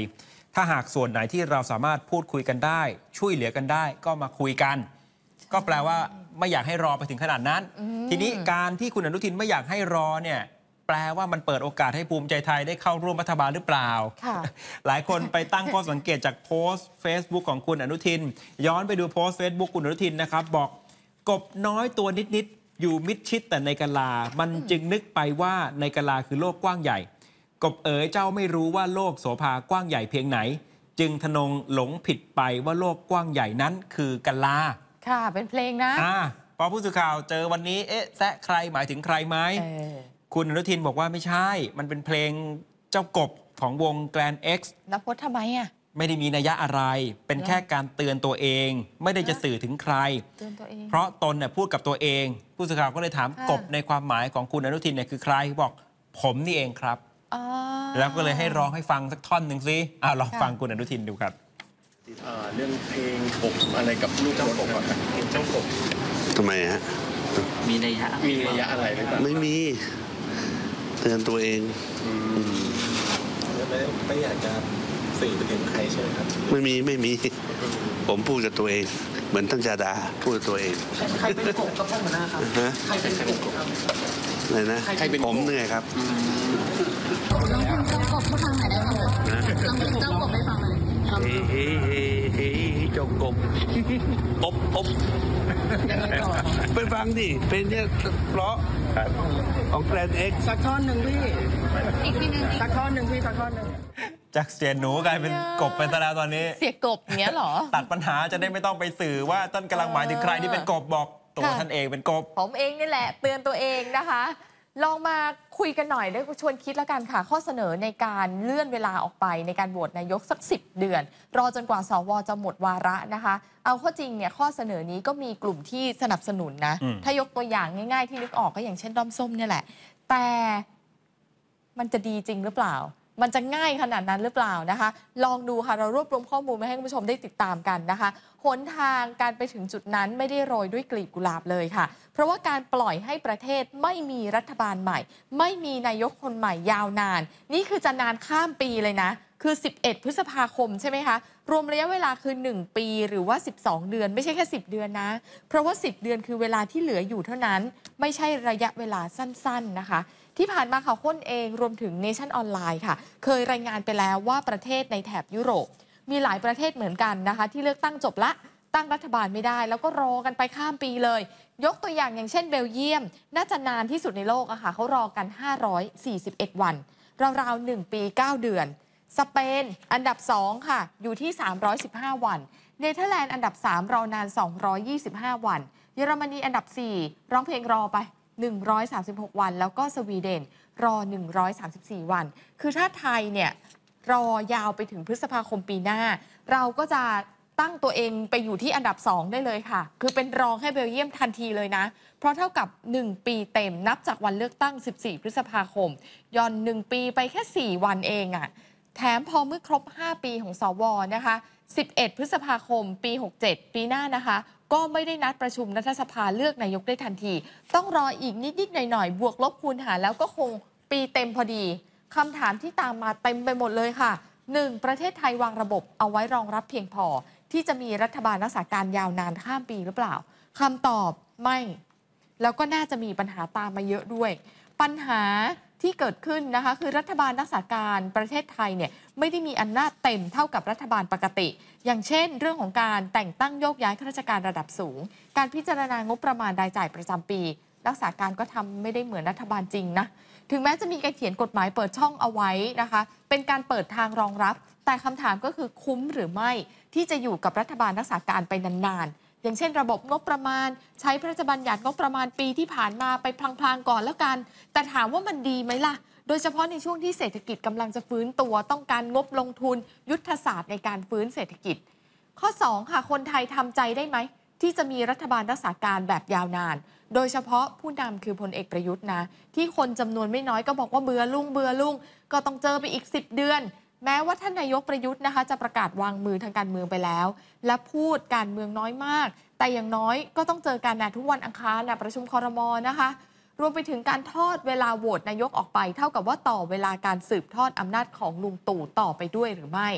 ถ้าหากส่วนไหนที่เราสามารถพูดคุยกันได้ ช่วยเหลือกันได้ ก็มาคุยกัน ก็แปลว่าไม่อยากให้รอไปถึงขนาดนั้น ทีนี้การที่คุณอนุทินไม่อยากให้รอเนี่ยแปลว่ามันเปิดโอกาสให้ภูมิใจไทยได้เข้าร่วมรัฐบาลหรือเปล่าหลายคนไปตั้งข้อสังเกตจากโพสต์ Facebook ของคุณอนุทิน ย้อนไปดูโพสต์ Facebook คุณอนุทินนะครับบอกกบน้อยตัวนิด ๆ อยู่มิดชิดแต่ในกะลา มันจึงนึกไปว่าในกะลาคือโลกกว้างใหญ่ กบเอ๋ยเจ้าไม่รู้ว่าโลกโสภากว้างใหญ่เพียงไหน จึงทนงหลงผิดไปว่าโลกกว้างใหญ่นั้นคือกะลา ค่ะ เป็นเพลงนะอ่าพอผู้สื่อข่าวเจอวันนี้ เอ๊ะ แซะใครหมายถึงใครไหม คุณอนุทินบอกว่าไม่ใช่ มันเป็นเพลงเจ้ากบของวงแกลนเอ็กซ์แล้วพูดทำไมอ่ะไม่ได้มีนัยยะอะไร เป็นแค่การเตือนตัวเอง ไม่ได้จะสื่อถึงใคร เพราะตนเนี่ยพูดกับตัวเอง ผู้สื่อข่าวก็เลยถามกบในความหมายของคุณอนุทินเนี่ยคือใครบอกผมนี่เองครับ แล้วก็เลยให้ร้องให้ฟังสักท่อนหนึ่งสิอ่าลองฟังคุณอนุทินดูครับ เรื่องเพลงกบอะไรกับลูกเจ้ากบก่อนเจ้ากบทำไมฮะ มีนัยยะ มีนัยยะอะไรหรือเปล่าไม่มีเตือนตัวเองไม่อยากจะื่อไปถึงใครใช่ไหมครับไม่มีไม่มี ผมพูดกับตัวเอง เหมือนท่านชาดาพูดกับตัวเอง ใครเป็นกบกับพ่อหน้าครับ ใครเป็นกบครับเลยนะผมเหนื่อยครับลองเจ้ากบผู้ทางไหนได้บ้าลองเจ้ากบไหฟังหน่อยเฮ้เฮ้เฮ้เฮ้เจ้ากบกบอบไปฟังดิ เป็นเนี่ยเลาะของแกรนเอ็กซ์สักท่อนหนึ่งพี่ อีกทีนึงสักท่อนหนึ่งพี่สักท่อนหนึ่งจากเสียหนูกลายเป็นกบไปซะแล้วตอนนี้ เสียกบเงี้ยหรอตัดปัญหาจะได้ไม่ต้องไปสื่อว่าต้นกำลังหมายถึงใครที่เป็นกบบอกตัวท่านเองเป็นกบ ผมเองนี่แหละเตือนตัวเองนะคะ ลองมาคุยกันหน่อยด้วยชวนคิดแล้วกันค่ะข้อเสนอในการเลื่อนเวลาออกไปในการโหวตนายกสัก10เดือน รอจนกว่าสวจะหมดวาระนะคะ เอาข้อจริงเนี่ยข้อเสนอนี้ก็มีกลุ่มที่สนับสนุนนะถ้ายกตัวอย่างง่ายๆที่นึกออกก็อย่างเช่นด้อมส้มเนี่ยแหละแต่มันจะดีจริงหรือเปล่ามันจะง่ายขนาดนั้นหรือเปล่านะคะ ลองดูค่ะ เรารวบรวมข้อมูลมาให้คุณผู้ชมได้ติดตามกันนะคะ หนทางการไปถึงจุดนั้นไม่ได้โรยด้วยกลีบกุหลาบเลยค่ะ เพราะว่าการปล่อยให้ประเทศไม่มีรัฐบาลใหม่ ไม่มีนายกคนใหม่ยาวนาน นี่คือจะนานข้ามปีเลยนะ คือ 11 พฤษภาคมใช่ไหมคะ รวมระยะเวลาคือ 1 ปีหรือว่า 12 เดือนไม่ใช่แค่ 10 เดือนนะ เพราะว่า 10 เดือนคือเวลาที่เหลืออยู่เท่านั้น ไม่ใช่ระยะเวลาสั้นๆนะคะที่ผ่านมาข่าวค้นเองรวมถึงเนชั่นออนไลน์ค่ะ เคยรายงานไปแล้วว่าประเทศในแถบยุโรปมีหลายประเทศเหมือนกันนะคะ ที่เลือกตั้งจบละตั้งรัฐบาลไม่ได้ แล้วก็รอกันไปข้ามปีเลย ยกตัวอย่างอย่างเช่นเบลเยียม น่าจะนานที่สุดในโลกอะค่ะเขารอกัน 541 วัน ราวๆ 1 ปี 9 เดือน สเปน อันดับ 2 ค่ะ อยู่ที่ 315 วันเนเธอร์แลนด์อันดับ 3รอนาน 225 วัน เยอรมนีอันดับ 4 ร้องเพลงรอไป136 วันแล้วก็สวีเดนรอ 134 วัน คือถ้าไทยเนี่ย รอยาวไปถึงพฤษภาคมปีหน้า เราก็จะตั้งตัวเองไปอยู่ที่อันดับ 2 ได้เลยค่ะ คือเป็นรองให้เบลเยียมทันทีเลยนะ เพราะเท่ากับ 1 ปีเต็มนับจากวันเลือกตั้ง 14 พฤษภาคมย่อน 1 ปีไปแค่ 4 วันเองอะ่ะ แถมพอเมื่อครบ 5 ปีของสอวอนะคะ 11 พฤษภาคมปี 67 ปีหน้านะคะก็ไม่ได้นัดประชุมรัฐสภาเลือกนายกได้ทันที ต้องรออีกนิดๆ หน่อยๆ บวกลบคูณหารแล้วก็คงปีเต็มพอดีคำถามที่ตามมาเต็มไปหมดเลยค่ะ 1. ประเทศไทยวางระบบเอาไว้รองรับเพียงพอ ที่จะมีรัฐบาลรักษาการยาวนานข้ามปีหรือเปล่าคำตอบไม่ แล้วก็น่าจะมีปัญหาตามมาเยอะด้วย ปัญหาที่เกิดขึ้น นะคะ คือรัฐบาลรักษาการประเทศไทยเนี่ยไม่ได้มีอำนาจเต็มเท่ากับรัฐบาลปกติ อย่างเช่นเรื่องของการแต่งตั้งโยกย้ายข้าราชการระดับสูง การพิจารณางบประมาณรายจ่ายประจำปี รักษาการก็ทำไม่ได้เหมือนรัฐบาลจริงนะถึงแม้จะมีการเขียนกฎหมายเปิดช่องเอาไว้นะคะเป็นการเปิดทางรองรับ แต่คำถามก็คือคุ้มหรือไม่ที่จะอยู่กับรัฐบาลรักษาการไปนานๆอย่างเช่นระบบงบประมาณ ใช้พระราชบัญญัติงบประมาณปีที่ผ่านมาไปพลางๆ ก่อนแล้วกัน แต่ถามว่ามันดีไหมล่ะ โดยเฉพาะในช่วงที่เศรษฐกิจกำลังจะฟื้นตัวต้องการงบลงทุนยุทธศาสตร์ในการฟื้นเศรษฐกิจ ข้อ2ค่ะคนไทยทำใจได้ไหม ที่จะมีรัฐบาลรักษาการแบบยาวนาน โดยเฉพาะผู้นำคือพลเอกประยุทธ์นะที่คนจำนวนไม่น้อยก็บอกว่าเบื่อลุงเบื่อลุงก็ต้องเจอไปอีก10เดือนแม้ว่าท่านนายกประยุทธ์นะคะจะประกาศวางมือทางการเมืองไปแล้ว และพูดการเมืองน้อยมาก แต่อย่างน้อยก็ต้องเจอกันนะทุกวันอังคารนะประชุมคอรมอนะคะ รวมไปถึงการทอดเวลาโหวตนายกออกไป เท่ากับว่าต่อเวลาการสืบทอดอำนาจของลุงตู่ต่อไปด้วยหรือไม่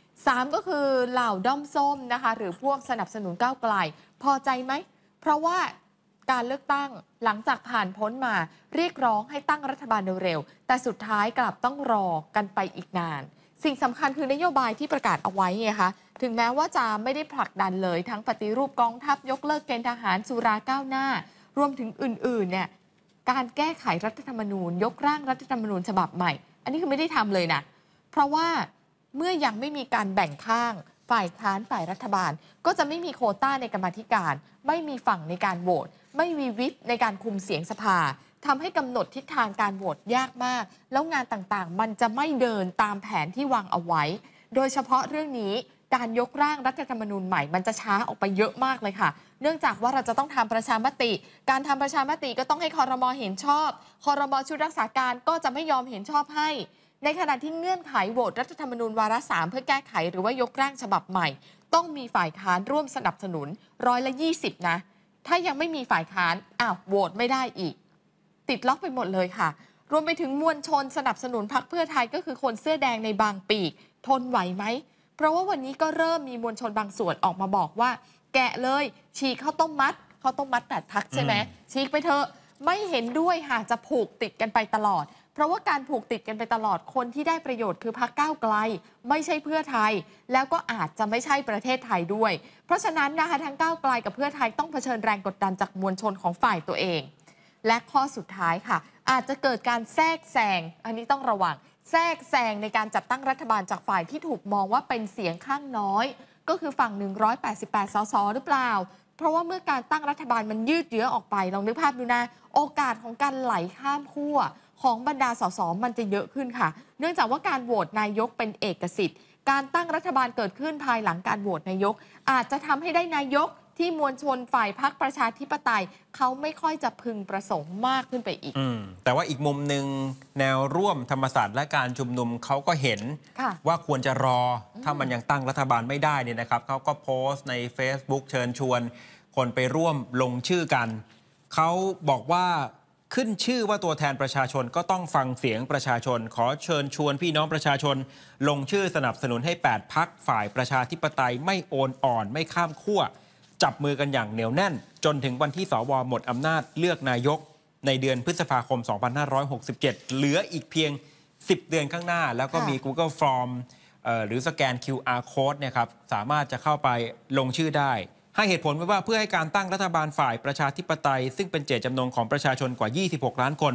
3ก็คือเหล่าด้อมส้มนะคะหรือพวกสนับสนุนก้าวไกล พอใจไหมเพราะว่าการเลือกตั้งหลังจากผ่านพ้นมา เรียกร้องให้ตั้งรัฐบาลเร็ว แต่สุดท้ายกลับต้องรอกันไปอีกนานสิ่งสำคัญคือนโยบายที่ประกาศเอาไว้ไงคะถึงแม้ว่าจะไม่ได้ผลักดันเลย ทั้งปฏิรูปกองทัพยกเลิกเกณฑ์ทหารสุราก้าวหน้า รวมถึงอื่นๆเนี่ยการแก้ไขรัฐธรรมนูญ ยกร่างรัฐธรรมนูญฉบับใหม่ อันนี้คือไม่ได้ทำเลยนะ เพราะว่าเมื่อยังไม่มีการแบ่งข้างฝ่ายค้านฝ่ายรัฐบาล ก็จะไม่มีโคต้าในกรรมธิการ ไม่มีฝั่งในการโหวตไม่มีวิปในการคุมเสียงสภาทำให้กำหนดทิศทางการโหวตยากมาก แล้วงานต่างๆ มันจะไม่เดินตามแผนที่วางเอาไว้ โดยเฉพาะเรื่องนี้ การยกร่างรัฐธรรมนูญใหม่ มันจะช้าออกไปเยอะมากเลยค่ะ เนื่องจากว่าเราจะต้องทำประชามติ การทำประชามติก็ต้องให้คอรมอเห็นชอบคอรมอชุดรักษาการก็จะไม่ยอมเห็นชอบให้ ในขณะที่เงื่อนไขโหวตรัฐธรรมนูญวาระสามเพื่อแก้ไขหรือว่ายกร่างฉบับใหม่ ต้องมีฝ่ายค้านร่วมสนับสนุนร้อยละิบนะ ถ้ายังไม่มีฝ่ายค้านอ้าวโหวตไม่ได้อีกติดล็อกไปหมดเลยค่ะ รวมไปถึงมวลชนสนับสนุนพรรคเพื่อไทยก็คือคนเสื้อแดงในบางปีกทนไหวไหมเพราะว่าวันนี้ก็เริ่มมีมวลชนบางส่วนออกมาบอกว่า แกะเลยฉีกข้าวต้มมัดข้าวต้มมัดแปดพักใช่ไหมฉีกไปเถอะไม่เห็นด้วยหากจะผูกติดกันไปตลอด เพราะว่าการผูกติดกันไปตลอดคนที่ได้ประโยชน์คือพรรคก้าวไกล ไม่ใช่เพื่อไทย แล้วก็อาจจะไม่ใช่ประเทศไทยด้วย เพราะฉะนั้นนะคะทั้งก้าวไกลกับเพื่อไทยต้องเผชิญแรงกดดันจากมวลชนของฝ่ายตัวเองและข้อสุดท้ายค่ะ อาจจะเกิดการแทรกแซงอันนี้ต้องระวังแทรกแซงในการจัดตั้งรัฐบาลจากฝ่ายที่ถูกมองว่าเป็นเสียงข้างน้อย ก็คือฝั่ง 188สสหรือเปล่า เพราะว่าเมื่อการตั้งรัฐบาลมันยืดเยื้อออกไป ลองนึกภาพดูนะโอกาสของการไหลข้ามขั้วของบรรดาสสมันจะเยอะขึ้นค่ะเนื่องจากว่าการโหวตนายกเป็นเอกสิทธิ์ การตั้งรัฐบาลเกิดขึ้นภายหลังการโหวตนายก อาจจะทำให้ได้นายกที่มวลชนฝ่ายพรรคประชาธิปไตยเขาไม่ค่อยจะพึงประสงค์มากขึ้นไปอีกอแต่ว่าอีกมุมหนึ่งแนวร่วมธรรมศาสตร์และการชุมนุมเขาก็เห็นว่าควรจะรอ ถ้ามันยังตั้งรัฐบาลไม่ได้เนี่ยนะครับ เขาก็โพสต์ใน Facebook เชิญชวน คนไปร่วมลงชื่อกัน เขาบอกว่าขึ้นชื่อว่าตัวแทนประชาชนก็ต้องฟังเสียงประชาชน ขอเชิญชวนพี่น้องประชาชนลงชื่อสนับสนุนให้8พักฝ่ายประชาธิปไตยไม่โอนอ่อนไม่ข้ามขั้วจับมือกันอย่างเหนียวแน่น จนถึงวันที่สวหมดอำนาจเลือกนายกในเดือนพฤษภาคม 2567 เหลืออีกเพียง 10 เดือนข้างหน้า แล้วก็มี Google Form หรือสแกน QR code เนี่ยครับสามารถจะเข้าไปลงชื่อได้ ให้เหตุผลไว้ว่าเพื่อให้การตั้งรัฐบาลฝ่ายประชาธิปไตย ซึ่งเป็นเจตจำนงของประชาชนกว่า 26 ล้านคน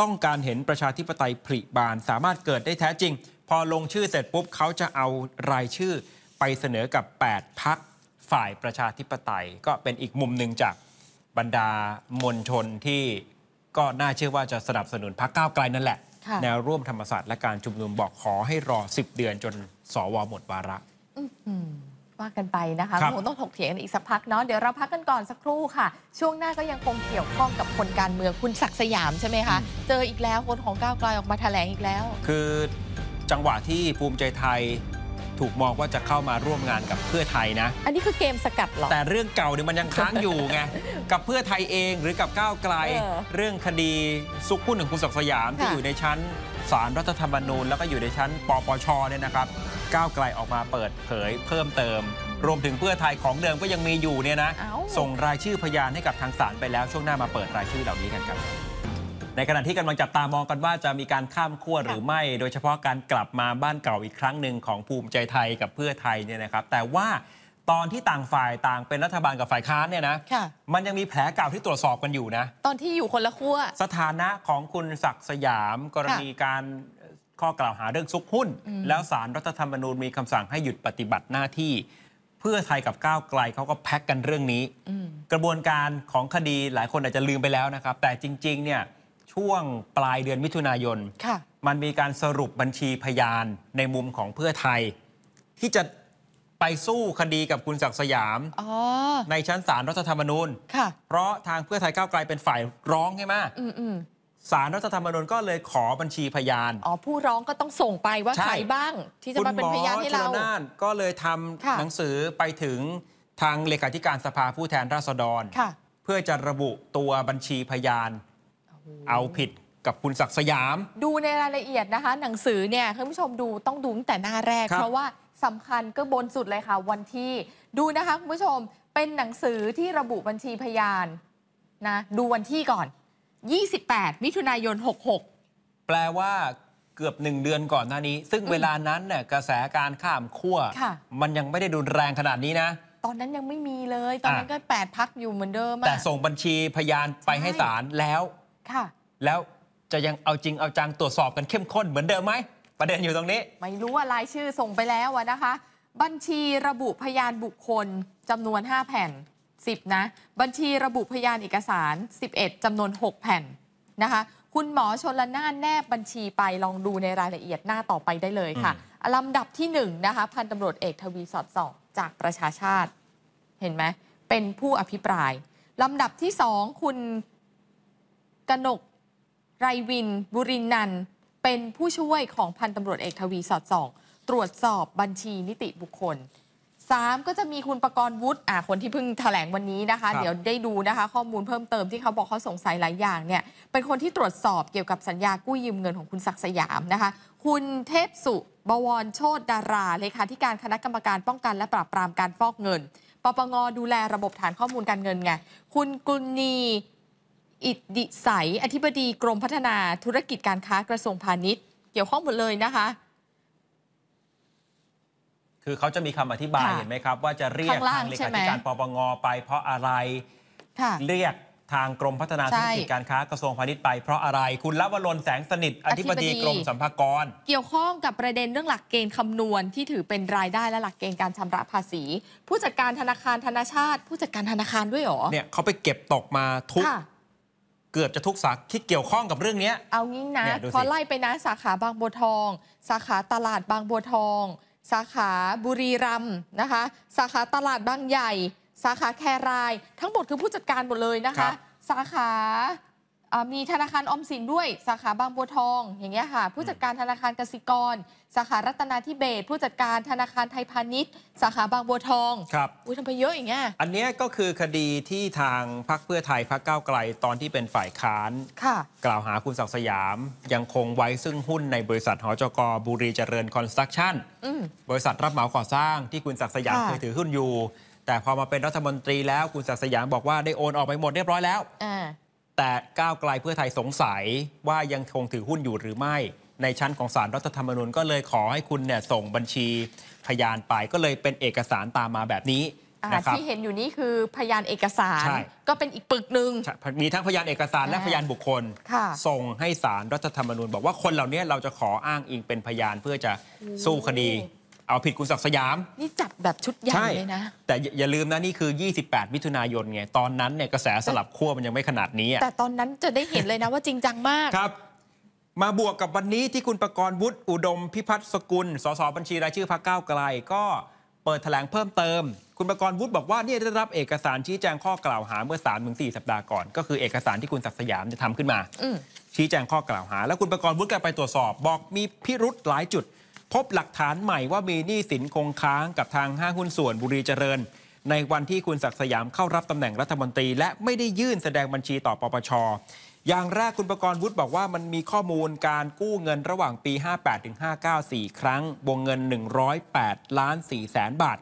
ต้องการเห็นประชาธิปไตยผลิบานสามารถเกิดได้แท้จริง พอลงชื่อเสร็จปุ๊บเขาจะเอารายชื่อไปเสนอกับ 8 พักฝ่ายประชาธิปไตยก็เป็นอีกมุมหนึ่งจากบรรดามวลชนที่ก็น่าเชื่อว่าจะสนับสนุนพรรคก้าวไกลนั่นแหละแนวร่วมธรรมศาสตร์และการชุมนุมบอกขอให้รอ10เดือนจนสวหมดวาระว่ากันไปนะคะคงต้องถกเถียงกันอีกสักพักเนาะเดี๋ยวเราพักกันก่อนสักครู่ค่ะ ช่วงหน้าก็ยังคงเกี่ยวข้องกับคนการเมืองคุณศักดิ์สยามใช่ไหมคะ เจออีกแล้วคนของก้าวไกลออกมาแถลงอีกแล้ว คือจังหวะที่ภูมิใจไทยถูกมองว่าจะเข้ามาร่วมงานกับเพื่อไทยนะ อันนี้คือเกมสกัดหรอ แต่เรื่องเก่าเนี่ยมันยังค้างอยู่ไง กับเพื่อไทยเองหรือกับก้าวไกล เรื่องคดีซุกคุหนของคุณศักดิ์สยามที่อยู่ในชั้นศาลรรัฐธรรมนูญ แล้วก็อยู่ในชั้นปปช เนี่ยนะครับ ก้าวไกลออกมาเปิดเผยเพิ่มเติม รวมถึงเพื่อไทยของเดิมก็ยังมีอยู่เนี่ยนะ ส่งรายชื่อพยานให้กับทางศาลไปแล้วช่วงหน้ามาเปิดรายชื่อเหล่านี้กันครับในขณะที่กำลังจับตามองกันว่าจะมีการข้ามขั้วหรือไม่ โดยเฉพาะการกลับมาบ้านเก่าอีกครั้งหนึ่งของภูมิใจไทยกับเพื่อไทยเนี่ยนะครับ แต่ว่าตอนที่ต่างฝ่ายต่างเป็นรัฐบาลกับฝ่ายค้านเนี่ยนะะมันยังมีแผลเก่าที่ตรวจสอบกันอยู่นะ ตอนที่อยู่คนละขั้ว สถานะของคุณศักดิ์สยาม กรณีการข้อกล่าวหาเรื่องซุกหุ้น แล้วสารรัฐธรรมนูญมีคำสั่งให้หยุดปฏิบัติหน้าที่ เพื่อไทยกับก้าวไกลเขาก็แพ็กกันเรื่องนี้กระบวนการของคดีหลายคนอาจจะลืมไปแล้วนะครับ แต่จริงๆเนี่ยช่วงปลายเดือนมิถุนายนมันมีการสรุปบัญชีพยานในมุมของเพื่อไทย ที่จะไปสู้คดีกับคุณศักดิ์สยามในชั้นศาลรัฐธรรมนูญเพราะทางเพื่อไทยก้าวไกลเป็นฝ่ายร้องใช่ไหมสารรัฐธรรมนูญก็เลยขอบัญชีพยาน อ๋อผู้ร้องก็ต้องส่งไปว่าใครบ้างที่จะมาเป็นพยานให้เรา คุณหมอชลนานก็เลยทำหนังสือไปถึงทางเลขาธิการสภาผู้แทนราษฎรเพื่อจะระบุตัวบัญชีพยานเอาผิดกับคุณศักดิ์สยาม ดูในรายละเอียดนะคะ หนังสือเนี่ยคุณผู้ชมดูต้องดูตั้งแต่หน้าแรก เพราะว่าสำคัญก็บนสุดเลยค่ะ วันที่ดูนะคะคุณผู้ชมเป็นหนังสือที่ระบุบัญชีพยานนะดูวันที่ก่อน 28 มิถุนายน 66 แปลว่าเกือบหนึ่งเดือนก่อนหน้านี้ ซึ่งเวลานั้นเนี่ยกระแสการข้ามขั้วมันยังไม่ได้ดุนแรงขนาดนี้นะ ตอนนั้นยังไม่มีเลยตอนนั้นก็แปดพักอยู่เหมือนเดิมแต่ส่งบัญชีพยานไปให้ศาลแล้วค่ะแล้วจะยังเอาจริงเอาจังตรวจสอบกันเข้มข้นเหมือนเดิมไหม ประเด็นอยู่ตรงนี้ไม่รู้ว่ารายชื่อส่งไปแล้วนะคะ บัญชีระบุพยานบุคคลจำนวน 5 แผ่น 10 นะ บัญชีระบุพยานเอกสาร 11 จำนวน 6 แผ่นนะคะคุณหมอชนละนานแนบบัญชีไปลองดูในรายละเอียดหน้าต่อไปได้เลยค่ะลำดับที่1นะคะพันตำรวจเอกทวีสอดสองจากประชาชาติ เห็นไหมเป็นผู้อภิปรายลำดับที่ 2 คุณกนกไรวินบุรินนัน เป็นผู้ช่วยของพันตำรวจเอกทวีสอดส่องตรวจสอบบัญชีนิติบุคคล3ก็จะมีคุณประกรณ์วุฒิอ่าคนที่เพิ่งแถลงวันนี้นะคะ เดี๋ยวได้ดูนะคะ ข้อมูลเพิ่มเติมที่เขาบอกเขาสงสัยหลายอย่างเนี่ย เป็นคนที่ตรวจสอบเกี่ยวกับสัญญากู้ยืมเงินของคุณศักสยามนะคะ คุณเทพสุบวรโชตดาราเลขาธิการคณะกรรมการป้องกัน และปราบปรามการฟอกเงิน ปปงดูแลระบบฐานข้อมูลการเงินไงคุณกุลนีอิดดิสายอธิบดีกรมพัฒนาธุรกิจการค้ากระทรวงพาณิชย์ เกี่ยวข้องหมดเลยนะคะ คือเขาจะมีคำอธิบาย เห็นไหมครับ ว่าจะเรียกทางเลขาธิการปปงไปเพราะอะไรเรียกทางกรมพัฒนาธุรกิจการค้ากระทรวงพาณิชย์ไปเพราะอะไรคุณลวรนแสงสนิทอธิบดีกรมสัมภากรเกี่ยวข้องกับประเด็นเรื่องหลักเกณฑ์คำนวณ ที่ถือเป็นรายได้และหลักเกณฑ์การชำระภาษี ผู้จัดการธนาคารธนาชาติ ผู้จัดการธนาคารด้วยเหรอเนี่ยเขาไปเก็บตกมาทุกเกือบจะทุกสาขาที่เกี่ยวข้องกับเรื่องนี้ เอางี้นะพอไล่ไปนะ สาขาบางบัวทอง สาขาตลาดบางบัวทอง สาขาบุรีรัมย์นะคะ สาขาตลาดบางใหญ่ สาขาแครายทั้งหมดคือผู้จัดการหมดเลยนะคะ สาขามีธนาคารอมสินด้วย สาขาบางบัวทอง อย่างเงี้ยค่ะ ผู้จัดการธนาคารกสิกร สาขารัตนาธิเบศผู้จัดการธนาคารไทยพาณิชย์สาขาบางบัวทอง ครับอุ้ยทำไปเยอะอย่างเงี้ยอันเนี้ยก็คือคดีที่ทางพรรคเพื่อไทยพรรคก้าวไกลตอนที่เป็นฝ่ายค้านค่ะกล่าวหาคุณศักดิ์สยามยังคงไว้ซึ่งหุ้นในบริษัทหอจกบุรีเจริญคอนสตรักชั่นบริษัทรับเหมาก่อสร้างที่คุณศักดิ์สยามเคยถือหุ้นอยู่ แต่พอมาเป็นรัฐมนตรีแล้วคุณศักดิ์สยามบอกว่าได้โอนออกไปหมดเรียบร้อยแล้วแต่ก้าวไกลเพื่อไทยสงสัยว่ายังคงถือหุ้นอยู่หรือไม่ ในชั้นของศารรัฐธรรมนูญก็เลยขอให้คุณเนี่ยส่งบัญชี พยานไปก็เลยเป็นเอกสารตามมาแบบนี้ที่เห็นอยู่นี้คือพยานเอกสารก็เป็นอีกปึกหนึ่งมีทั้งพยานเอกสารและพยานบุคคลส่งให้สารรัฐธรรมนูญ บอกว่าคนเหล่านี้เราจะขออ้างอิงเป็นพยานเพื่อจะสู้คดีเอาผิดคุณศักดิ์สยามนี่จับแบบชุดใหญ่เลยนะแต่อย่าลืมนะนี่คือ 28มิถุนายนไงตอนนั้นเนี่ยกระแสสลับขั้วมันยังไม่ขนาดนี้แต่ตอนนั้นจะได้เห็นเลยนะว่าจริงจังมากครับ มาบวกกับวันนี้ที่คุณประกรณ์วุฒิอุดมพิพัฒน์สกุลสสบัญชีรายชื่อพรรคก้าวไกล ก็เปิดแถลงเพิ่มเติม คุณประกรณ์วุฒิบอกว่าเนี่ยได้รับเอกสารชี้แจงข้อกล่าวหาเมื่อ3งสสัปดาห์ก่อนก็คือเอกสารที่คุณศักดิ์สยามจะทำขึ้นมาชี้แจงข้อกล่าวหา แล้วคุณประกรณ์วุฒิก็ไปตรวจสอบ บอกมีพิรุษหลายจุดพบหลักฐานใหม่ว่ามีหนี้สินคงค้างกับทางห้างหุ้นส่วนบุรีเจริญ ในวันที่คุณศักดิ์สยามเข้ารับตำแหน่งรัฐมนตรี และไม่ได้ยื่นแสดงบัญชีต่อปปช อย่างแรกคุณประกรณ์วุฒิบอกว่ามันมีข้อมูลการกู้เงินระหว่างปี 58ถึง4ครั้งวงเงิน 108 ล้าน 4 แสนบาท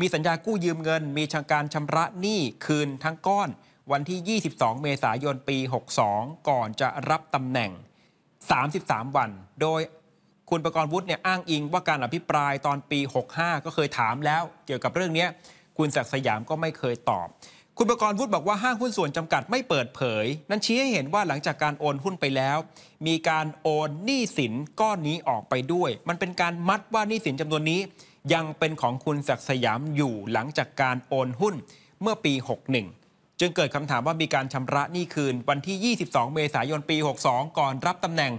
มีสัญญากู้ยืมเงินมีชางการชำระหนี้คืนทั้งก้อน วันที่ 22 เมษายนปี 62 ก่อนจะรับตำแหน่ง 33 วัน โดยคุณประกรณ์วุฒิเนี่ยอ้างอิงว่าการอภิปรายตอนปี 65ก็เคยถามแล้วเกี่ยวกับเรื่องนี้ คุณศักดิ์สยามก็ไม่เคยตอบ คุณประกรณ์วุฒิบอกว่าห้างหุ้นส่วนจำกัดไม่เปิดเผย นั้นชี้ให้เห็นว่าหลังจากการโอนหุ้นไปแล้ว มีการโอนหนี้สินก้อนนี้ออกไปด้วย มันเป็นการมัดว่าหนี้สินจำนวนนี้ ยังเป็นของคุณศักดิ์สยามอยู่หลังจากการโอนหุ้นเมื่อปี 61 จึงเกิดคำถามว่ามีการชำระหนี้คืนวันที่ 22 เมษายนปี62ก่อนรับตำแหน่ง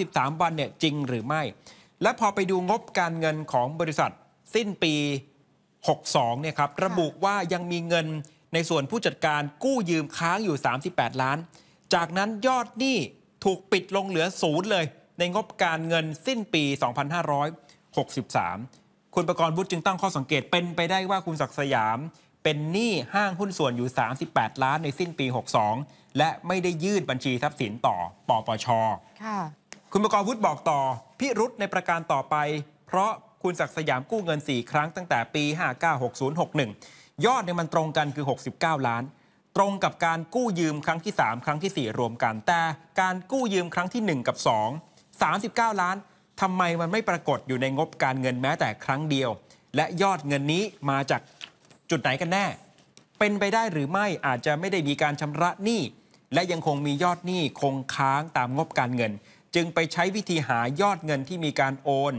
33 วันเนี่ยจริงหรือไม่ และพอไปดูงบการเงินของบริษัทสิ้นปี 62เนี่ยครับ ระบุว่ายังมีเงินในส่วนผู้จัดการกู้ยืมค้างอยู่ 38 ล้าน จากนั้นยอดหนี้ถูกปิดลงเหลือศูนย์เลย ในงบการเงินสิ้นปี 2563 คุณประกรณ์วุฒิจึงตั้งข้อสังเกตเป็นไปได้ว่าคุณศักดิ์สยามเป็นหนี้ห้างหุ้นส่วนอยู่ 38 ล้าน ในสิ้นปี 62และไม่ได้ยื่นบัญชีทรัพย์สินต่อ ปปชคุณประกอบวุฒิบอกต่อพิรุษในประการต่อไป เพราะคุณศักสยามกู้เงิน 4 ครั้งตั้งแต่ปี596061ยอดเนี่ยมันตรงกันคือ 69 ล้าน ตรงกับการกู้ยืมครั้งที่ 3 ครั้งที่4รวมกันแต่การกู้ยืมครั้งที่1กับ2 39 ล้านทำไมมันไม่ปรากฏอยู่ในงบการเงินแม้แต่ครั้งเดียว และยอดเงินนี้มาจากจุดไหนกันแน่ เป็นไปได้หรือไม่อาจจะไม่ได้มีการชำระหนี้และยังคงมียอดหนี้คงค้างตามงบการเงิน จึงไปใช้วิธีหายอดเงินที่มีการโอน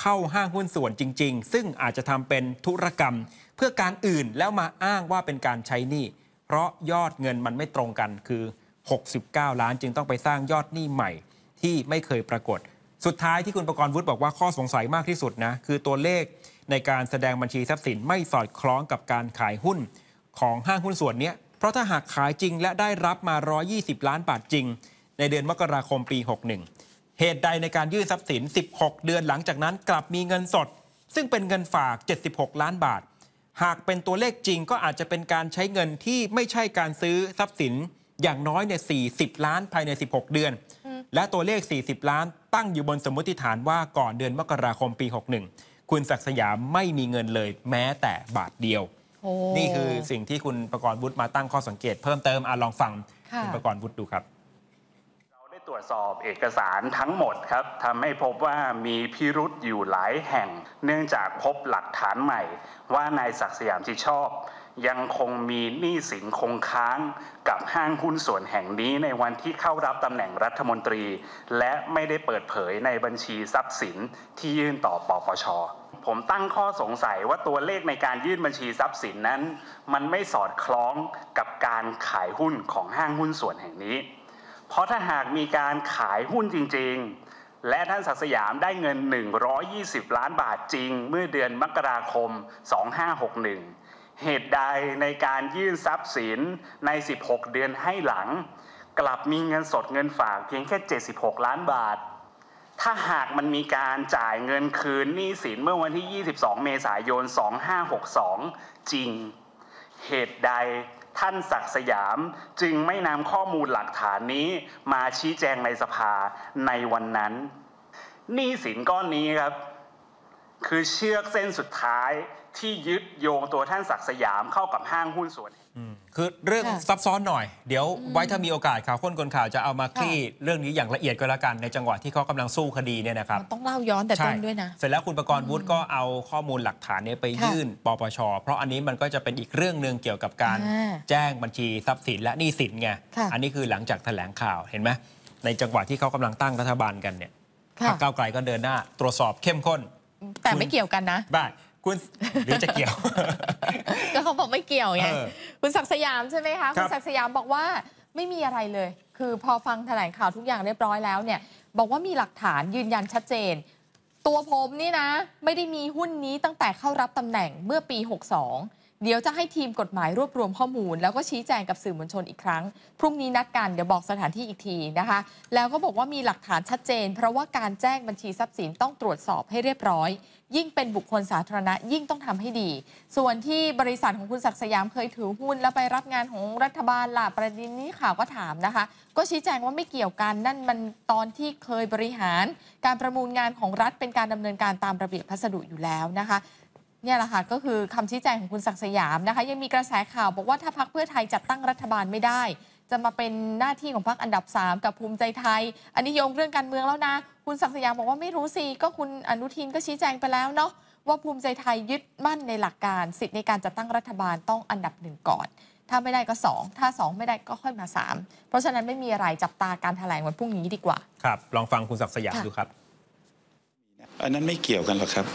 เข้าห้างหุ้นส่วนจริงๆ ซึ่งอาจจะทำเป็นธุรกรรมเพื่อการอื่นแล้วมาอ้างว่าเป็นการใช้หนี้เพราะยอดเงินมันไม่ตรงกัน คือ 69 ล้านจึงต้องไปสร้างยอดหนี้ใหม่ ที่ไม่เคยปรากฏ สุดท้ายที่คุณประกรณ์วุฒิบอกว่าข้อสงสัยมากที่สุดนะคือตัวเลขในการแสดงบัญชีทรัพย์สินไม่สอดคล้องกับการขายหุ้น ของห้างหุ้นส่วนนี้ราะถ้าหากขายจริงและได้รับมา 120 ล้านบาทจริง ในเดือนมกราคมปี 61 เหตุใดในการยื่นทรัพย์สิน 16 เดือนหลังจากนั้นกลับมีเงินสด ซึ่งเป็นเงินฝาก 76 ล้านบาท หากเป็นตัวเลขจริงก็อาจจะเป็นการใช้เงินที่ไม่ใช่การซื้อทรัพย์สิน อย่างน้อยใน 40 ล้านภายใน 16 เดือน และตัวเลข 40 ล้านตั้งอยู่บนสมมติฐานว่าก่อนเดือนมกราคมปี 61 คุณศักสยามไม่มีเงินเลยแม้แต่บาทเดียวนี่คือสิ่งที่คุณประกรณ์วุฒิมาตั้งข้อสังเกตเพิ่มเติมอลองฟังคุณประกรณ์วุฒิดูครับตรวจสอบเอกสารทั้งหมดครับทำให้พบว่ามีพิรุษอยู่หลายแห่ง เนื่องจากพบหลักฐานใหม่ ว่านายศักดิ์สยามที่ชอบ ยังคงมีหนี้สินคงค้างกับห้างหุ้นส่วนแห่งนี้ในวันที่เข้ารับตำแหน่งรัฐมนตรี และไม่ได้เปิดเผยในบัญชีทรัพย์สินที่ยื่นต่อปปชผมตั้งข้อสงสัยว่าตัวเลขในการยื่นบัญชีทรัพย์สินนั้น มันไม่สอดคล้องกับการขายหุ้นของห้างหุ้นส่วนแห่งนี้ เพราะถ้าหากมีการขายหุ้นจริงๆ และท่านศักสยามได้เงิน 120 ล้านบาทจริงเมื่อเดือนมกราคม2561เหตุใดในการยื่นทรัพย์สินใน 16 เดือนให้หลัง กลับมีเงินสดเงินฝากเพียงแค่ 76 ล้านบาทถ้าหากมันมีการจ่ายเงินคืนหนี้สินเมื่อวันที่ 22 เมษายน 2562 จริง เหตุใดท่านศักสยามจึงไม่นำข้อมูลหลักฐานนี้มาชี้แจงในสภาในวันนั้นหนี้สินก้อนนี้ครับคือเชือกเส้นสุดท้ายที่ยึดโยงตัวท่านศักสยามเข้ากับห้างหุ้นส่วนคือเรื่องซับซ้อนหน่อย เดี๋ยวไว้ถ้ามีโอกาสข่าวข้นกนข่าวจะเอามาคลี่เรื่องนี้อย่างละเอียดก็แล้วกันในจังหวะที่เขากำลังสู้คดีเนี่ยนะครับต้องเล่าย้อนแต่ต้นด้วยนะ เสร็จแล้วคุณประกรณ์วุฒิก็เอาข้อมูลหลักฐานนี้ไปยื่น ปปช เพราะอันนี้มันก็จะเป็นอีกเรื่องหนึ่งเกี่ยวกับการ แจ้งบัญชีทรัพย์สิน และหนี้สินไงอันนี้คือหลังจากแถลงข่าวเห็นไหมในจังหวะที่เขากำลังตั้งรัฐบาลกันเนี่ยพรรคก้าวไกลก็เดินหน้าตรวจสอบเข้มข้นแต่ไม่เกี่ยวกันนะคุณหรือจะเกี่ยวก็เขาบอกไม่เกี่ยวไงคุณศักดิ์สยามใช่ไหมคะคุณศักดิ์สยามบอกว่าไม่มีอะไรเลย คือพอฟังแถลงข่าวทุกอย่างเรียบร้อยแล้วเนี่ยบอกว่ามีหลักฐานยืนยันชัดเจน ตัวผมนี่นะ ไม่ได้มีหุ้นนี้ตั้งแต่เข้ารับตำแหน่งเมื่อปี 62เดี๋ยวจะให้ทีมกฎหมายรวบรวมข้อมูล แล้วก็ชี้แจงกับสื่อมวลชนอีกครั้ง พรุ่งนี้นัดกันเดี๋ยวบอกสถานที่อีกทีนะคะ แล้วก็บอกว่ามีหลักฐานชัดเจน เพราะว่าการแจ้งบัญชีทรัพย์สินต้องตรวจสอบให้เรียบร้อย ยิ่งเป็นบุคคลสาธารณะยิ่งต้องทำให้ดี ส่วนที่บริษัทของคุณศักดิ์สยามเคยถือหุ้นแล้วไปรับงานของรัฐบาลล่ะประเด็นนี้ข่าวก็ถามนะคะ ก็ชี้แจงว่าไม่เกี่ยวกัน นั่นมันตอนที่เคยบริหาร การประมูลงานของรัฐเป็นการดำเนินการตามระเบียบพัสดุอยู่แล้วนะคะเนี่ยแหละค่ะก็คือคำชี้แจงของคุณศักสยามนะคะ ยังมีกระแสข่าวบอกว่าถ้าพักเพื่อไทยจัดตั้งรัฐบาลไม่ได้ จะมาเป็นหน้าที่ของพักอันดับ 3 กับภูมิใจไทยอันนี้โยงเรื่องการเมืองแล้วนะ คุณศักสยามบอกว่าไม่รู้สิก็คุณอนุทินก็ชี้แจงไปแล้วเนาะว่าภูมิใจไทยยึดมั่นในหลักการสิทธิในการจัดตั้งรัฐบาลต้องอันดับหนึ่งก่อนถ้าไม่ได้ก็ 2 ถ้า2ไม่ได้ก็ค่อยมา 3 เพราะฉะนั้นไม่มีอะไรจับตาการแถลงวันพรุ่งนี้ดีกว่าครับลองฟังคุณศักสยามดูครับอันนั้นไม่เกี่ยวกันหรอกครับ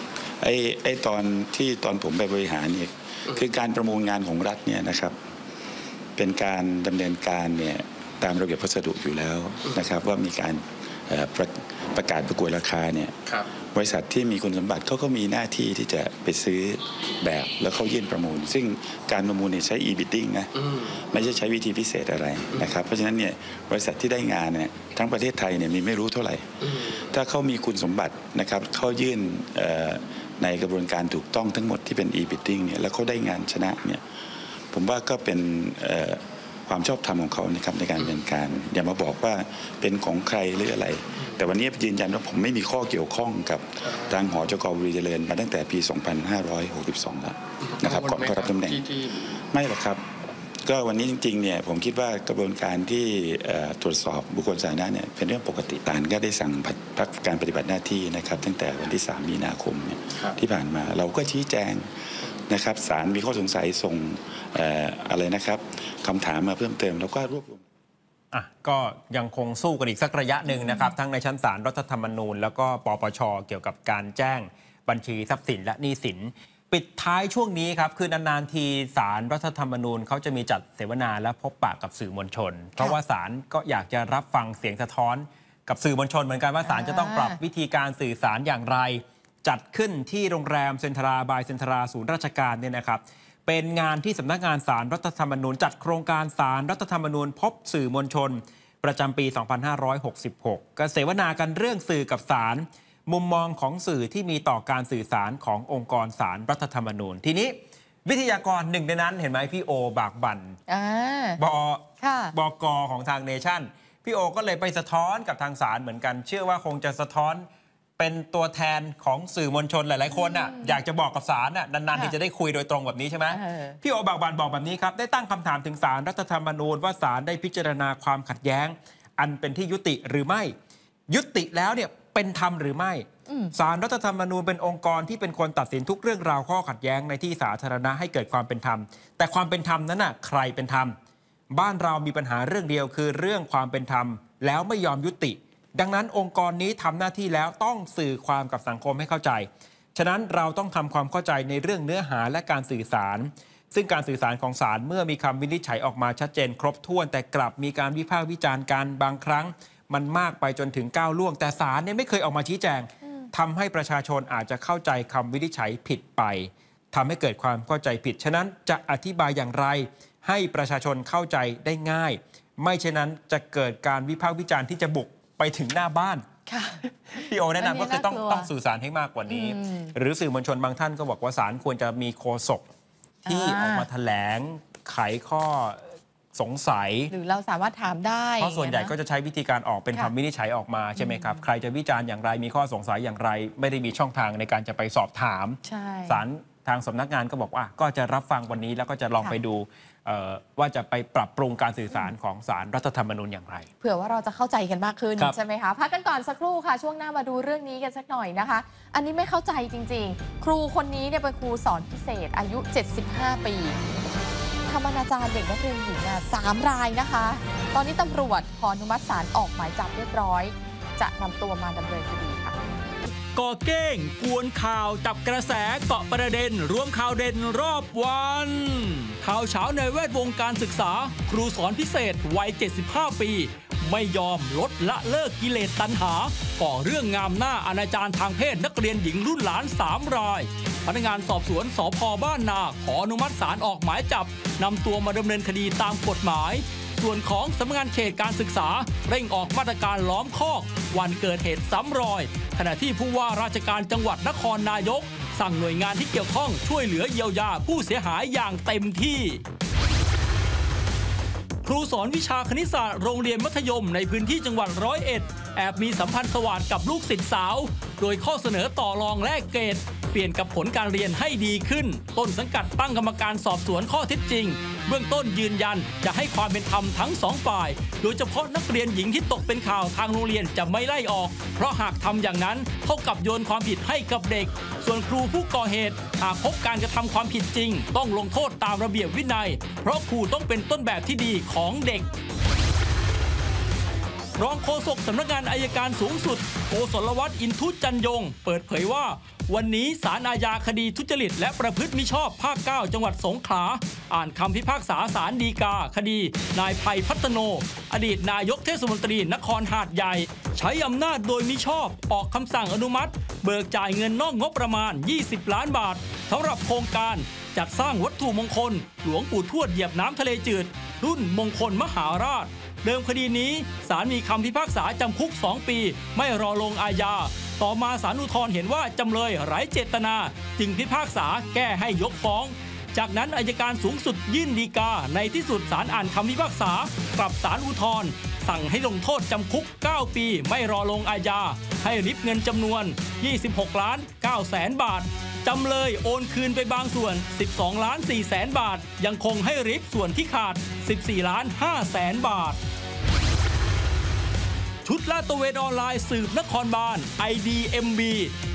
ไอ้ไอ้ตอนที่ตอนผมไปบริหารเนี่ยคือการประมูลงานของรัฐเนี่ยนะครับ เป็นการดำเนินการเนี่ยตามระเบียบพัสดุอยู่แล้วนะครับ ว่ามีการประประกาศประกวดราคาเนี่ยบริษัทที่มีคุณสมบัติเขาก็มีหน้าที่ที่จะไปซื้อแบบแล้วเขายื่นประมูล ซึ่งการประมูลเนี่ยใช้ e-bidding นะไม่ใช่ใช้วิธีพิเศษอะไรนะครับเพราะฉะนั้นเนี่ยบริษัทที่ได้งานเนี่ยทั้งประเทศไทยเนี่ยมีไม่รู้เท่าไหร่ถ้าเขามีคุณสมบัตินะครับเขายื่นในกระบวนการถูกต้องทั้งหมดที่เป็น e-bidding เนี่ยแล้วเขาได้งานชนะเนี่ยผมว่าก็เป็นความชอบธรรมของเขานะครับในการดำเนินการ อย่ามาบอกว่าเป็นของใครหรืออะไร แต่วันนี้ยืนยันว่าผมไม่มีข้อเกี่ยวข้องกับทางหอจกบุรีเจริญมาตั้งแต่ปี 2562 แล้วนะครับก่อนเข้ารับตำแหน่งไม่หรอกครับก็วันนี้จริงๆเนี่ยผมคิดว่ากระบวนการที่ตรวจสอบบุคคลสาธารณะเนี่ยเป็นเรื่องปกติตานก็ได้สั่งพักการปฏิบัติหน้าที่นะครับ ตั้งแต่วันที่ 3 มีนาคมเนี่ยที่ผ่านมา เราก็ชี้แจงนะครับสารมีข้อสงสัยส่งอะไรนะครับคำถามมาเพิ่มเติมแล้วก็รวบรวมอ่ะก็ยังคงสู้กันอีกสักระยะหนึ่งนะครับ ทั้งในชั้นศาลรัฐธรรมนูญแล้วก็ปปชเกี่ยวกับการแจ้ง บัญชีทรัพย์สินและหนี้สินปิดท้ายช่วงนี้ครับคือนานๆทีสารรัฐธรรมนูญเขาจะมีจัดเสวนาและพบปะกกับสื่อมวลชน เพราะว่าสารก็อยากจะรับฟังเสียงสะท้อน กับสื่อมวลชน เหมือนกันว่าสารจะต้องปรับวิธีการสื่อสารอย่างไร จัดขึ้นที่โรงแรมเซนทราบายเซนทราศูนย์ราชการเนี่ยนะครับ เป็นงานที่สำนักงานสารรัฐธรรมนูญ จัดโครงการสารรัฐธรรมนูญ พบสื่อมวลชน ประจำปี 2566ก็เสวนากันเรื่องสื่อกับสารมุมมองของสื่อที่มีต่อการสื่อสารขององค์กรสารรัฐธรรมนูญทีนี้วิทยากรหนึ่งในนั้นเห็นไหมพี่โอ บากบันบอบอกกอของทางเนชั่นพี่โอก็เลยไปสะท้อนกับทางศาลเหมือนกัน เชื่อว่าคงจะสะท้อนเป็นตัวแทนของสื่อมวลชนหลาย ๆคนน่ะอยากจะบอกกับศาลน่ะนานๆที่จะได้คุยโดยตรงแบบนี้ใช่ไหมพี่โอบากบันบอกแบบนี้ครับได้ตั้งคำถามถึงศาลรัฐธรรมนูญ ว่าศาลได้พิจารณาความขัดแย้ง อันเป็นที่ยุติหรือไม่ยุติแล้วเนี่ยเป็นธรรมหรือไม่ สารรัฐธรรมนูญเป็นองค์กรที่เป็นคนตัดสินทุกเรื่องราวข้อขัดแย้งในที่สาธารณะให้เกิดความเป็นธรรม แต่ความเป็นธรรมนั้นน่ะใครเป็นธรรมบ้านเรามีปัญหาเรื่องเดียวคือเรื่องความเป็นธรรม แล้วไม่ยอมยุติ ดังนั้นองค์กรนี้ทำหน้าที่แล้วต้องสื่อความกับสังคมให้เข้าใจ ฉะนั้นเราต้องทำความเข้าใจในเรื่องเนื้อหาและการสื่อสาร ซึ่งการสื่อสารของศาลเมื่อมีคำวินิจฉัยออกมาชัดเจน ครบถ้วน แต่กลับมีการวิพากษ์วิจารณ์กันบางครั้งมันมากไปจนถึงก้าวล่วงแต่ศาลเนี่ยไม่เคยออกมาชี้แจง ทำให้ประชาชนอาจจะเข้าใจคำวินิจฉัยผิดไป ทำให้เกิดความเข้าใจผิด ฉะนั้นจะอธิบายอย่างไร ให้ประชาชนเข้าใจได้ง่าย ไม่เช่นนั้นจะเกิดการวิพากษ์วิจารณ์ที่จะบุกไปถึงหน้าบ้านพี่โอแนะนำก็คือต้องต้องสื่อสารให้มากกว่านี้ หรือสื่อมวลชนบางท่านก็บอกว่าศาลควรจะมีโคศกที่ออกมาแถลงไขข้อสงสัยหรือเราสามารถถามได้ เพราะส่วนใหญ่ก็จะใช้วิธีการออกเป็นคำวินิจฉัยออกมาใช่ไหมครับ ใครจะวิจารณ์อย่างไรมีข้อสงสัยอย่างไร ไม่ได้มีช่องทางในการจะไปสอบถามศาลทางสำนักงานก็บอกว่าก็จะรับฟังวันนี้แล้วก็จะลองไปดูว่าจะไปปรับปรุงการสื่อสารของสารรัฐธรรมนูญอย่างไรเผื่อว่าเราจะเข้าใจกันมากขึ้นใช่ไหมคะพักกันก่อนสักครู่ค่ะช่วงหน้ามาดูเรื่องนี้กันสักหน่อยนะคะ อันนี้ไม่เข้าใจจริง ๆ ครูคนนี้เนี่ยเป็นครูสอนพิเศษอายุ 75 ปีทำอนาจารเด็กนักเรียนหญิงสามรายนะคะ ตอนนี้ตำรวจขออนุมัติศาลออกหมายจับเรียบร้อย จะนำตัวมาดำเนินคดีค่ะ ก่อเก้งกวนข่าวจับกระแสเกาะประเด็นรวมข่าวเด่นรอบวัน ข่าวเช้าในแวดวงการศึกษา ครูสอนพิเศษ วัย75 ปีไม่ยอม ลดละเลิกกิเลสตัณหา ก่อเรื่องงามหน้าอนาจารทางเพศนักเรียนหญิงรุ่นหลานสามรายพนักงานสอบสวนสพบ้านนาขออนุมัติศาลออกหมายจับ นำตัวมาดำเนินคดีตามกฎหมาย ส่วนของสำนักงานเขตการศึกษา เร่งออกมาตรการล้อมคอก วันเกิดเหตุซ้ำรอย ขณะที่ผู้ว่าราชการจังหวัดนครนายก สั่งหน่วยงานที่เกี่ยวข้องช่วยเหลือเยียวยาผู้เสียหายอย่างเต็มที่ครูสอนวิชาคณิตศาสตร์โรงเรียนมัธยมในพื้นที่จังหวัดร้อยเอ็ดแอบมีสัมพันธ์สวัสดกับลูกศิษย์สาว โดยข้อเสนอต่อรองแลกเกรดเปลี่ยนกับผลการเรียนให้ดีขึ้น ต้นสังกัดตั้งกรรมการสอบสวนข้อเท็จจริง เบื้องต้นยืนยันจะให้ความเป็นธรรมทั้งสองฝ่าย โดยเฉพาะนักเรียนหญิงที่ตกเป็นข่าวทางโรงเรียนจะไม่ไล่ออก เพราะหากทำอย่างนั้นเท่ากับโยนความผิดให้กับเด็ก ส่วนครูผู้ก่อเหตุ หากพบการกระทำความผิดจริง ต้องลงโทษตามระเบียบวินัย เพราะครูต้องเป็นต้นแบบที่ดีของเด็กรองโฆษกสำนักงานอายการสูงสุดโกศลวัตรอินทุจันยง เปิดเผยว่า วันนี้สารอาญาคดีทุจริต และประพฤติมิชอบภาค 9 จังหวัดสงขลาอ่านคำพิพากษาสารดีกาคดี นายภัยพัฒโน อดีตนายกเทศมนตรีนครหาดใหญ่ ใช้อำนาจโดยมิชอบออกคำสั่งอนุมัติ เบิกจ่ายเงินนอกงบประมาณ 20ล้านบาทสำหรับโครงการ จัดสร้างวัตถุมงคล หลวงปู่ทวดเหยียบน้ำทะเลจืด รุ่นมงคลมหาราชเดิมคดีนี้ศาลมีคำพิพากษาจำคุก2 ปีไม่รอลงอาญา ต่อมาศาลอุทธรณ์เห็นว่า จำเลยไร้เจตนา จึงพิพากษาแก้ให้ยกฟ้อง จากนั้นอายการสูงสุดยื่นดีกาในที่สุดศาลอ่านคำพิพากษา กลับศาลอุทธรณ์สั่งให้ลงโทษจำคุก 9 ปี ไม่รอลงอาญา ให้ริบเงินจำนวน 26ล้าน9แสนบาทจำเลยโอนคืนไปบางส่วน 12 ล้าน4แสนบาท ยังคงให้ริบส่วนที่ขาด 14 ล้าน5แสนบาท ชุดลาตัวเวนออนไลน์สืบนครบาล IDMB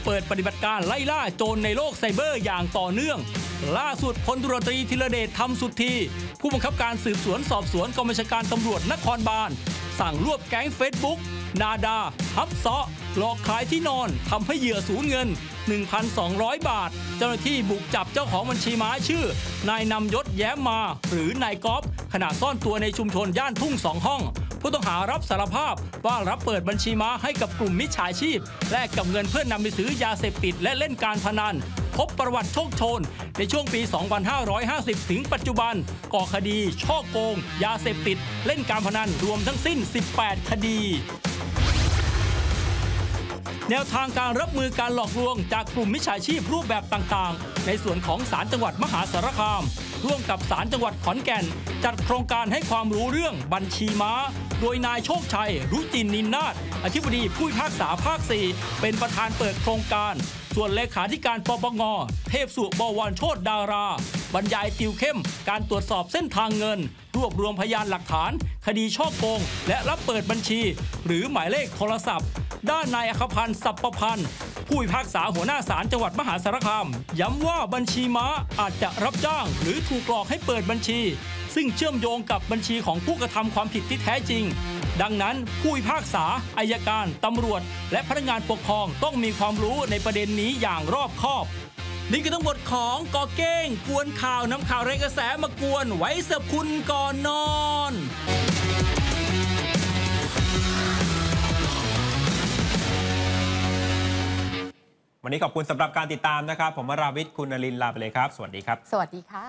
เปิดปฏิบัติการไล่ล่าโจรในโลกไซเบอร์อย่างต่อเนื่องล่าสุดพลตุรตรีธีรเดชทำสุดทีผู้บังคับการสืบสวนสอบสวนกองบัญชาการตำรวจนครบาล สั่งรวบแก๊งเฟซบุ๊กนาดาฮับซาะ หลอกขายที่นอน ทำให้เหยื่อสูญเงิน 1,200 บาท เจ้าหน้าที่บุกจับเจ้าของบัญชีม้าชื่อ นายนำยศแย้มมาหรือนายกอฟขณะซ่อนตัวในชุมชนย่านทุ่งสองห้องผู้ต้องหารับสารภาพว่ารับเปิดบัญชีม้าให้กับกลุ่มมิจฉาชีพ แลกกับเงินเพื่อนนำไปซื้อยาเสพติดและเล่นการพนัน พบประวัติโชคโชนในช่วงปี 2550 ถึงปัจจุบัน ก่อคดี ช่อโกง ยาเสพติด เล่นการพนันรวมทั้งสิ้น 18 คดีแนวทางการรับมือการหลอกลวงจากกลุ่มมิจฉาชีพรูปแบบต่างๆ ในส่วนของศาลจังหวัดมหาสารคาม ร่วมกับศาลจังหวัดขอนแก่น จัดโครงการให้ความรู้เรื่องบัญชีม้าโดยนายโชคชัยรุจินนินนาถอธิบดีผู้พิพากษาภาค 4 เป็นประธานเปิดโครงการ ส่วนเลขาธิการปปงเทพสุบวรโชตดารา บรรยายติวเข้มการตรวจสอบเส้นทางเงิน รวบรวมพยานหลักฐานคดีช่อโกงและรับเปิดบัญชีหรือหมายเลขโทรศัพท์ด้านนายอัคพันธ์สัพพันธ์ผู้พิากษาหัวหน้าศาลจังหวัดมหาสารคามย้ำว่าบัญชีม้าอาจจะรับจ้างหรือถูกหลอกให้เปิดบัญชี ซึ่งเชื่อมโยงกับบัญชีของผู้กระทำความผิดที่แท้จริง ดังนั้นผู้พิพากษาอายการ ตำรวจ และพนักงานปกครองต้องมีความรู้ในประเด็นนี้อย่างรอบคอบนี่คือทั้งหมดของกอเก้งกวนข่าวนำข่าวไรกระแสมากวนไว้เสพคุณก่อนนอนวันนี้ขอบคุณสำหรับการติดตามนะครับ ผมวราวิทย์คุณนรินทร์ลาไปเลยครับ สวัสดีครับ สวัสดีค่ะ